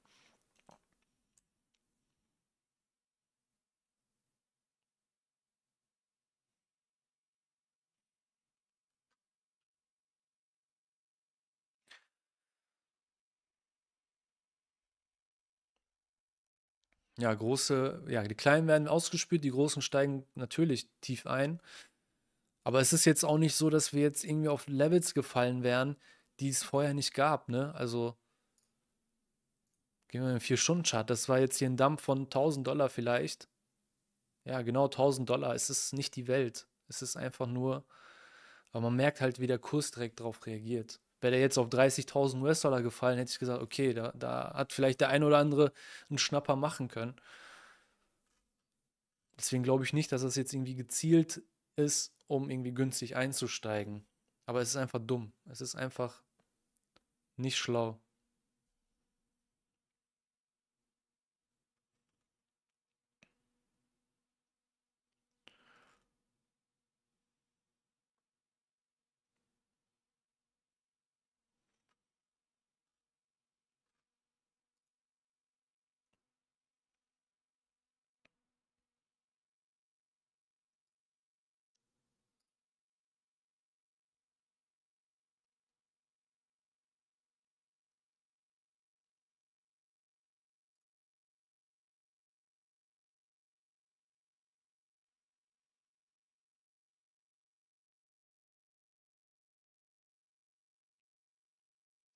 ja, große, ja, die Kleinen werden ausgespült, die Großen steigen natürlich tief ein. Aber es ist jetzt auch nicht so, dass wir jetzt irgendwie auf Levels gefallen wären, die es vorher nicht gab, ne? Also, gehen wir in den 4-Stunden-Chart. Das war jetzt hier ein Dump von 1000 Dollar vielleicht. Ja, genau 1000 Dollar. Es ist nicht die Welt. Es ist einfach nur, aber man merkt halt, wie der Kurs direkt darauf reagiert. Wäre der jetzt auf 30.000 US-Dollar gefallen, hätte ich gesagt, okay, da, da hat vielleicht der ein oder andere einen Schnapper machen können. Deswegen glaube ich nicht, dass das jetzt irgendwie gezielt ist, um irgendwie günstig einzusteigen. Aber es ist einfach dumm. Es ist einfach nicht schlau.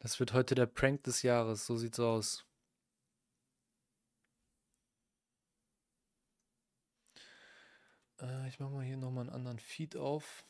Das wird heute der Prank des Jahres, so sieht's aus. Äh, ich mache mal hier nochmal einen anderen Feed auf.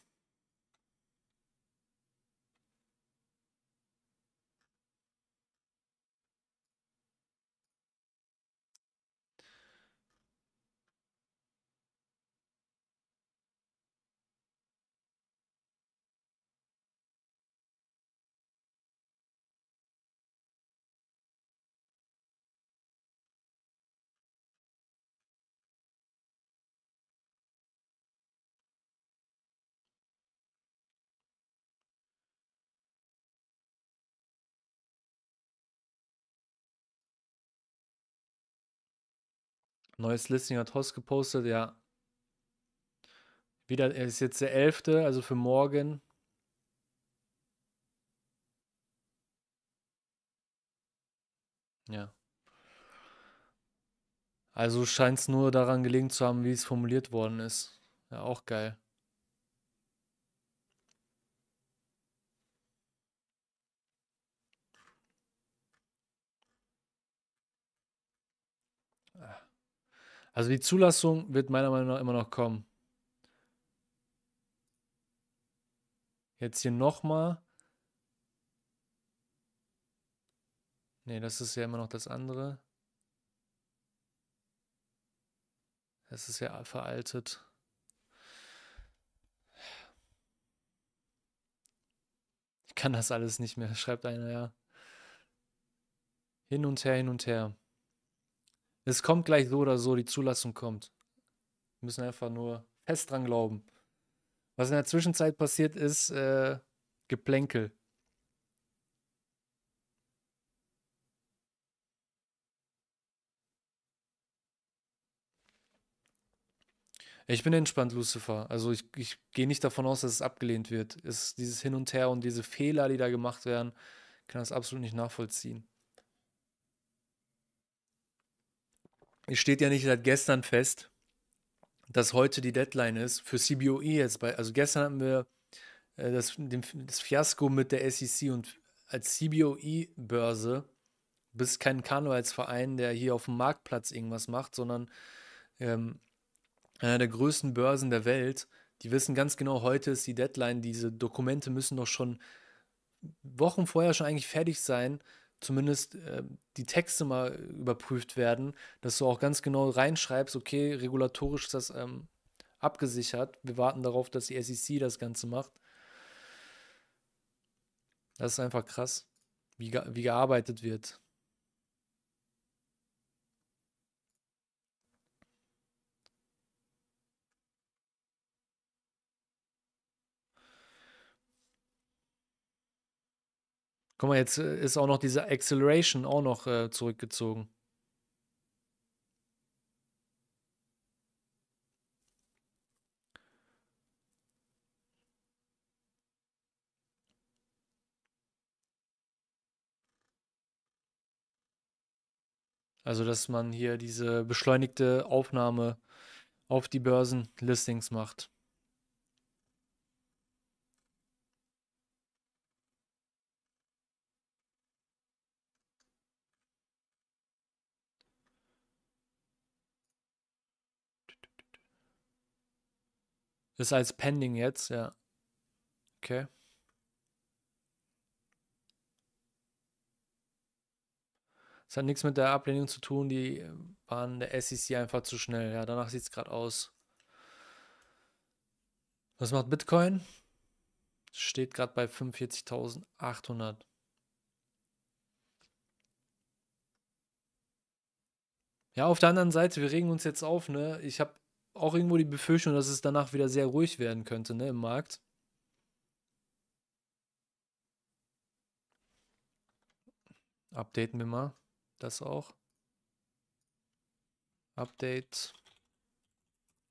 Neues Listing hat Hoss gepostet, ja. Wieder, er ist jetzt der 11., also für morgen. Ja. Also scheint es nur daran gelegen zu haben, wie es formuliert worden ist. Ja, auch geil. Also die Zulassung wird meiner Meinung nach immer noch kommen. Jetzt hier nochmal. Ne, das ist ja immer noch das andere. Das ist ja veraltet. Ich kann das alles nicht mehr, schreibt einer, ja. Hin und her, hin und her. Es kommt gleich so oder so, die Zulassung kommt. Wir müssen einfach nur fest dran glauben. Was in der Zwischenzeit passiert ist, äh, Geplänkel. Ich bin entspannt, Lucifer. Also ich, ich gehe nicht davon aus, dass es abgelehnt wird. Es, dieses Hin und Her und diese Fehler, die da gemacht werden, kann das absolut nicht nachvollziehen. es steht ja nicht seit gestern fest, dass heute die Deadline ist für CBOE jetzt. Bei, also gestern hatten wir äh, das, den, das Fiasko mit der SEC und als CBOE-Börse bist kein Karnevalsverein, der hier auf dem Marktplatz irgendwas macht, sondern ähm, einer der größten Börsen der Welt. Die wissen ganz genau, heute ist die Deadline. Diese Dokumente müssen doch schon Wochen vorher schon eigentlich fertig sein, zumindest äh, die Texte mal überprüft werden, dass du auch ganz genau reinschreibst, okay, regulatorisch ist das ähm, abgesichert. Wir warten darauf, dass die SEC das Ganze macht. Das ist einfach krass, wie, ge wie gearbeitet wird. Guck mal, jetzt äh, ist auch noch diese Acceleration auch noch äh, zurückgezogen. Also, dass man hier diese beschleunigte Aufnahme auf die Börsenlistings macht. Ist als pending jetzt, ja. Okay. Es hat nichts mit der Ablehnung zu tun, die äh, waren der SEC einfach zu schnell. Ja, danach sieht es gerade aus. Was macht Bitcoin? Steht gerade bei 45.800. Ja, auf der anderen Seite, wir regen uns jetzt auf, ne? Ich habe auch irgendwo die Befürchtung, dass es danach wieder sehr ruhig werden könnte, ne, im Markt. Updaten wir mal das auch. Update.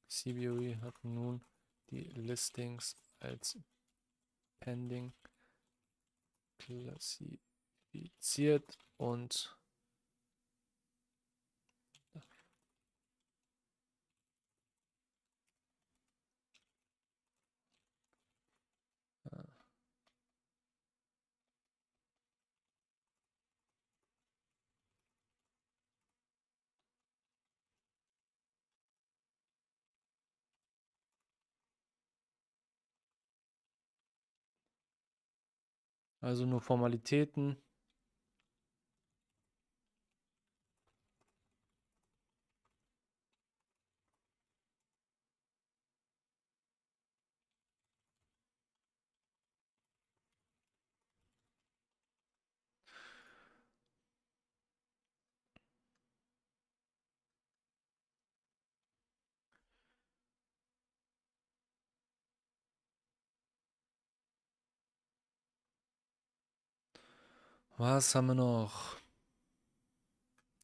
CBOE hat nun die Listings als pending klassifiziert und Also nur Formalitäten. Was haben wir noch?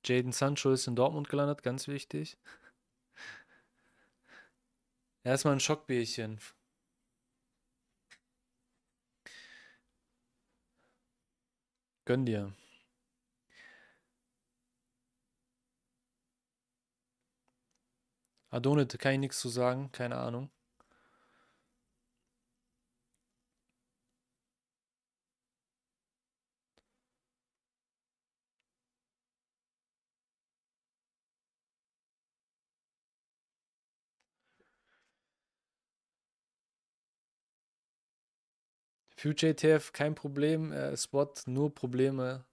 Jaden Sancho ist in Dortmund gelandet, ganz wichtig. Erstmal ein Schockbierchen. Gönn dir. Adonit, kann ich nichts zu sagen, keine Ahnung. Future ETF kein Problem, äh, Spot nur Probleme.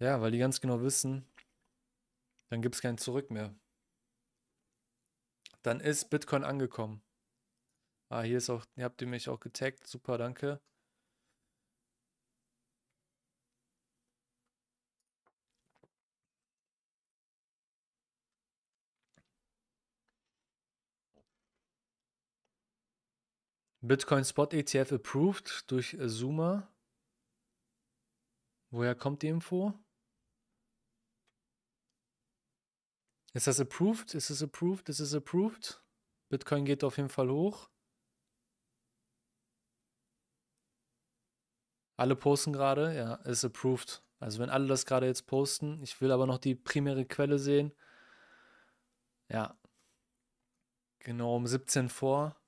Ja, weil die ganz genau wissen, dann gibt es kein Zurück mehr. Dann ist Bitcoin angekommen. Ah, hier ist auch, habt ihr mich auch getaggt. Super, danke. Bitcoin Spot ETF approved durch äh, Zuma. Woher kommt die Info? Ist das approved? Ist es approved? Ist es approved? Bitcoin geht auf jeden Fall hoch. Alle posten gerade, ja, ist approved. Also wenn alle das gerade jetzt posten, ich will aber noch die primäre Quelle sehen. Ja. Genau um 17 vor.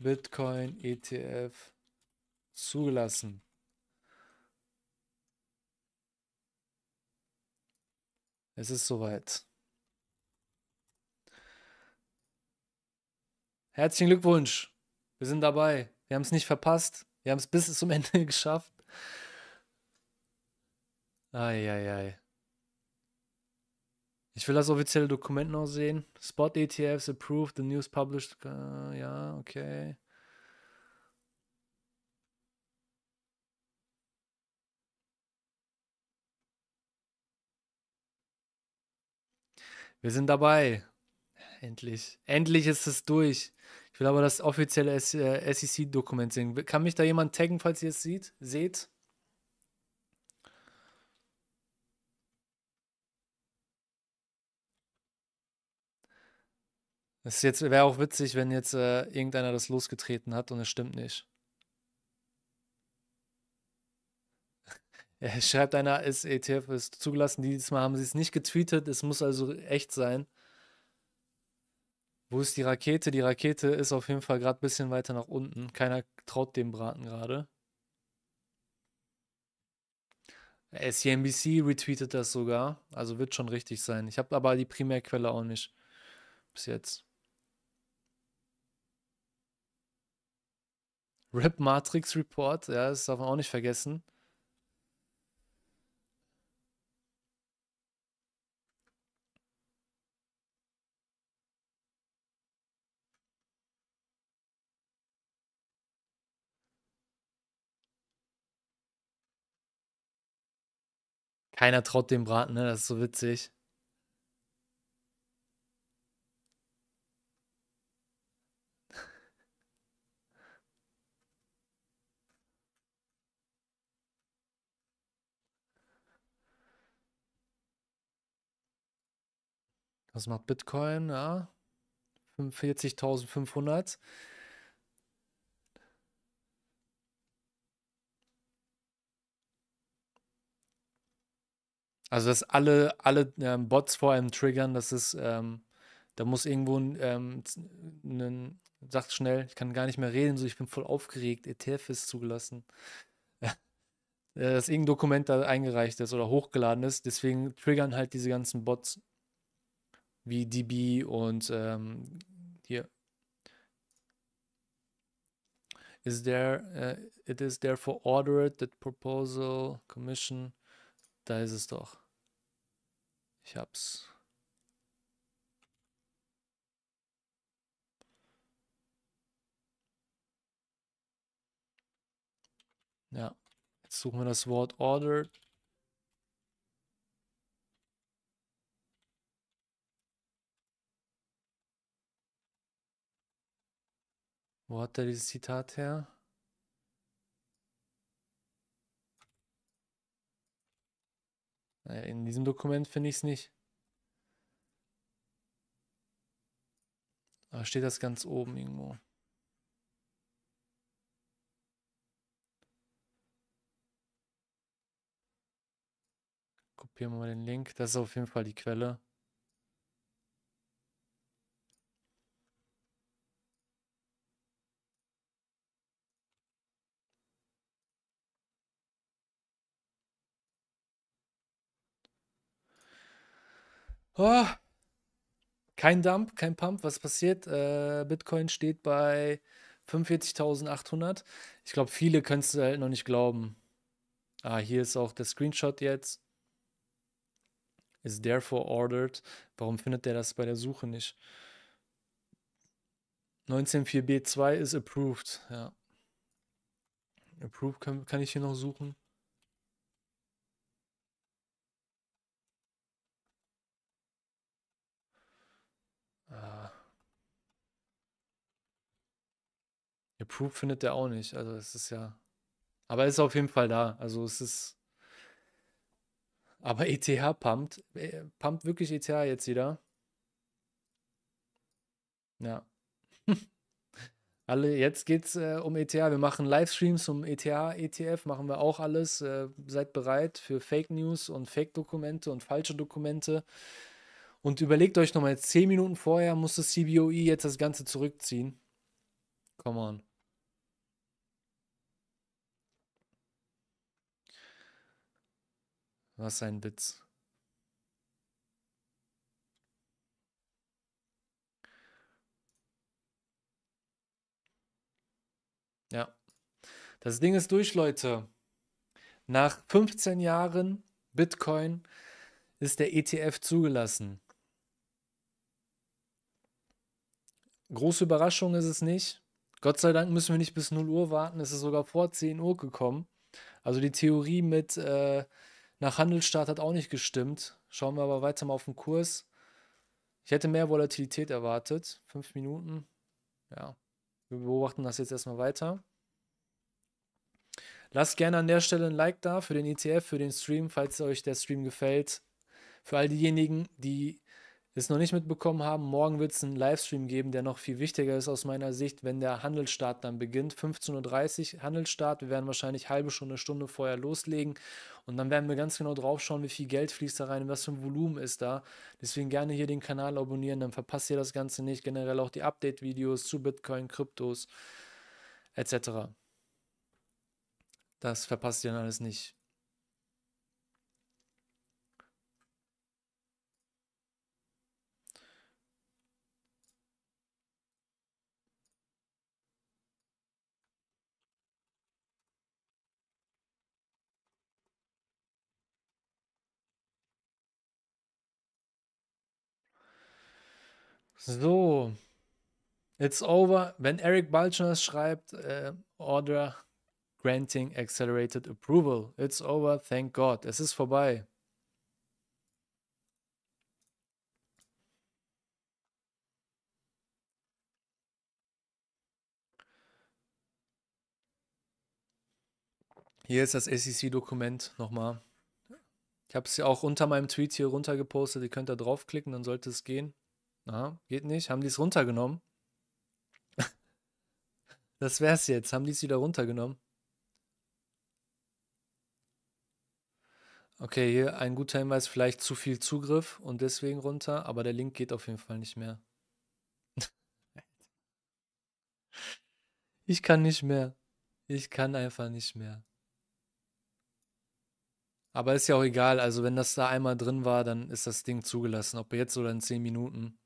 Bitcoin ETF zugelassen. Es ist soweit. Herzlichen Glückwunsch. Wir sind dabei. Wir haben es nicht verpasst. Wir haben es bis zum Ende geschafft. Eieiei. Ei, ei. Ich will das offizielle Dokument noch sehen. Spot ETFs approved, the news published. Uh, ja, okay. Wir sind dabei. Endlich. Endlich ist es durch. Ich will aber das offizielle SEC-Dokument äh, sehen. Kann mich da jemand taggen, falls ihr es sieht? Seht? Es wäre auch witzig, wenn jetzt äh, irgendeiner das losgetreten hat und es stimmt nicht. ja, schreibt einer, ist ETF ist zugelassen. Dieses Mal haben sie es nicht getweetet. Es muss also echt sein. Wo ist die Rakete? Die Rakete ist auf jeden Fall gerade ein bisschen weiter nach unten. Keiner traut dem Braten gerade. CNBC e retweetet das sogar. Also wird schon richtig sein. Ich habe aber die Primärquelle auch nicht. Bis jetzt. Rap Matrix Report, ja, das darf man auch nicht vergessen. Keiner traut dem Braten, ne? Das ist so witzig. Was macht Bitcoin? Ja. 45.500. Also, dass alle, alle ähm, Bots vor allem triggern, das ist, ähm, da muss irgendwo ein, ähm, sagt schnell, ich kann gar nicht mehr reden, so ich bin voll aufgeregt, ETF ist zugelassen. Äh, dass irgendein Dokument da eingereicht ist oder hochgeladen ist, deswegen triggern halt diese ganzen Bots wie DB und ähm, hier. Is there, uh, it is therefore ordered that proposal, commission, da ist es doch. Ich hab's. Ja, jetzt suchen wir das Wort ordered. Wo hat er dieses Zitat her? Naja, in diesem Dokument finde ich es nicht. Aber steht das ganz oben irgendwo? Kopieren wir mal den Link. Das ist auf jeden Fall die Quelle. Oh, kein Dump, kein Pump. Was passiert? Äh, Bitcoin steht bei 45.800. Ich glaube, viele können es halt noch nicht glauben. Ah, hier ist auch der Screenshot jetzt. Is therefore ordered. Warum findet der das bei der Suche nicht? 19.4b2 ist approved. Ja. Approved kann, kann ich hier noch suchen. Proof findet der auch nicht. Also es ist ja. Aber es ist auf jeden Fall da. Also es ist. Aber ETH pumpt. Äh, pumpt wirklich ETH jetzt wieder. Ja. Alle, jetzt geht's äh, um ETH. Wir machen Livestreams um ETH, ETF, machen wir auch alles. Äh, seid bereit für Fake News und Fake-Dokumente und falsche Dokumente. Und überlegt euch nochmal, 10 Minuten vorher muss das CBOE jetzt das Ganze zurückziehen. Come on. Was ein Witz. Ja. Das Ding ist durch, Leute. Nach 15 Jahren Bitcoin ist der ETF zugelassen. Große Überraschung ist es nicht. Gott sei Dank müssen wir nicht bis 0 Uhr warten. Es ist sogar vor 10 Uhr gekommen. Also die Theorie mit, äh, nach Handelsstart hat auch nicht gestimmt. Schauen wir aber weiter mal auf den Kurs. Ich hätte mehr Volatilität erwartet. Fünf Minuten. Ja. Wir beobachten das jetzt erstmal weiter. Lasst gerne an der Stelle ein Like da für den ETF, für den Stream, falls euch der Stream gefällt. Für all diejenigen, die es noch nicht mitbekommen haben, morgen wird es einen Livestream geben, der noch viel wichtiger ist aus meiner Sicht, wenn der Handelsstart dann beginnt. 15.30 Uhr Handelsstart. Wir werden wahrscheinlich halbe Stunde, Stunde vorher loslegen und dann werden wir ganz genau drauf schauen, wie viel Geld fließt da rein, was für ein Volumen ist da. Deswegen gerne hier den Kanal abonnieren, dann verpasst ihr das Ganze nicht. Generell auch die Update-Videos zu Bitcoin, Kryptos etc. Das verpasst ihr dann alles nicht. So. It's over. Wenn Eric Balchner schreibt, äh, Order Granting Accelerated Approval. It's over. Thank God. Es ist vorbei. Hier ist das SEC-Dokument nochmal. Ich habe es ja auch unter meinem Tweet hier runtergepostet. Ihr könnt da draufklicken, dann sollte es gehen. Na, geht nicht. Haben die es runtergenommen? das wär's jetzt. Haben die es wieder runtergenommen? Okay, hier ein guter Hinweis, vielleicht zu viel Zugriff und deswegen runter, aber der Link geht auf jeden Fall nicht mehr. ich kann nicht mehr. Ich kann einfach nicht mehr. Aber ist ja auch egal, also wenn das da einmal drin war, dann ist das Ding zugelassen, ob jetzt oder in 10 Minuten.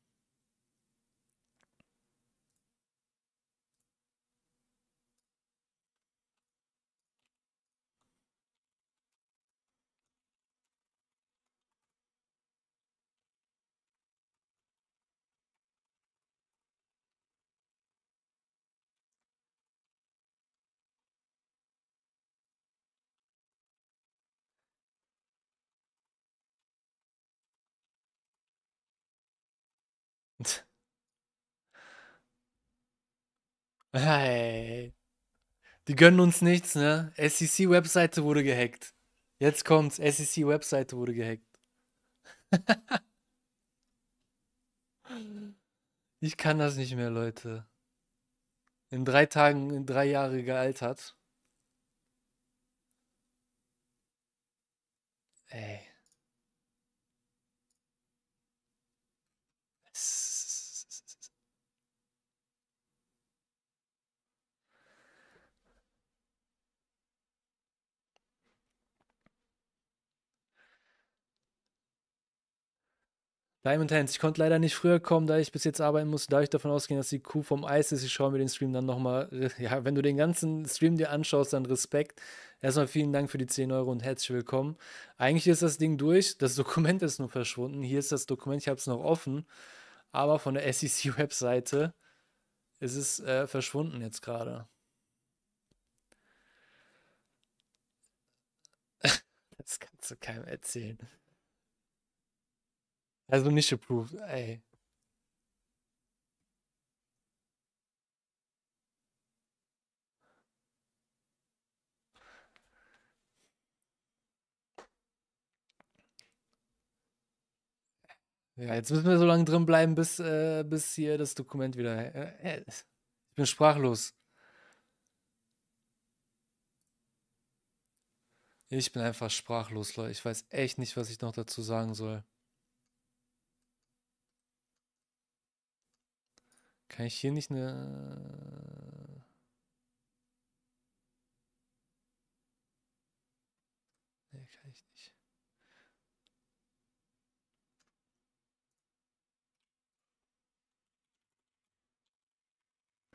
Hey. Die gönnen uns nichts, ne? SEC-Webseite wurde gehackt. Jetzt kommt's. SEC-Webseite wurde gehackt. ich kann das nicht mehr, Leute. In drei Tagen, in drei Jahre gealtert. Ey. Diamond Hands, ich konnte leider nicht früher kommen, da ich bis jetzt arbeiten musste, da ich davon ausgehen, dass die Kuh vom Eis ist. Ich schaue mir den Stream dann nochmal. Ja, wenn du den ganzen Stream dir anschaust, dann Respekt. Erstmal vielen Dank für die 10 Euro und herzlich willkommen. Eigentlich ist das Ding durch, das Dokument ist nur verschwunden. Hier ist das Dokument, ich habe es noch offen. Aber von der SEC-Webseite ist es äh, verschwunden jetzt gerade. Das kannst du keinem erzählen. Also nicht approved, ey. Ja, jetzt müssen wir so lange drin bleiben, bis, äh, bis hier das Dokument wieder. Äh, äh ich bin sprachlos. Ich bin einfach sprachlos, Leute. Ich weiß echt nicht, was ich noch dazu sagen soll. Kann ich hier nicht eine. Äh, nee, kann ich nicht.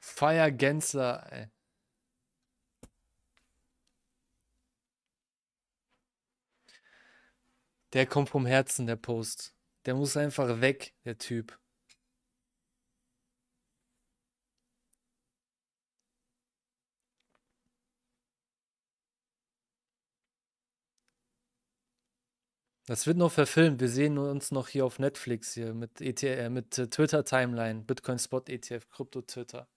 Feiergänser, ey. Der kommt vom Herzen, der Post. Der muss einfach weg, der Typ. Das wird noch verfilmt. Wir sehen uns noch hier auf Netflix hier mit, ETF, äh, mit äh, Twitter Timeline, Bitcoin Spot ETF, Krypto Twitter.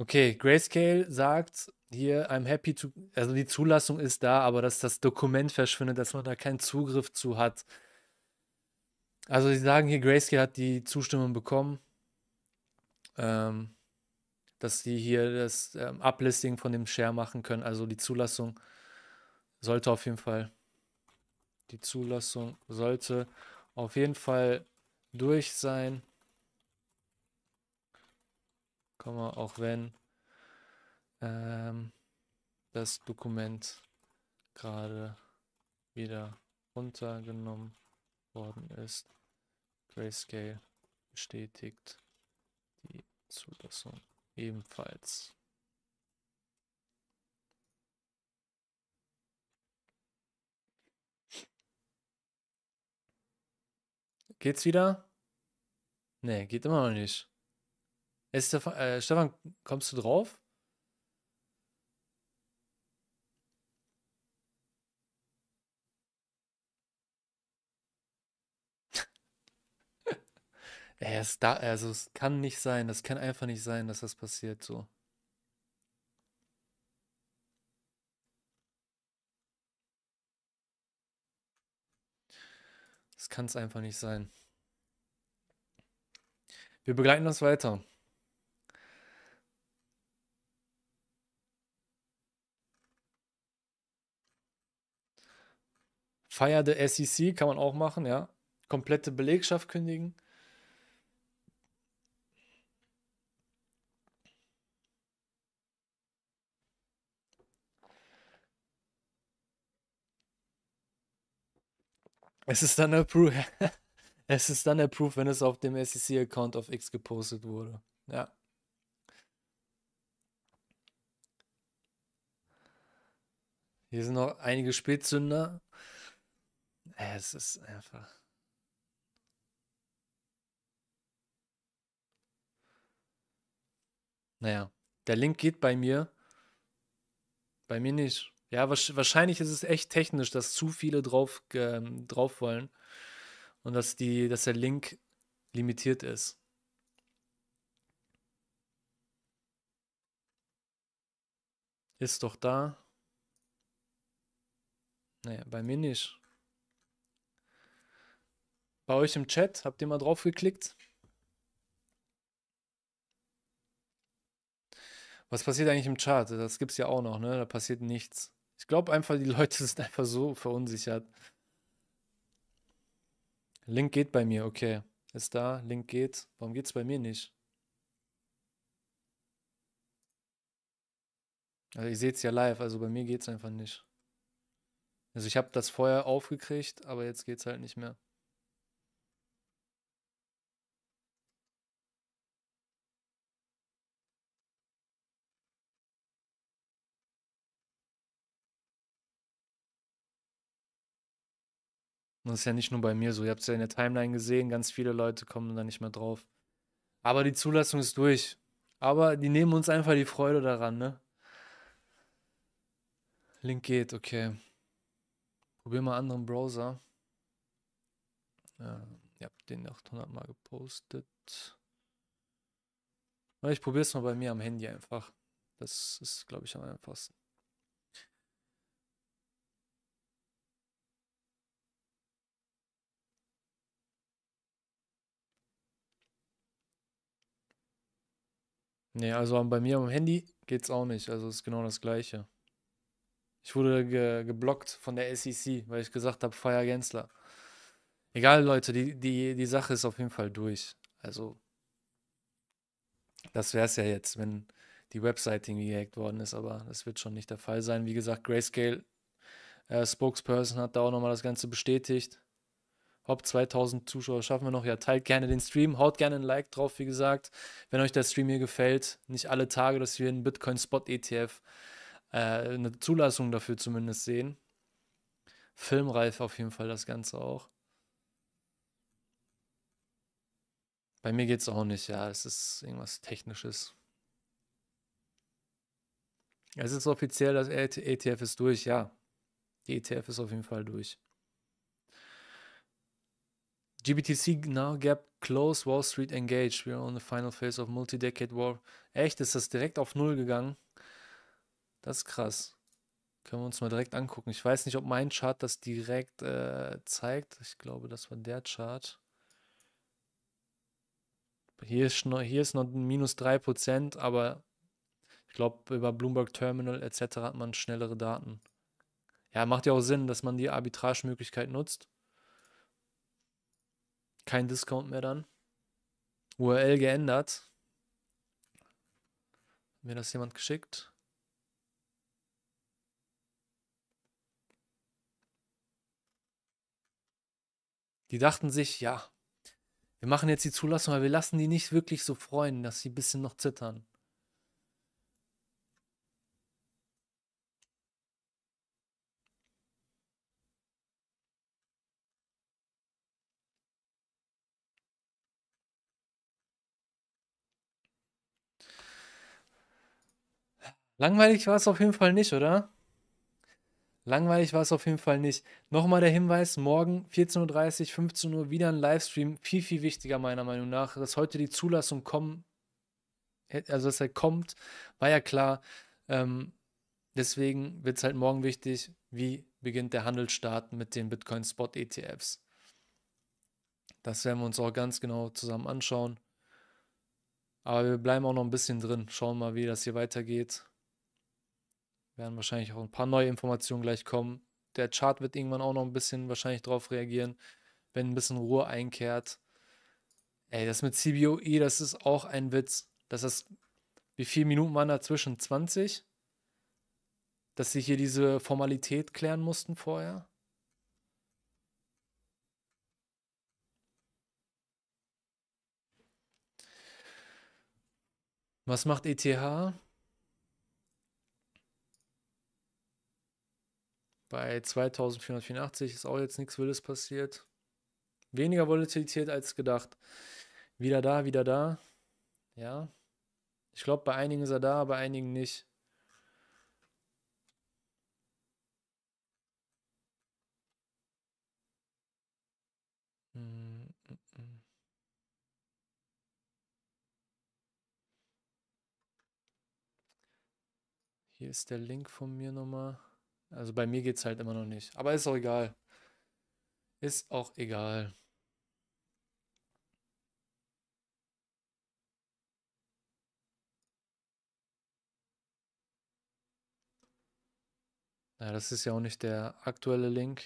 Okay, Grayscale sagt hier, I'm happy to, also die Zulassung ist da, aber dass das Dokument verschwindet, dass man da keinen Zugriff zu hat. Also sie sagen hier, Grayscale hat die Zustimmung bekommen. Ähm, dass sie hier das ähm, Uplisting von dem Share machen können. Also die Zulassung sollte auf jeden Fall, die Zulassung sollte auf jeden Fall durch sein. Komma, auch wenn ähm, das Dokument gerade wieder runtergenommen worden ist. Grayscale bestätigt die Zulassung. Ebenfalls. Geht's wieder? Nee, geht immer noch nicht. Ist der, äh, Stefan, kommst du drauf? Äh, er ist da, also es kann nicht sein, das kann einfach nicht sein, dass das passiert so. Das kann es einfach nicht sein. Wir begleiten das weiter. Feier der SEC kann man auch machen, ja. Komplette Belegschaft kündigen. Es ist dann approved. es ist dann approved, wenn es auf dem SEC-Account auf X gepostet wurde. Ja. Hier sind noch einige Spätzünder. Es ist einfach. Naja, der Link geht bei mir. Bei mir nicht. Ja, wahrscheinlich ist es echt technisch, dass zu viele drauf, äh, drauf wollen und dass, die, dass der Link limitiert ist. Ist doch da. Naja, bei mir nicht. Bei euch im Chat, habt ihr mal drauf geklickt? Was passiert eigentlich im Chat? Das gibt es ja auch noch, ne? Da passiert nichts. Ich glaube einfach, die Leute sind einfach so verunsichert. Link geht bei mir, okay. Ist da, Link geht. Warum geht es bei mir nicht? Also ihr seht es ja live, also bei mir geht es einfach nicht. Also ich habe das vorher aufgekriegt, aber jetzt geht es halt nicht mehr. Und das ist ja nicht nur bei mir so. Ihr habt es ja in der Timeline gesehen, ganz viele Leute kommen da nicht mehr drauf. Aber die Zulassung ist durch. Aber die nehmen uns einfach die Freude daran, ne? Link geht, okay. Probier mal einen anderen Browser. Ähm, ja, ich habe den 800 Mal gepostet. Ich probiere es mal bei mir am Handy einfach. Das ist, glaube ich, am einfachsten. Nee, also bei mir am Handy geht's auch nicht. Also ist genau das Gleiche. Ich wurde ge geblockt von der SEC, weil ich gesagt habe, Feier Gensler. Egal, Leute, die, die, die Sache ist auf jeden Fall durch. Also, das wäre es ja jetzt, wenn die Website gehackt worden ist, aber das wird schon nicht der Fall sein. Wie gesagt, Grayscale äh, Spokesperson hat da auch nochmal das Ganze bestätigt. Hopp, 2000 Zuschauer schaffen wir noch. Ja, teilt gerne den Stream, haut gerne ein Like drauf, wie gesagt. Wenn euch der Stream hier gefällt, nicht alle Tage, dass wir einen Bitcoin-Spot-ETF, äh, eine Zulassung dafür zumindest sehen. Filmreif auf jeden Fall das Ganze auch. Bei mir geht es auch nicht, ja, es ist irgendwas Technisches. Es ist offiziell, das ETF ist durch, ja. Die ETF ist auf jeden Fall durch. GBTC now gap close, Wall Street engaged. We are on the final phase of multi-decade war. Echt, ist das direkt auf Null gegangen? Das ist krass. Können wir uns mal direkt angucken. Ich weiß nicht, ob mein Chart das direkt äh, zeigt. Ich glaube, das war der Chart. Hier ist, noch, hier ist noch minus 3%, aber ich glaube, über Bloomberg Terminal etc. hat man schnellere Daten. Ja, macht ja auch Sinn, dass man die Arbitragemöglichkeit nutzt. Kein Discount mehr dann. URL geändert. Hat mir das jemand geschickt? Die dachten sich, ja, wir machen jetzt die Zulassung, aber wir lassen die nicht wirklich so freuen, dass sie ein bisschen noch zittern. Langweilig war es auf jeden Fall nicht, oder? Langweilig war es auf jeden Fall nicht. Nochmal der Hinweis: morgen 14.30 Uhr, 15 Uhr wieder ein Livestream. Viel, viel wichtiger, meiner Meinung nach, dass heute die Zulassung kommt. also dass er kommt, war ja klar. Ähm, deswegen wird es halt morgen wichtig, wie beginnt der Handelsstart mit den Bitcoin Spot ETFs. Das werden wir uns auch ganz genau zusammen anschauen. Aber wir bleiben auch noch ein bisschen drin, schauen mal, wie das hier weitergeht werden wahrscheinlich auch ein paar neue Informationen gleich kommen. Der Chart wird irgendwann auch noch ein bisschen wahrscheinlich darauf reagieren, wenn ein bisschen Ruhe einkehrt. Ey, das mit CBOE, das ist auch ein Witz. Das ist, wie viele Minuten waren dazwischen? 20? Dass sie hier diese Formalität klären mussten vorher? Was macht ETH? Bei 2484 ist auch jetzt nichts Wildes passiert. Weniger Volatilität als gedacht. Wieder da, wieder da. Ja. Ich glaube, bei einigen ist er da, bei einigen nicht. Hier ist der Link von mir nochmal. Also bei mir geht es halt immer noch nicht. Aber ist auch egal. Ist auch egal. Ja, das ist ja auch nicht der aktuelle Link.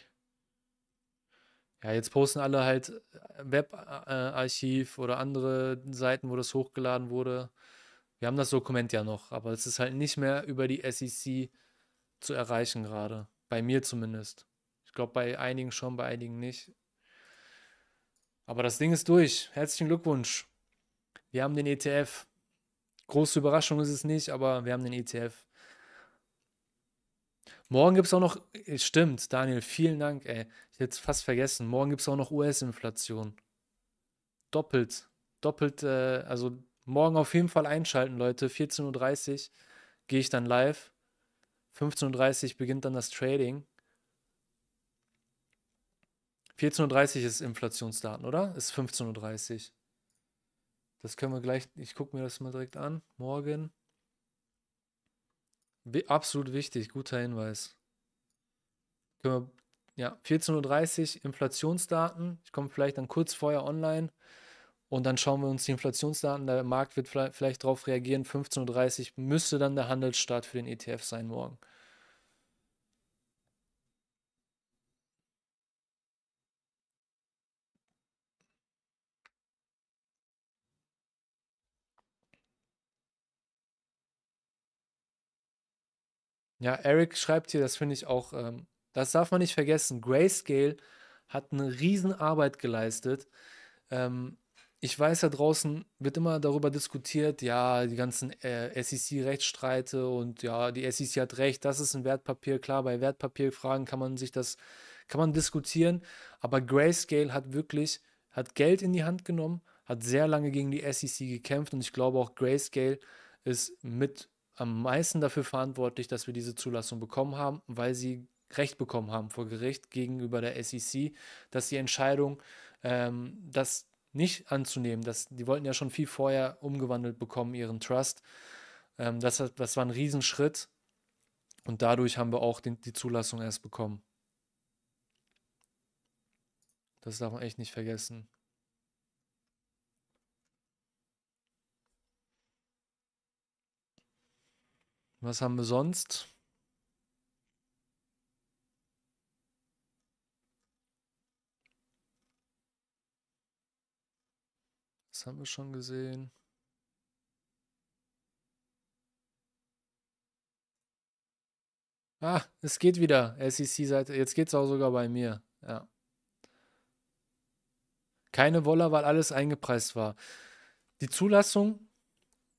Ja, jetzt posten alle halt äh, Webarchiv äh, äh, oder andere Seiten, wo das hochgeladen wurde. Wir haben das Dokument ja noch, aber es ist halt nicht mehr über die SEC zu erreichen gerade. Bei mir zumindest. Ich glaube, bei einigen schon, bei einigen nicht. Aber das Ding ist durch. Herzlichen Glückwunsch. Wir haben den ETF. Große Überraschung ist es nicht, aber wir haben den ETF. Morgen gibt es auch noch, äh, stimmt, Daniel, vielen Dank, ey. Ich hätte es fast vergessen. Morgen gibt es auch noch US-Inflation. Doppelt, doppelt, äh, also morgen auf jeden Fall einschalten, Leute. 14.30 Uhr gehe ich dann live. 15.30 Uhr beginnt dann das Trading. 14.30 Uhr ist Inflationsdaten, oder? Ist 15.30 Uhr. Das können wir gleich, ich gucke mir das mal direkt an. Morgen. absolut wichtig, guter Hinweis. Können wir, ja, 14.30 Uhr Inflationsdaten. Ich komme vielleicht dann kurz vorher online. Und dann schauen wir uns die Inflationsdaten. Der Markt wird vielleicht darauf reagieren. 15.30 Uhr müsste dann der Handelsstart für den ETF sein morgen. Ja, Eric schreibt hier, das finde ich auch, ähm, das darf man nicht vergessen. Grayscale hat eine Riesenarbeit geleistet. Ähm, ich weiß, da draußen wird immer darüber diskutiert, ja, die ganzen äh, SEC-Rechtsstreite und ja, die SEC hat recht, das ist ein Wertpapier. Klar, bei Wertpapierfragen kann man sich das, kann man diskutieren, aber Grayscale hat wirklich, hat Geld in die Hand genommen, hat sehr lange gegen die SEC gekämpft und ich glaube auch Grayscale ist mit am meisten dafür verantwortlich, dass wir diese Zulassung bekommen haben, weil sie Recht bekommen haben vor Gericht gegenüber der SEC, dass die Entscheidung, ähm, dass nicht anzunehmen. Das, die wollten ja schon viel vorher umgewandelt bekommen, ihren Trust. Ähm, das, das war ein Riesenschritt. Und dadurch haben wir auch den, die Zulassung erst bekommen. Das darf man echt nicht vergessen. Was haben wir sonst? haben wir schon gesehen. Ah, es geht wieder. SEC-Seite. Jetzt geht es auch sogar bei mir. Ja. Keine Wolle, weil alles eingepreist war. Die Zulassung,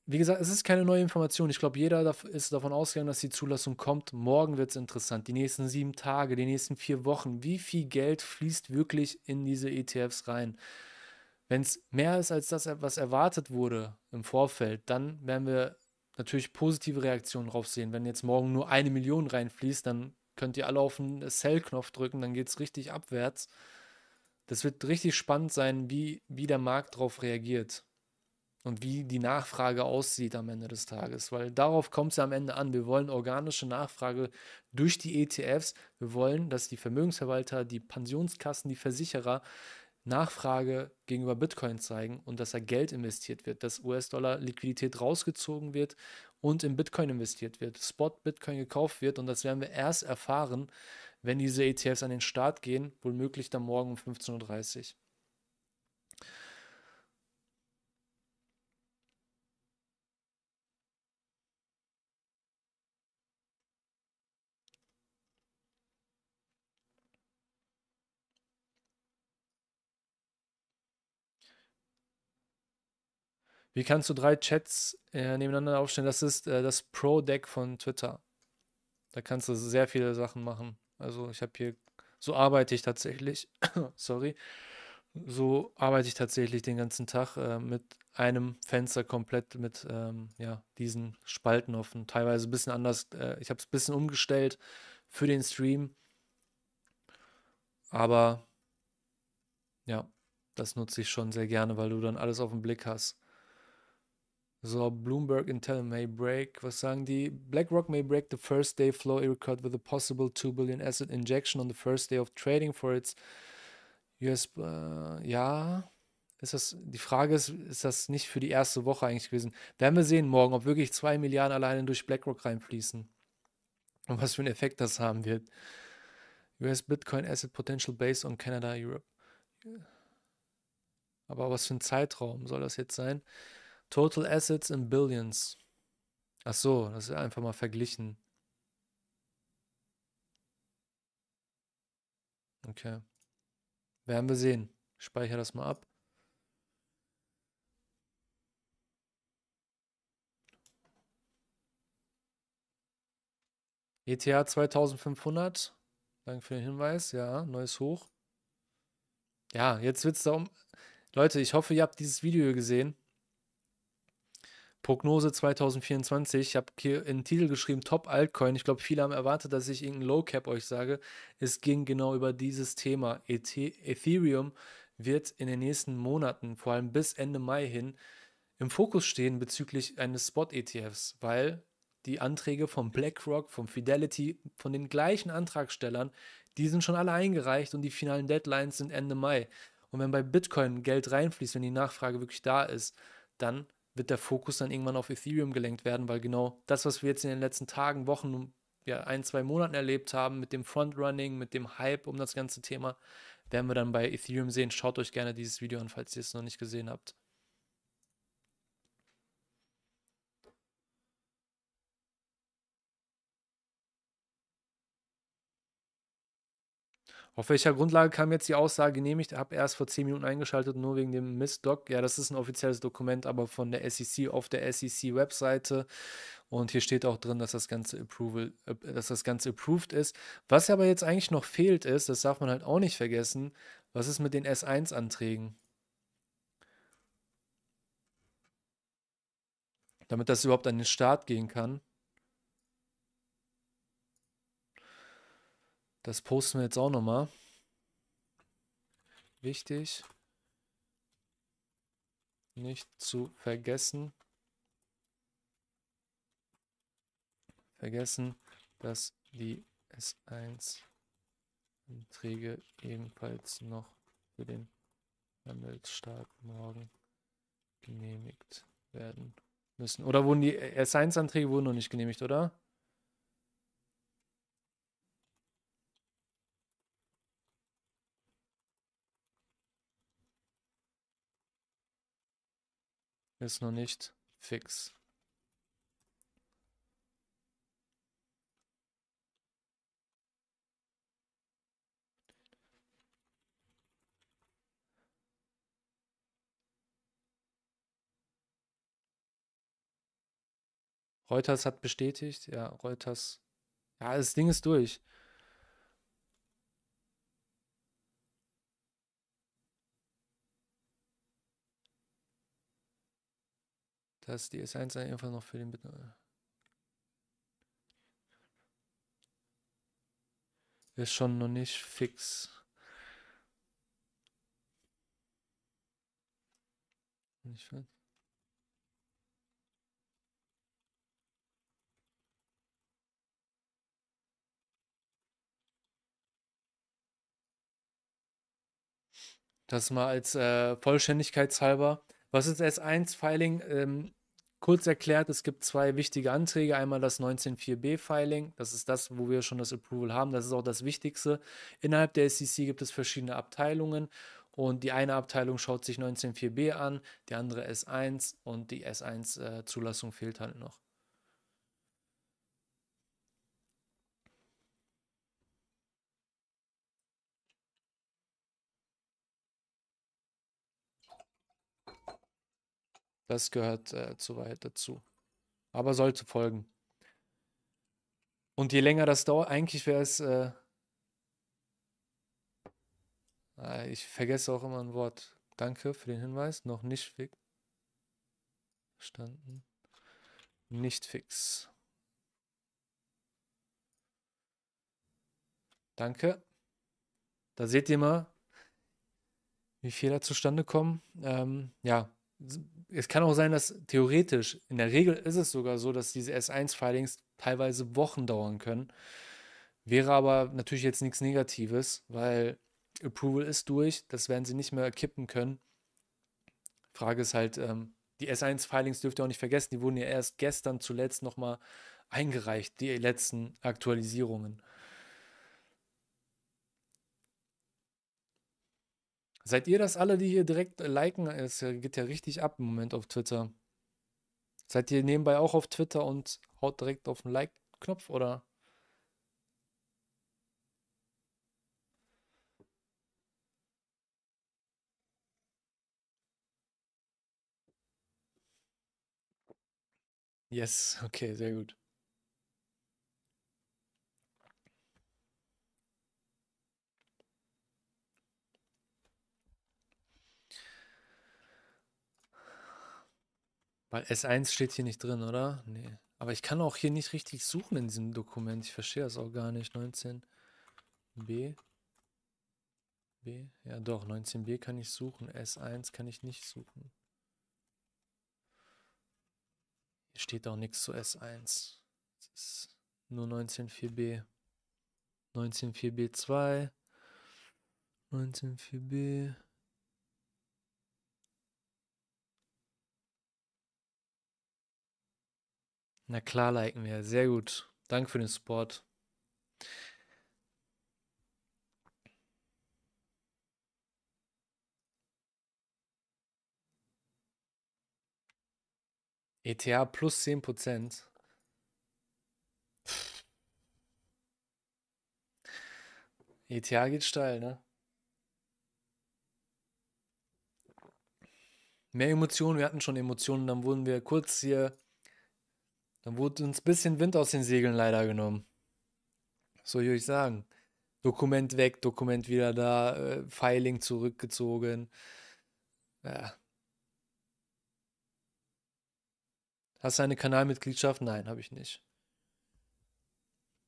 wie gesagt, es ist keine neue Information. Ich glaube, jeder ist davon ausgegangen, dass die Zulassung kommt. Morgen wird es interessant. Die nächsten sieben Tage, die nächsten vier Wochen. Wie viel Geld fließt wirklich in diese ETFs rein? Wenn es mehr ist als das, was erwartet wurde im Vorfeld, dann werden wir natürlich positive Reaktionen drauf sehen. Wenn jetzt morgen nur eine Million reinfließt, dann könnt ihr alle auf den Sell-Knopf drücken, dann geht es richtig abwärts. Das wird richtig spannend sein, wie, wie der Markt darauf reagiert und wie die Nachfrage aussieht am Ende des Tages, weil darauf kommt es ja am Ende an. Wir wollen organische Nachfrage durch die ETFs. Wir wollen, dass die Vermögensverwalter, die Pensionskassen, die Versicherer Nachfrage gegenüber Bitcoin zeigen und dass da Geld investiert wird, dass US-Dollar Liquidität rausgezogen wird und in Bitcoin investiert wird, Spot Bitcoin gekauft wird und das werden wir erst erfahren, wenn diese ETFs an den Start gehen, womöglich dann morgen um 15.30 Uhr. Wie kannst du drei Chats äh, nebeneinander aufstellen? Das ist äh, das Pro-Deck von Twitter. Da kannst du sehr viele Sachen machen. Also ich habe hier, so arbeite ich tatsächlich, sorry, so arbeite ich tatsächlich den ganzen Tag äh, mit einem Fenster komplett mit ähm, ja, diesen Spalten offen. Teilweise ein bisschen anders, äh, ich habe es ein bisschen umgestellt für den Stream. Aber ja, das nutze ich schon sehr gerne, weil du dann alles auf den Blick hast. So, Bloomberg Intel may break, was sagen die? BlackRock may break the first day flow record with a possible 2 billion asset injection on the first day of trading for its US. Äh, ja, ist das, die Frage ist, ist das nicht für die erste Woche eigentlich gewesen? Werden wir sehen morgen, ob wirklich 2 Milliarden alleine durch BlackRock reinfließen und was für einen Effekt das haben wird. US Bitcoin Asset Potential based on Canada, Europe. Aber was für ein Zeitraum soll das jetzt sein? Total Assets in Billions. Ach so, das ist einfach mal verglichen. Okay. Werden wir sehen. Ich speichere das mal ab. ETH 2500. Danke für den Hinweis. Ja, neues Hoch. Ja, jetzt wird es darum. Leute, ich hoffe, ihr habt dieses Video gesehen. Prognose 2024. Ich habe hier einen Titel geschrieben, Top Altcoin. Ich glaube, viele haben erwartet, dass ich irgendeinen Low Cap euch sage. Es ging genau über dieses Thema. Ethereum wird in den nächsten Monaten, vor allem bis Ende Mai hin, im Fokus stehen bezüglich eines Spot-ETFs, weil die Anträge von BlackRock, von Fidelity, von den gleichen Antragstellern, die sind schon alle eingereicht und die finalen Deadlines sind Ende Mai. Und wenn bei Bitcoin Geld reinfließt, wenn die Nachfrage wirklich da ist, dann wird der Fokus dann irgendwann auf Ethereum gelenkt werden, weil genau das, was wir jetzt in den letzten Tagen, Wochen, ja, ein, zwei Monaten erlebt haben, mit dem Frontrunning, mit dem Hype um das ganze Thema, werden wir dann bei Ethereum sehen. Schaut euch gerne dieses Video an, falls ihr es noch nicht gesehen habt. Auf welcher Grundlage kam jetzt die Aussage genehmigt? Habe erst vor zehn Minuten eingeschaltet, nur wegen dem miss doc Ja, das ist ein offizielles Dokument, aber von der SEC auf der SEC-Webseite. Und hier steht auch drin, dass das Ganze approval, äh, dass das Ganze approved ist. Was aber jetzt eigentlich noch fehlt ist, das darf man halt auch nicht vergessen, was ist mit den S1-Anträgen? Damit das überhaupt an den Start gehen kann. Das posten wir jetzt auch nochmal. Wichtig. Nicht zu vergessen. Vergessen, dass die S1-Anträge ebenfalls noch für den Handelsstaat morgen genehmigt werden müssen. Oder wurden die S1-Anträge wurden noch nicht genehmigt, oder? Ist noch nicht fix. Reuters hat bestätigt, ja, Reuters. Ja, das Ding ist durch. dass die Essenz einfach noch für den Bitte. Ist schon noch nicht fix. Nicht fix. Das mal als äh, Vollständigkeitshalber. Was ist S1-Filing? Ähm, Kurz erklärt, es gibt zwei wichtige Anträge. Einmal das 19.4b-Filing, das ist das, wo wir schon das Approval haben, das ist auch das Wichtigste. Innerhalb der SEC gibt es verschiedene Abteilungen und die eine Abteilung schaut sich 19.4b an, die andere S1 und die S1-Zulassung äh, fehlt halt noch. Das gehört äh, zu weit dazu. Aber sollte folgen. Und je länger das dauert, eigentlich wäre es. Äh, äh, ich vergesse auch immer ein Wort. Danke für den Hinweis. Noch nicht fix. Verstanden. Nicht fix. Danke. Da seht ihr mal, wie Fehler zustande kommen. Ähm, ja, es kann auch sein, dass theoretisch, in der Regel ist es sogar so, dass diese S1-Filings teilweise Wochen dauern können. Wäre aber natürlich jetzt nichts Negatives, weil Approval ist durch, das werden sie nicht mehr kippen können. Frage ist halt, ähm, die S1-Filings dürft ihr auch nicht vergessen, die wurden ja erst gestern zuletzt nochmal eingereicht, die letzten Aktualisierungen. Seid ihr das alle, die hier direkt liken? Es geht ja richtig ab im Moment auf Twitter. Seid ihr nebenbei auch auf Twitter und haut direkt auf den Like-Knopf oder? Yes, okay, sehr gut. Weil S1 steht hier nicht drin, oder? Nee. Aber ich kann auch hier nicht richtig suchen in diesem Dokument. Ich verstehe das auch gar nicht. 19b. B? Ja, doch. 19b kann ich suchen. S1 kann ich nicht suchen. Hier steht auch nichts zu S1. Es ist nur 19.4b. 19.4b2. 19.4b. Na klar, liken wir. Sehr gut. Danke für den Support. ETH plus 10 ETH geht steil, ne? Mehr Emotionen, wir hatten schon Emotionen, dann wurden wir kurz hier dann wurde uns ein bisschen Wind aus den Segeln leider genommen. So soll ich euch sagen? Dokument weg, Dokument wieder da, äh, Filing zurückgezogen. Ja. Hast du eine Kanalmitgliedschaft? Nein, habe ich nicht.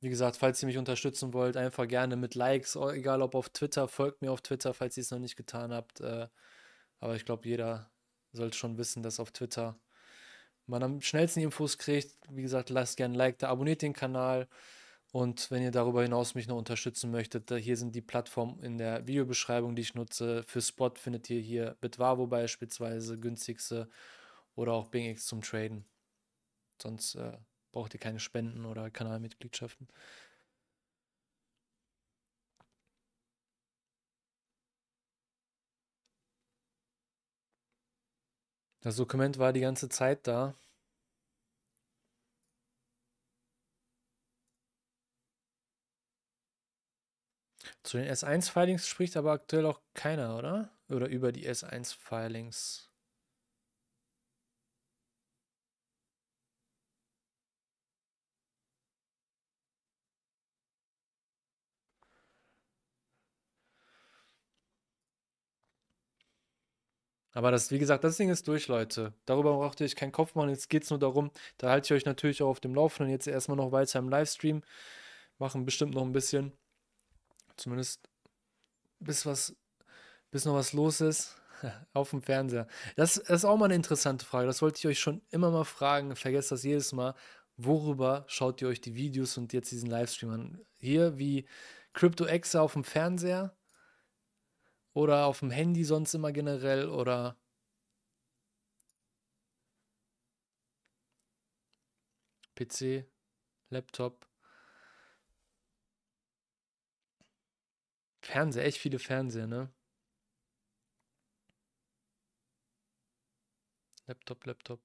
Wie gesagt, falls ihr mich unterstützen wollt, einfach gerne mit Likes, egal ob auf Twitter, folgt mir auf Twitter, falls ihr es noch nicht getan habt. Äh, aber ich glaube, jeder sollte schon wissen, dass auf Twitter man am schnellsten Infos kriegt, wie gesagt, lasst gerne ein Like da, abonniert den Kanal und wenn ihr darüber hinaus mich noch unterstützen möchtet, hier sind die Plattformen in der Videobeschreibung, die ich nutze. Für Spot findet ihr hier Bitwavo beispielsweise, günstigste oder auch BingX zum Traden. Sonst äh, braucht ihr keine Spenden oder Kanalmitgliedschaften. Das Dokument war die ganze Zeit da. Zu den S1-Filings spricht aber aktuell auch keiner, oder? Oder über die S1-Filings. Aber das, wie gesagt, das Ding ist durch, Leute. Darüber braucht ihr keinen Kopf machen. Jetzt geht es nur darum, da halte ich euch natürlich auch auf dem Laufenden. Jetzt erstmal noch weiter im Livestream. Machen bestimmt noch ein bisschen. Zumindest bis was, bis noch was los ist. auf dem Fernseher. Das, das ist auch mal eine interessante Frage. Das wollte ich euch schon immer mal fragen. Vergesst das jedes Mal. Worüber schaut ihr euch die Videos und jetzt diesen Livestream an? Hier wie Crypto Exa auf dem Fernseher oder auf dem Handy sonst immer generell oder. PC, Laptop. Fernseher, echt viele Fernseher, ne? Laptop, Laptop.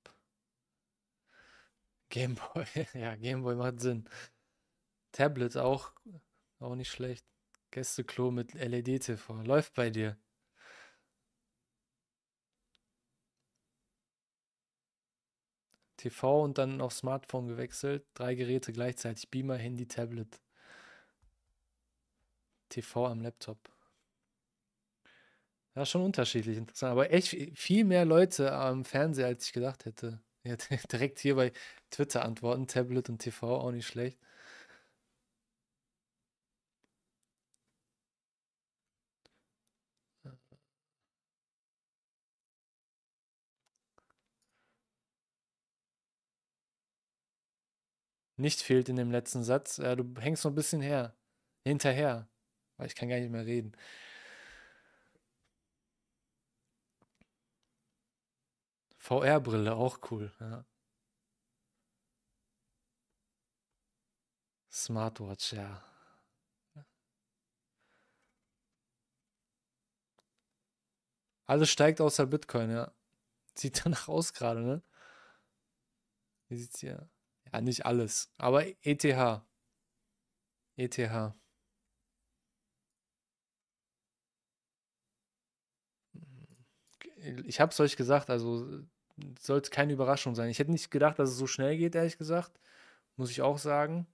Gameboy, ja, Gameboy macht Sinn. Tablet auch, auch nicht schlecht. Gästeklo mit LED-TV. Läuft bei dir. TV und dann auf Smartphone gewechselt. Drei Geräte gleichzeitig. Beamer, Handy, Tablet. TV am Laptop. Ja, schon unterschiedlich, interessant. Aber echt viel mehr Leute am Fernseher, als ich gedacht hätte. Ja, direkt hier bei Twitter antworten, Tablet und TV, auch nicht schlecht. nicht fehlt in dem letzten Satz. Ja, du hängst so ein bisschen her, hinterher, weil ich kann gar nicht mehr reden. VR-Brille, auch cool. Ja. Smartwatch, ja. Alles steigt außer Bitcoin, ja. Sieht danach aus gerade, ne? Wie sieht's hier? Ja, nicht alles, aber ETH. ETH. Ich habe es euch gesagt, also sollte keine Überraschung sein. Ich hätte nicht gedacht, dass es so schnell geht, ehrlich gesagt. Muss ich auch sagen.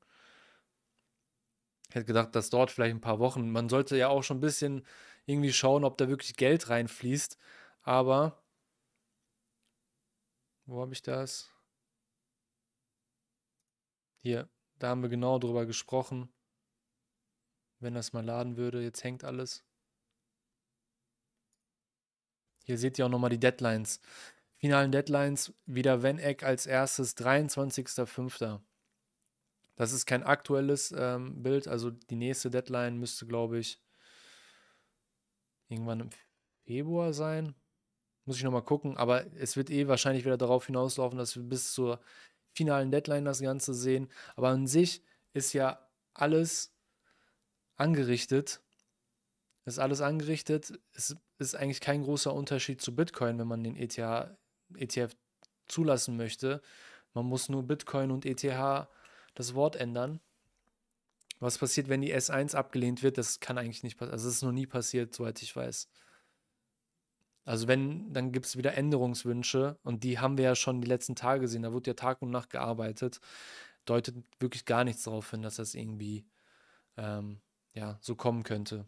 Ich hätte gedacht, dass dort vielleicht ein paar Wochen. Man sollte ja auch schon ein bisschen irgendwie schauen, ob da wirklich Geld reinfließt. Aber wo habe ich das? Hier, da haben wir genau drüber gesprochen. Wenn das mal laden würde, jetzt hängt alles. Hier seht ihr auch nochmal die Deadlines. Finalen Deadlines, wieder Eck als erstes, 23.05. Das ist kein aktuelles ähm, Bild, also die nächste Deadline müsste, glaube ich, irgendwann im Februar sein. Muss ich nochmal gucken, aber es wird eh wahrscheinlich wieder darauf hinauslaufen, dass wir bis zur finalen Deadline das Ganze sehen. Aber an sich ist ja alles angerichtet. Ist alles angerichtet. Es ist eigentlich kein großer Unterschied zu Bitcoin, wenn man den ETH, ETF zulassen möchte. Man muss nur Bitcoin und ETH das Wort ändern. Was passiert, wenn die S1 abgelehnt wird? Das kann eigentlich nicht passieren. Also, es ist noch nie passiert, soweit ich weiß. Also wenn, dann gibt es wieder Änderungswünsche und die haben wir ja schon die letzten Tage gesehen. Da wurde ja Tag und Nacht gearbeitet. Deutet wirklich gar nichts darauf hin, dass das irgendwie ähm, ja, so kommen könnte.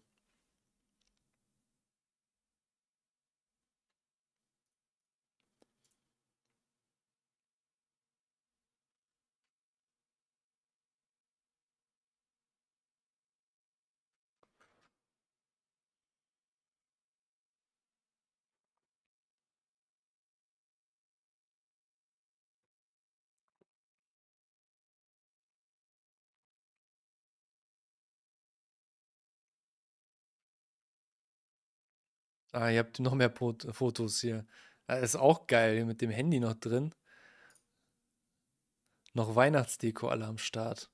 Ah, ihr habt noch mehr Pot Fotos hier. Das ah, ist auch geil, mit dem Handy noch drin. Noch Weihnachtsdeko alle am Start.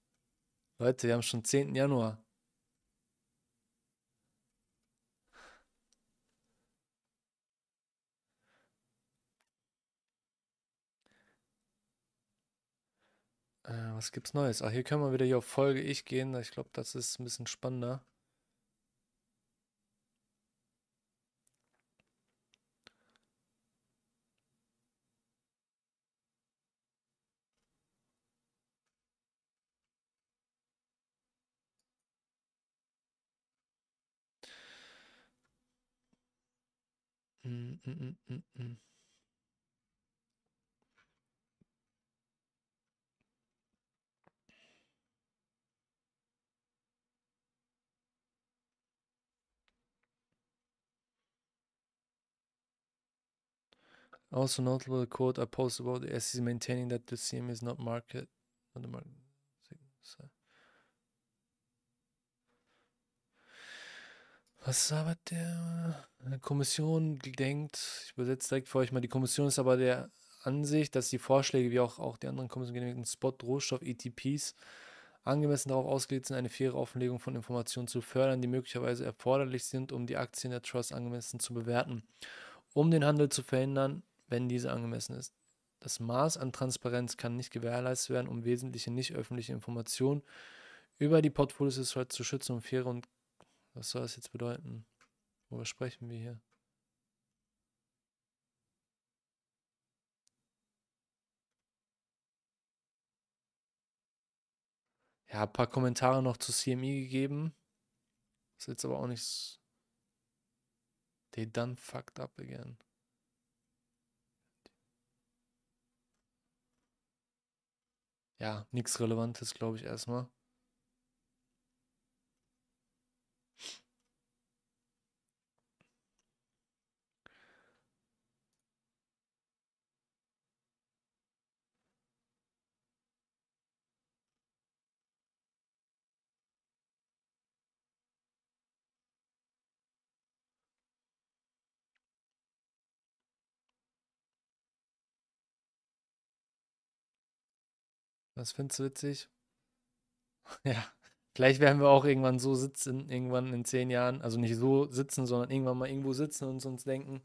Leute, wir haben schon 10. Januar. Äh, was gibt's Neues? Ach, hier können wir wieder hier auf Folge ich gehen. Ich glaube, das ist ein bisschen spannender. also notable quote I posted about the SEC maintaining that the CM is not market, on the market. So. Was labert der? Kommission denkt, ich übersetze direkt für euch mal, die Kommission ist aber der Ansicht, dass die Vorschläge, wie auch, auch die anderen Kommissionen genehmigten Spot-Rohstoff-ETPs, angemessen darauf ausgelegt sind, eine faire Offenlegung von Informationen zu fördern, die möglicherweise erforderlich sind, um die Aktien der Trust angemessen zu bewerten, um den Handel zu verhindern, wenn diese angemessen ist. Das Maß an Transparenz kann nicht gewährleistet werden, um wesentliche nicht öffentliche Informationen über die Portfolios zu schützen und faire und was soll das jetzt bedeuten? Worüber sprechen wir hier? Ja, ein paar Kommentare noch zu CMI gegeben. Ist jetzt aber auch nichts. They done fucked up again. Ja, nichts Relevantes, glaube ich, erstmal. Was findest du witzig? ja, vielleicht werden wir auch irgendwann so sitzen, irgendwann in zehn Jahren. Also nicht so sitzen, sondern irgendwann mal irgendwo sitzen und uns denken,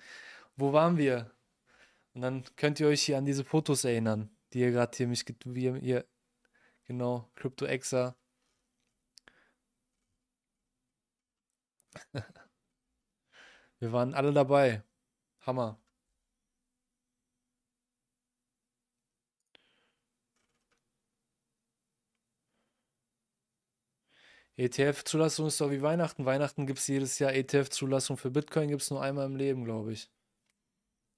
wo waren wir? Und dann könnt ihr euch hier an diese Fotos erinnern, die ihr gerade hier mich, wie ihr, genau, CryptoExa. wir waren alle dabei. Hammer. ETF-Zulassung ist doch wie Weihnachten. Weihnachten gibt es jedes Jahr ETF-Zulassung. Für Bitcoin gibt es nur einmal im Leben, glaube ich.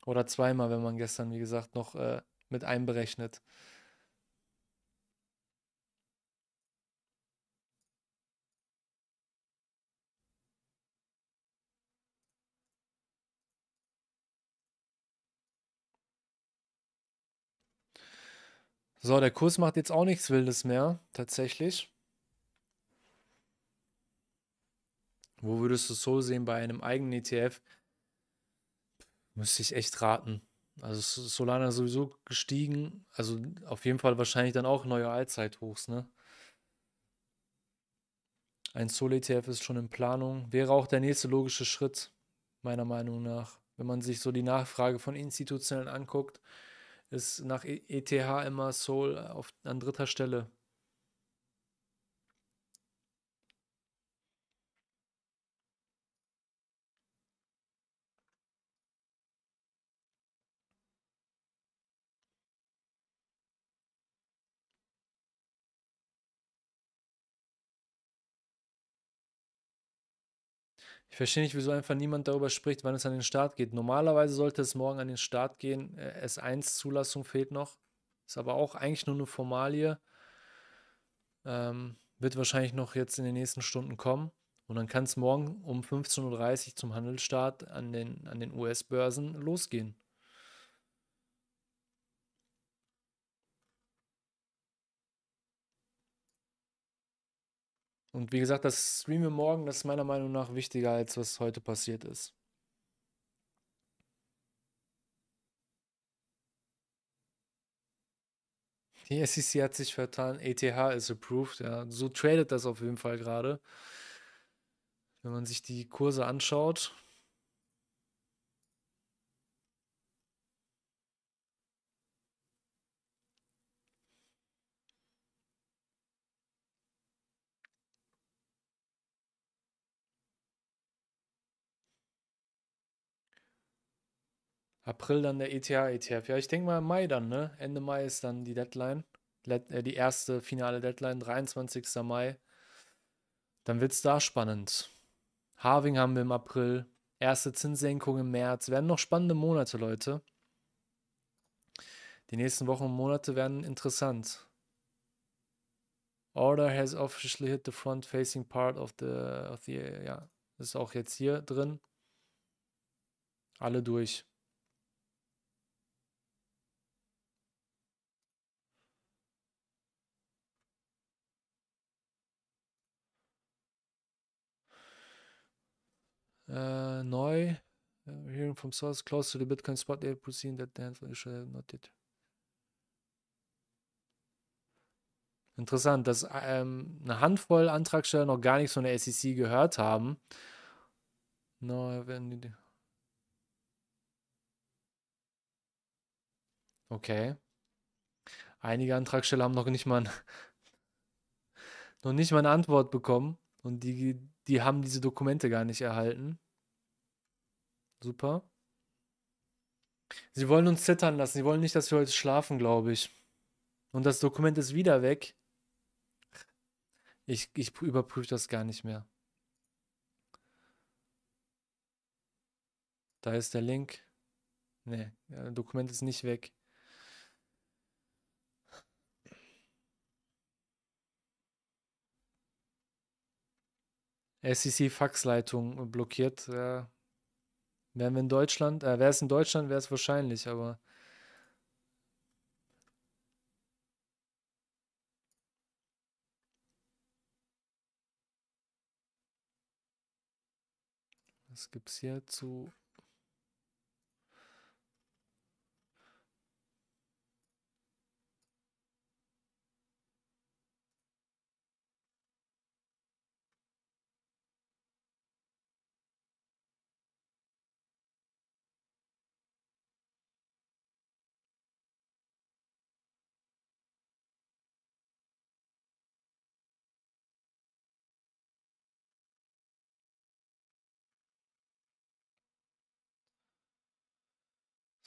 Oder zweimal, wenn man gestern, wie gesagt, noch äh, mit einberechnet. So, der Kurs macht jetzt auch nichts Wildes mehr, tatsächlich. Wo würdest du Soul sehen bei einem eigenen ETF? Müsste ich echt raten. Also Solana sowieso gestiegen. Also auf jeden Fall wahrscheinlich dann auch neue Allzeithochs, ne? Ein Sol-ETF ist schon in Planung. Wäre auch der nächste logische Schritt, meiner Meinung nach. Wenn man sich so die Nachfrage von Institutionellen anguckt, ist nach ETH e immer Sol auf, an dritter Stelle. Ich verstehe nicht, wieso einfach niemand darüber spricht, wann es an den Start geht. Normalerweise sollte es morgen an den Start gehen. Äh, S1-Zulassung fehlt noch. Ist aber auch eigentlich nur eine Formalie. Ähm, wird wahrscheinlich noch jetzt in den nächsten Stunden kommen. Und dann kann es morgen um 15.30 Uhr zum Handelsstart an den, an den US-Börsen losgehen. Und wie gesagt, das streamen wir morgen, das ist meiner Meinung nach wichtiger, als was heute passiert ist. Die SEC hat sich vertan, ETH ist approved, ja. So tradet das auf jeden Fall gerade. Wenn man sich die Kurse anschaut, April dann der ETH-ETF. Ja, ich denke mal Mai dann, ne? Ende Mai ist dann die Deadline. Äh, die erste finale Deadline, 23. Mai. Dann wird es da spannend. Harving haben wir im April. Erste Zinssenkung im März. Werden noch spannende Monate, Leute. Die nächsten Wochen und Monate werden interessant. Order has officially hit the front-facing part of the, of the, ja, ist auch jetzt hier drin. Alle durch. Äh, neu. Äh, Hearing from source close to the Bitcoin spot, they proceed that the handful is uh, noted. Interessant, dass ähm, eine Handvoll Antragsteller noch gar nichts von e der SEC gehört haben. No, wenn die. Okay. Einige Antragsteller haben noch nicht mal, noch nicht mal eine Antwort bekommen und die, die haben diese Dokumente gar nicht erhalten. Super. Sie wollen uns zittern lassen. Sie wollen nicht, dass wir heute schlafen, glaube ich. Und das Dokument ist wieder weg. Ich, ich überprüfe das gar nicht mehr. Da ist der Link. Nee, das Dokument ist nicht weg. SEC-Faxleitung blockiert. Ja, Wären wir in Deutschland, äh, wäre es in Deutschland, wäre es wahrscheinlich, aber. Was gibt es hier zu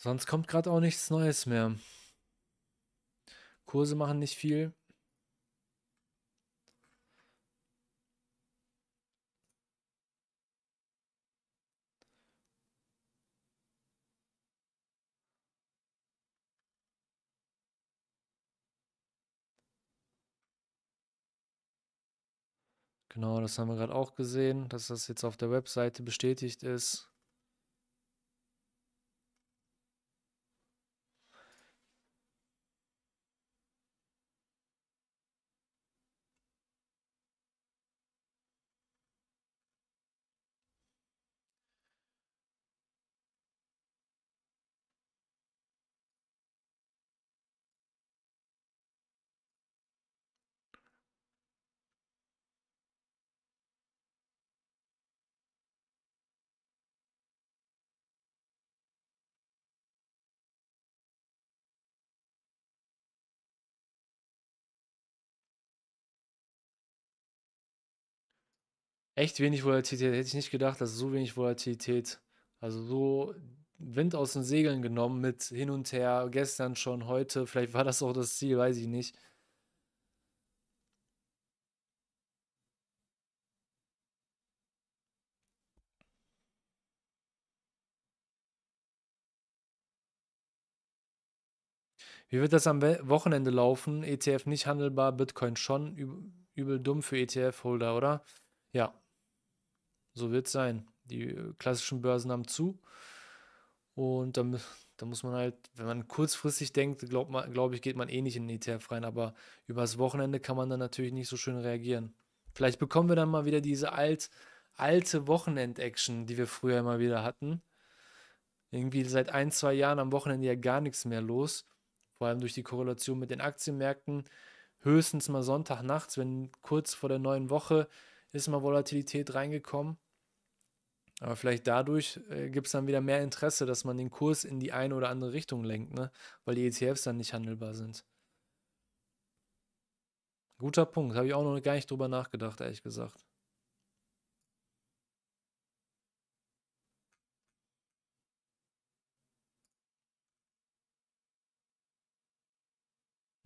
Sonst kommt gerade auch nichts Neues mehr. Kurse machen nicht viel. Genau, das haben wir gerade auch gesehen, dass das jetzt auf der Webseite bestätigt ist. echt wenig Volatilität. Hätte ich nicht gedacht, dass so wenig Volatilität, also so Wind aus den Segeln genommen mit hin und her, gestern schon, heute. Vielleicht war das auch das Ziel, weiß ich nicht. Wie wird das am Wochenende laufen? ETF nicht handelbar, Bitcoin schon. Übel dumm für ETF-Holder, oder? Ja, so wird es sein. Die äh, klassischen Börsen haben zu. Und da, dann muss man halt, wenn man kurzfristig denkt, glaube glaub ich, geht man eh nicht in den ETF rein. Aber übers Wochenende kann man dann natürlich nicht so schön reagieren. Vielleicht bekommen wir dann mal wieder diese alt, alte Wochenend-Action, die wir früher immer wieder hatten. Irgendwie seit ein, zwei Jahren am Wochenende ja gar nichts mehr los. Vor allem durch die Korrelation mit den Aktienmärkten. Höchstens mal Sonntagnachts, wenn kurz vor der neuen Woche ist mal Volatilität reingekommen. Aber vielleicht dadurch äh, gibt es dann wieder mehr Interesse, dass man den Kurs in die eine oder andere Richtung lenkt, ne? weil die ETFs dann nicht handelbar sind. Guter Punkt, habe ich auch noch gar nicht drüber nachgedacht, ehrlich gesagt.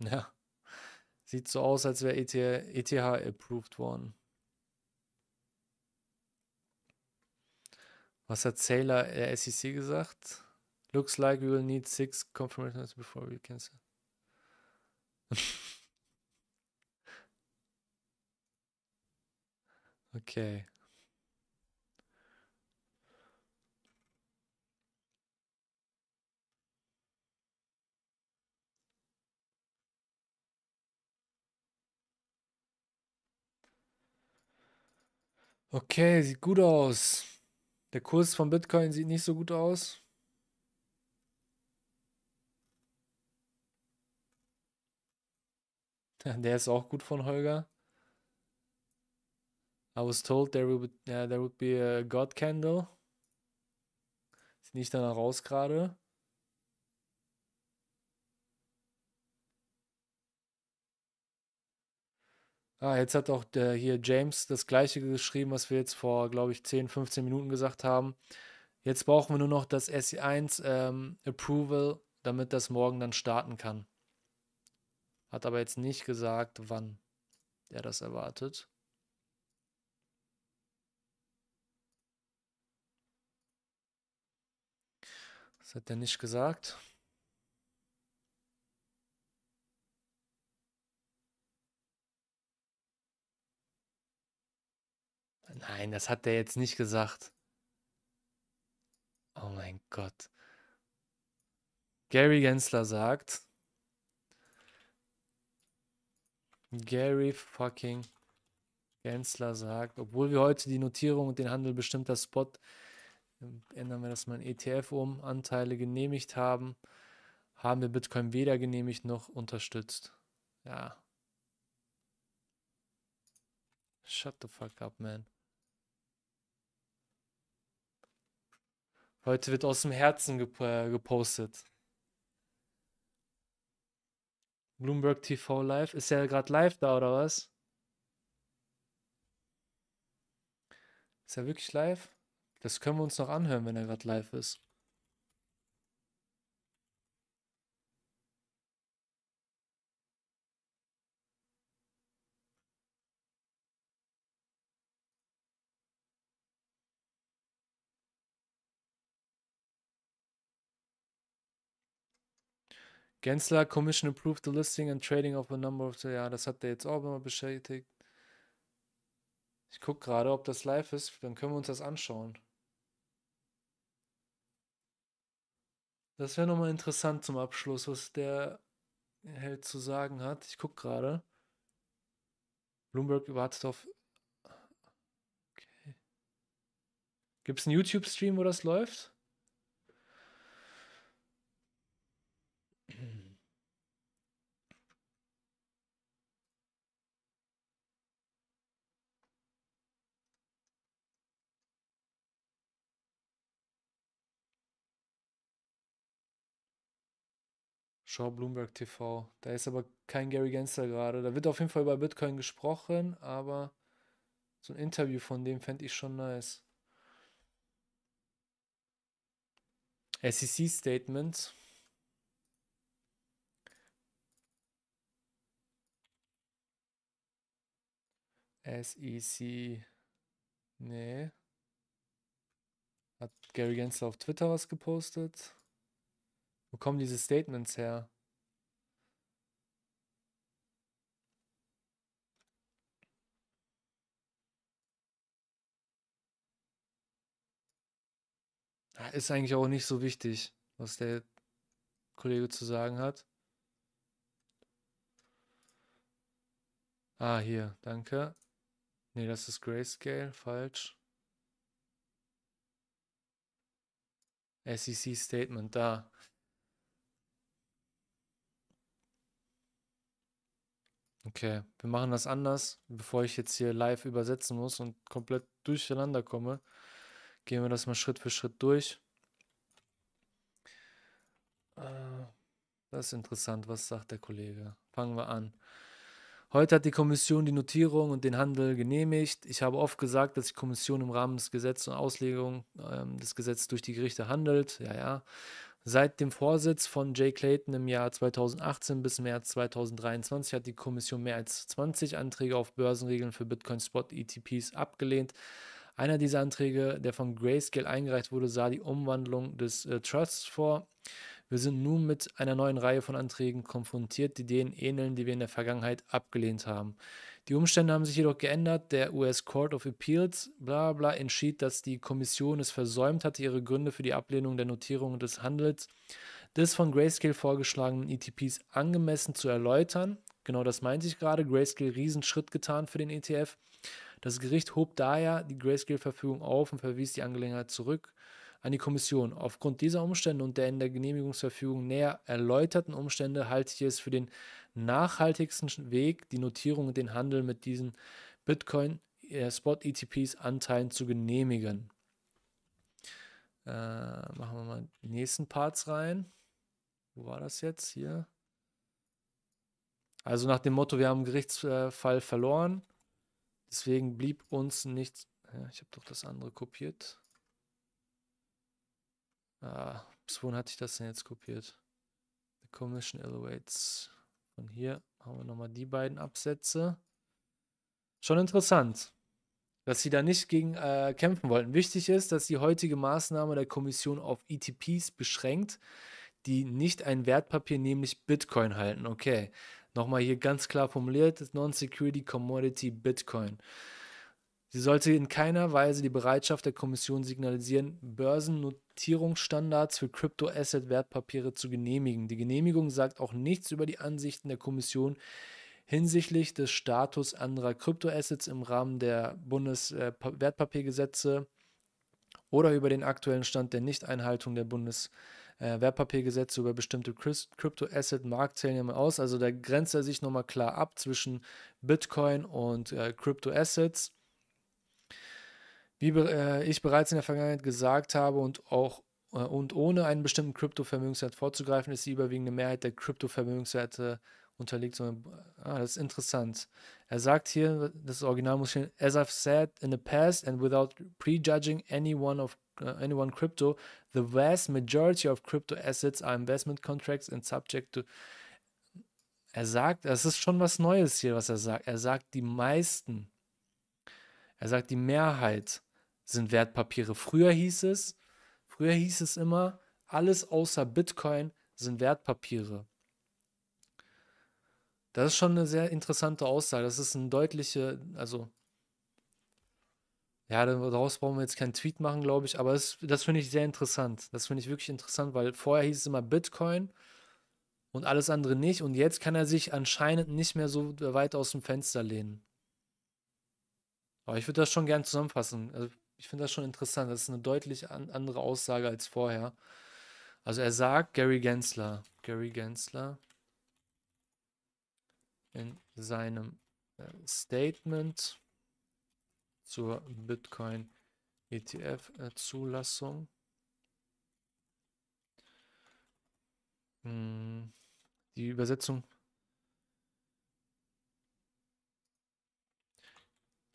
Ja, sieht so aus, als wäre ETH, ETH approved worden. Was hat Sailor äh, SEC gesagt? Looks like we will need six confirmations before we cancel. okay. Okay, sieht gut aus. Der Kurs von Bitcoin sieht nicht so gut aus. Der ist auch gut von Holger. I was told there would, uh, there would be a God candle. Sieht nicht danach raus gerade. Ah, jetzt hat auch der hier James das gleiche geschrieben, was wir jetzt vor, glaube ich, 10, 15 Minuten gesagt haben. Jetzt brauchen wir nur noch das SE1 ähm, Approval, damit das morgen dann starten kann. Hat aber jetzt nicht gesagt, wann er das erwartet. Das hat er nicht gesagt. Nein, das hat er jetzt nicht gesagt. Oh mein Gott. Gary Gensler sagt. Gary fucking Gensler sagt, obwohl wir heute die Notierung und den Handel bestimmter Spot, äh, ändern wir das mal in ETF um, Anteile genehmigt haben, haben wir Bitcoin weder genehmigt noch unterstützt. Ja. Shut the fuck up, man. Heute wird aus dem Herzen gep äh, gepostet. Bloomberg TV Live. Ist er gerade live da oder was? Ist er wirklich live? Das können wir uns noch anhören, wenn er gerade live ist. Gensler, Commission approved the listing and trading of a number of... The, ja, das hat der jetzt auch immer bestätigt. Ich gucke gerade, ob das live ist. Dann können wir uns das anschauen. Das wäre nochmal interessant zum Abschluss, was der Held zu sagen hat. Ich gucke gerade. Bloomberg wartet auf. Okay. Gibt es einen YouTube-Stream, wo das läuft? schaue Bloomberg TV. Da ist aber kein Gary Gensler gerade. Da wird auf jeden Fall über Bitcoin gesprochen, aber so ein Interview von dem fände ich schon nice. sec Statement. SEC. Nee. Hat Gary Gensler auf Twitter was gepostet? Wo kommen diese Statements her? Ist eigentlich auch nicht so wichtig, was der Kollege zu sagen hat. Ah, hier, danke. Ne, das ist Grayscale, falsch. SEC Statement, da. Okay, wir machen das anders, bevor ich jetzt hier live übersetzen muss und komplett durcheinander komme. Gehen wir das mal Schritt für Schritt durch. Äh, das ist interessant, was sagt der Kollege? Fangen wir an. Heute hat die Kommission die Notierung und den Handel genehmigt. Ich habe oft gesagt, dass die Kommission im Rahmen des Gesetzes und Auslegung ähm, des Gesetzes durch die Gerichte handelt. Ja, ja. Seit dem Vorsitz von Jay Clayton im Jahr 2018 bis März 2023 hat die Kommission mehr als 20 Anträge auf Börsenregeln für Bitcoin Spot ETPs abgelehnt. Einer dieser Anträge, der von Grayscale eingereicht wurde, sah die Umwandlung des äh, Trusts vor. Wir sind nun mit einer neuen Reihe von Anträgen konfrontiert, die denen ähneln, die wir in der Vergangenheit abgelehnt haben. Die Umstände haben sich jedoch geändert. Der US Court of Appeals bla bla entschied, dass die Kommission es versäumt hatte, ihre Gründe für die Ablehnung der Notierung des Handels des von Grayscale vorgeschlagenen ETPs angemessen zu erläutern. Genau das meinte ich gerade. Grayscale Riesenschritt getan für den ETF. Das Gericht hob daher die Grayscale-Verfügung auf und verwies die Angelegenheit zurück an die Kommission. Aufgrund dieser Umstände und der in der Genehmigungsverfügung näher erläuterten Umstände halte ich es für den nachhaltigsten Weg, die Notierung und den Handel mit diesen Bitcoin-Spot-ETPs-Anteilen äh, zu genehmigen. Äh, machen wir mal die nächsten Parts rein. Wo war das jetzt? Hier. Also nach dem Motto, wir haben einen Gerichtsfall verloren Deswegen blieb uns nichts. Ja, ich habe doch das andere kopiert. Ah, bis wohin hatte ich das denn jetzt kopiert? The Commission Elevates. Von hier haben wir nochmal die beiden Absätze. Schon interessant, dass sie da nicht gegen äh, kämpfen wollten. Wichtig ist, dass die heutige Maßnahme der Kommission auf ETPs beschränkt, die nicht ein Wertpapier, nämlich Bitcoin halten. Okay, Nochmal hier ganz klar formuliert, Non-Security Commodity Bitcoin. Sie sollte in keiner Weise die Bereitschaft der Kommission signalisieren, Börsennotierungsstandards für Crypto-Asset-Wertpapiere zu genehmigen. Die Genehmigung sagt auch nichts über die Ansichten der Kommission hinsichtlich des Status anderer Kryptoassets im Rahmen der Bundeswertpapiergesetze äh, oder über den aktuellen Stand der Nichteinhaltung der Bundes- äh, Wertpapiergesetze über bestimmte Crypto-Asset-Marktzellen aus. Also da grenzt er sich nochmal klar ab zwischen Bitcoin und äh, Crypto-Assets. Wie äh, ich bereits in der Vergangenheit gesagt habe und auch äh, und ohne einen bestimmten Kryptovermögenswert vorzugreifen, ist die überwiegende Mehrheit der Kryptovermögenswerte unterliegt, sondern ah, das ist interessant. Er sagt hier, das Original muss ich as I've said in the past and without prejudging any one of äh, anyone crypto, the vast majority of crypto assets are investment contracts and subject to. Er sagt, das ist schon was Neues hier, was er sagt. Er sagt, die meisten, er sagt, die Mehrheit sind Wertpapiere. Früher hieß es, früher hieß es immer, alles außer Bitcoin sind Wertpapiere. Das ist schon eine sehr interessante Aussage. Das ist eine deutliche, also ja, daraus brauchen wir jetzt keinen Tweet machen, glaube ich, aber das, das finde ich sehr interessant. Das finde ich wirklich interessant, weil vorher hieß es immer Bitcoin und alles andere nicht und jetzt kann er sich anscheinend nicht mehr so weit aus dem Fenster lehnen. Aber ich würde das schon gern zusammenfassen. Also ich finde das schon interessant. Das ist eine deutlich an, andere Aussage als vorher. Also er sagt Gary Gensler, Gary Gensler in seinem äh, Statement zur Bitcoin ETF äh, Zulassung. Hm, die Übersetzung.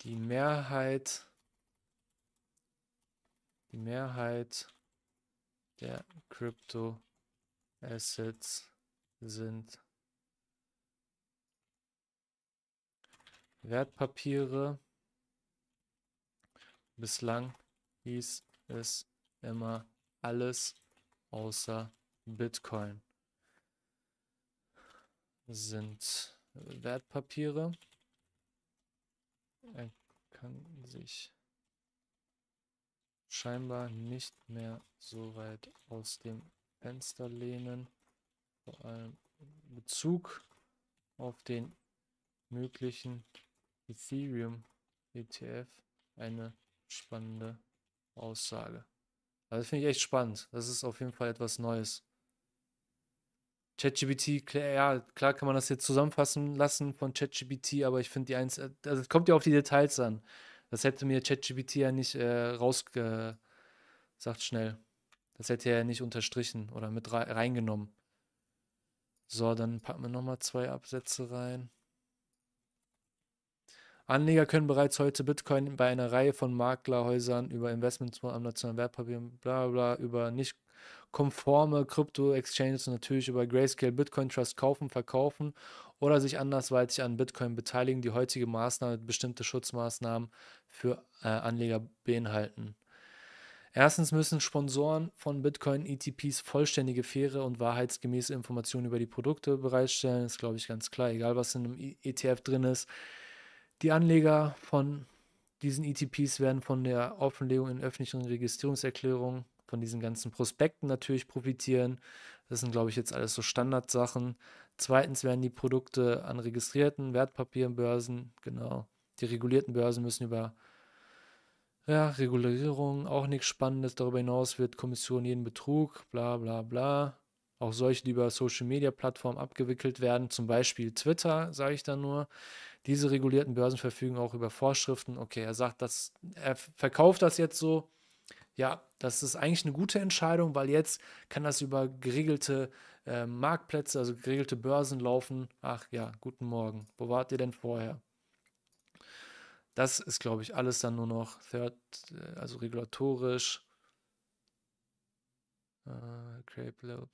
Die Mehrheit, die Mehrheit der Crypto Assets sind Wertpapiere Bislang hieß es immer alles außer Bitcoin sind Wertpapiere. Er kann sich scheinbar nicht mehr so weit aus dem Fenster lehnen. Vor allem Bezug auf den möglichen Ethereum ETF eine spannende Aussage. Also finde ich echt spannend. Das ist auf jeden Fall etwas Neues. ChatGPT, klar, ja, klar kann man das jetzt zusammenfassen lassen von ChatGPT, aber ich finde die eins, also es kommt ja auf die Details an. Das hätte mir ChatGPT ja nicht äh, rausgesagt schnell. Das hätte er ja nicht unterstrichen oder mit reingenommen. So, dann packen wir nochmal zwei Absätze rein. Anleger können bereits heute Bitcoin bei einer Reihe von Maklerhäusern über Investments am nationalen Wertpapier, bla bla, über nicht konforme Krypto-Exchanges und natürlich über Grayscale Bitcoin Trust kaufen, verkaufen oder sich andersweitig an Bitcoin beteiligen, die heutige Maßnahme bestimmte Schutzmaßnahmen für äh, Anleger beinhalten. Erstens müssen Sponsoren von Bitcoin-ETPs vollständige, faire und wahrheitsgemäße Informationen über die Produkte bereitstellen. Das ist, glaube ich, ganz klar. Egal, was in einem ETF e drin ist, die Anleger von diesen ETPs werden von der Offenlegung in öffentlichen Registrierungserklärungen, von diesen ganzen Prospekten natürlich profitieren. Das sind, glaube ich, jetzt alles so Standardsachen. Zweitens werden die Produkte an registrierten Wertpapierbörsen, genau, die regulierten Börsen müssen über ja, Regulierung, auch nichts Spannendes. Darüber hinaus wird Kommission jeden Betrug, bla bla bla auch solche, die über Social-Media-Plattformen abgewickelt werden, zum Beispiel Twitter, sage ich da nur. Diese regulierten Börsen verfügen auch über Vorschriften. Okay, er sagt, dass er verkauft das jetzt so. Ja, das ist eigentlich eine gute Entscheidung, weil jetzt kann das über geregelte äh, Marktplätze, also geregelte Börsen laufen. Ach ja, guten Morgen. Wo wart ihr denn vorher? Das ist, glaube ich, alles dann nur noch third, äh, also regulatorisch. Uh, äh, create level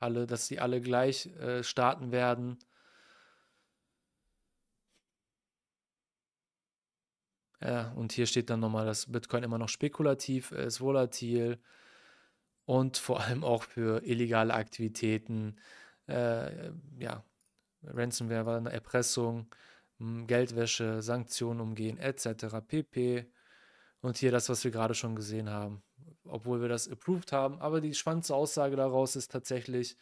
alle, dass sie alle gleich äh, starten werden. Ja, und hier steht dann nochmal, dass Bitcoin immer noch spekulativ ist, volatil und vor allem auch für illegale Aktivitäten, äh, ja, Ransomware, Erpressung, Geldwäsche, Sanktionen umgehen, etc. pp. Und hier das, was wir gerade schon gesehen haben obwohl wir das approved haben. Aber die spannendste Aussage daraus ist tatsächlich,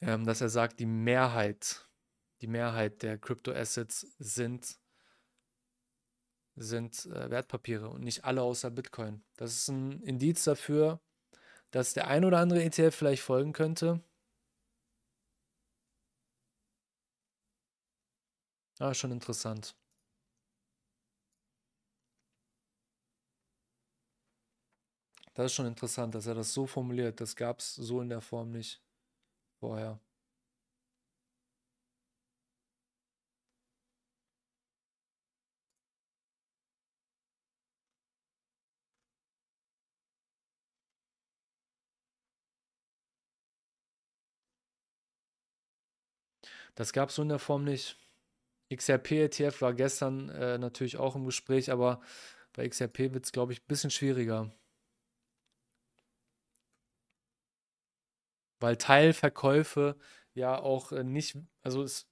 ähm, dass er sagt, die Mehrheit, die Mehrheit der Crypto-Assets sind, sind äh, Wertpapiere und nicht alle außer Bitcoin. Das ist ein Indiz dafür, dass der ein oder andere ETF vielleicht folgen könnte. Ah, schon interessant. Das ist schon interessant, dass er das so formuliert. Das gab es so in der Form nicht vorher. Das gab es so in der Form nicht. XRP ETF war gestern äh, natürlich auch im Gespräch, aber bei XRP wird es, glaube ich, ein bisschen schwieriger. weil Teilverkäufe ja auch äh, nicht, also es,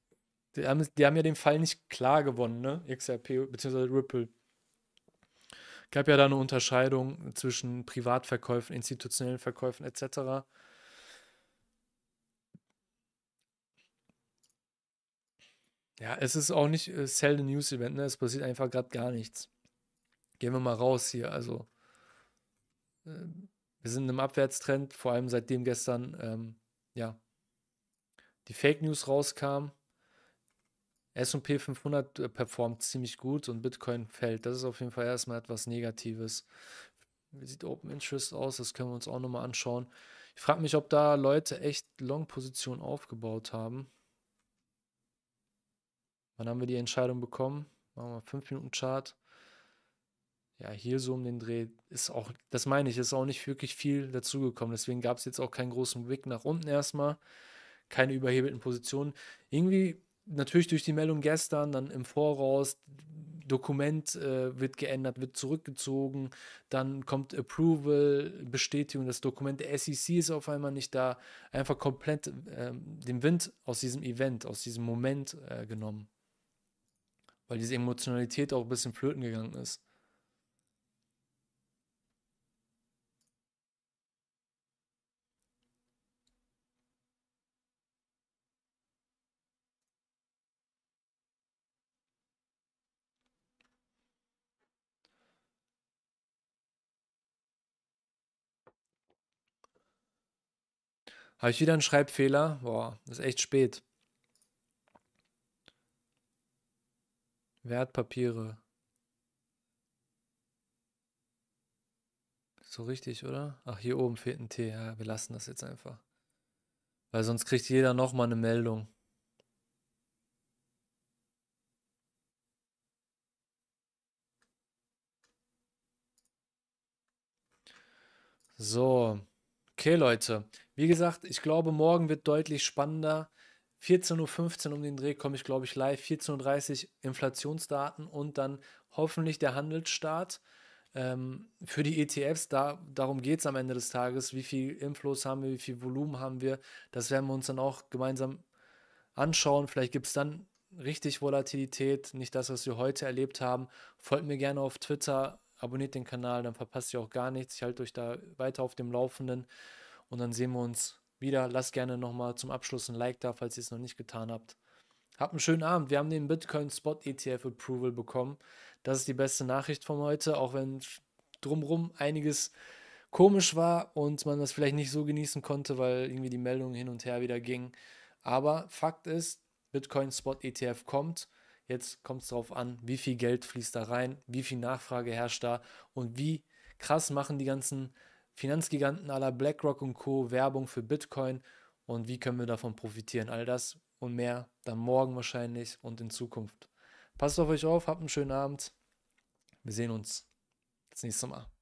die, haben, die haben ja den Fall nicht klar gewonnen, ne? XRP bzw. Ripple. Gab ja da eine Unterscheidung zwischen Privatverkäufen, institutionellen Verkäufen etc. Ja, es ist auch nicht äh, Sell the News Event, ne? Es passiert einfach gerade gar nichts. Gehen wir mal raus hier, also. Äh, wir sind im Abwärtstrend, vor allem seitdem gestern ähm, ja, die Fake News rauskam. SP 500 äh, performt ziemlich gut und Bitcoin fällt. Das ist auf jeden Fall erstmal etwas Negatives. Wie sieht Open Interest aus? Das können wir uns auch nochmal anschauen. Ich frage mich, ob da Leute echt Long-Positionen aufgebaut haben. Wann haben wir die Entscheidung bekommen? Machen wir 5 Minuten Chart ja, hier so um den Dreh ist auch, das meine ich, ist auch nicht wirklich viel dazugekommen. Deswegen gab es jetzt auch keinen großen Weg nach unten erstmal, keine überhebelten Positionen. Irgendwie natürlich durch die Meldung gestern, dann im Voraus, Dokument äh, wird geändert, wird zurückgezogen, dann kommt Approval, Bestätigung, das Dokument der SEC ist auf einmal nicht da. Einfach komplett äh, den Wind aus diesem Event, aus diesem Moment äh, genommen. Weil diese Emotionalität auch ein bisschen flöten gegangen ist. Habe ich wieder einen Schreibfehler? Boah, ist echt spät. Wertpapiere. So richtig, oder? Ach, hier oben fehlt ein T. Ja, wir lassen das jetzt einfach. Weil sonst kriegt jeder nochmal eine Meldung. So. Okay, Leute. Wie gesagt, ich glaube, morgen wird deutlich spannender. 14.15 Uhr um den Dreh komme ich, glaube ich, live. 14.30 Uhr Inflationsdaten und dann hoffentlich der Handelsstart. Ähm, für die ETFs, da, darum geht es am Ende des Tages. Wie viel Inflows haben wir, wie viel Volumen haben wir? Das werden wir uns dann auch gemeinsam anschauen. Vielleicht gibt es dann richtig Volatilität, nicht das, was wir heute erlebt haben. Folgt mir gerne auf Twitter, abonniert den Kanal, dann verpasst ihr auch gar nichts. Ich halte euch da weiter auf dem Laufenden. Und dann sehen wir uns wieder. Lasst gerne nochmal zum Abschluss ein Like da, falls ihr es noch nicht getan habt. Habt einen schönen Abend. Wir haben den Bitcoin Spot ETF Approval bekommen. Das ist die beste Nachricht von heute, auch wenn drumherum einiges komisch war und man das vielleicht nicht so genießen konnte, weil irgendwie die Meldungen hin und her wieder gingen. Aber Fakt ist, Bitcoin Spot ETF kommt. Jetzt kommt es darauf an, wie viel Geld fließt da rein, wie viel Nachfrage herrscht da und wie krass machen die ganzen Finanzgiganten aller BlackRock und Co., Werbung für Bitcoin und wie können wir davon profitieren. All das und mehr dann morgen wahrscheinlich und in Zukunft. Passt auf euch auf, habt einen schönen Abend. Wir sehen uns das nächste Mal.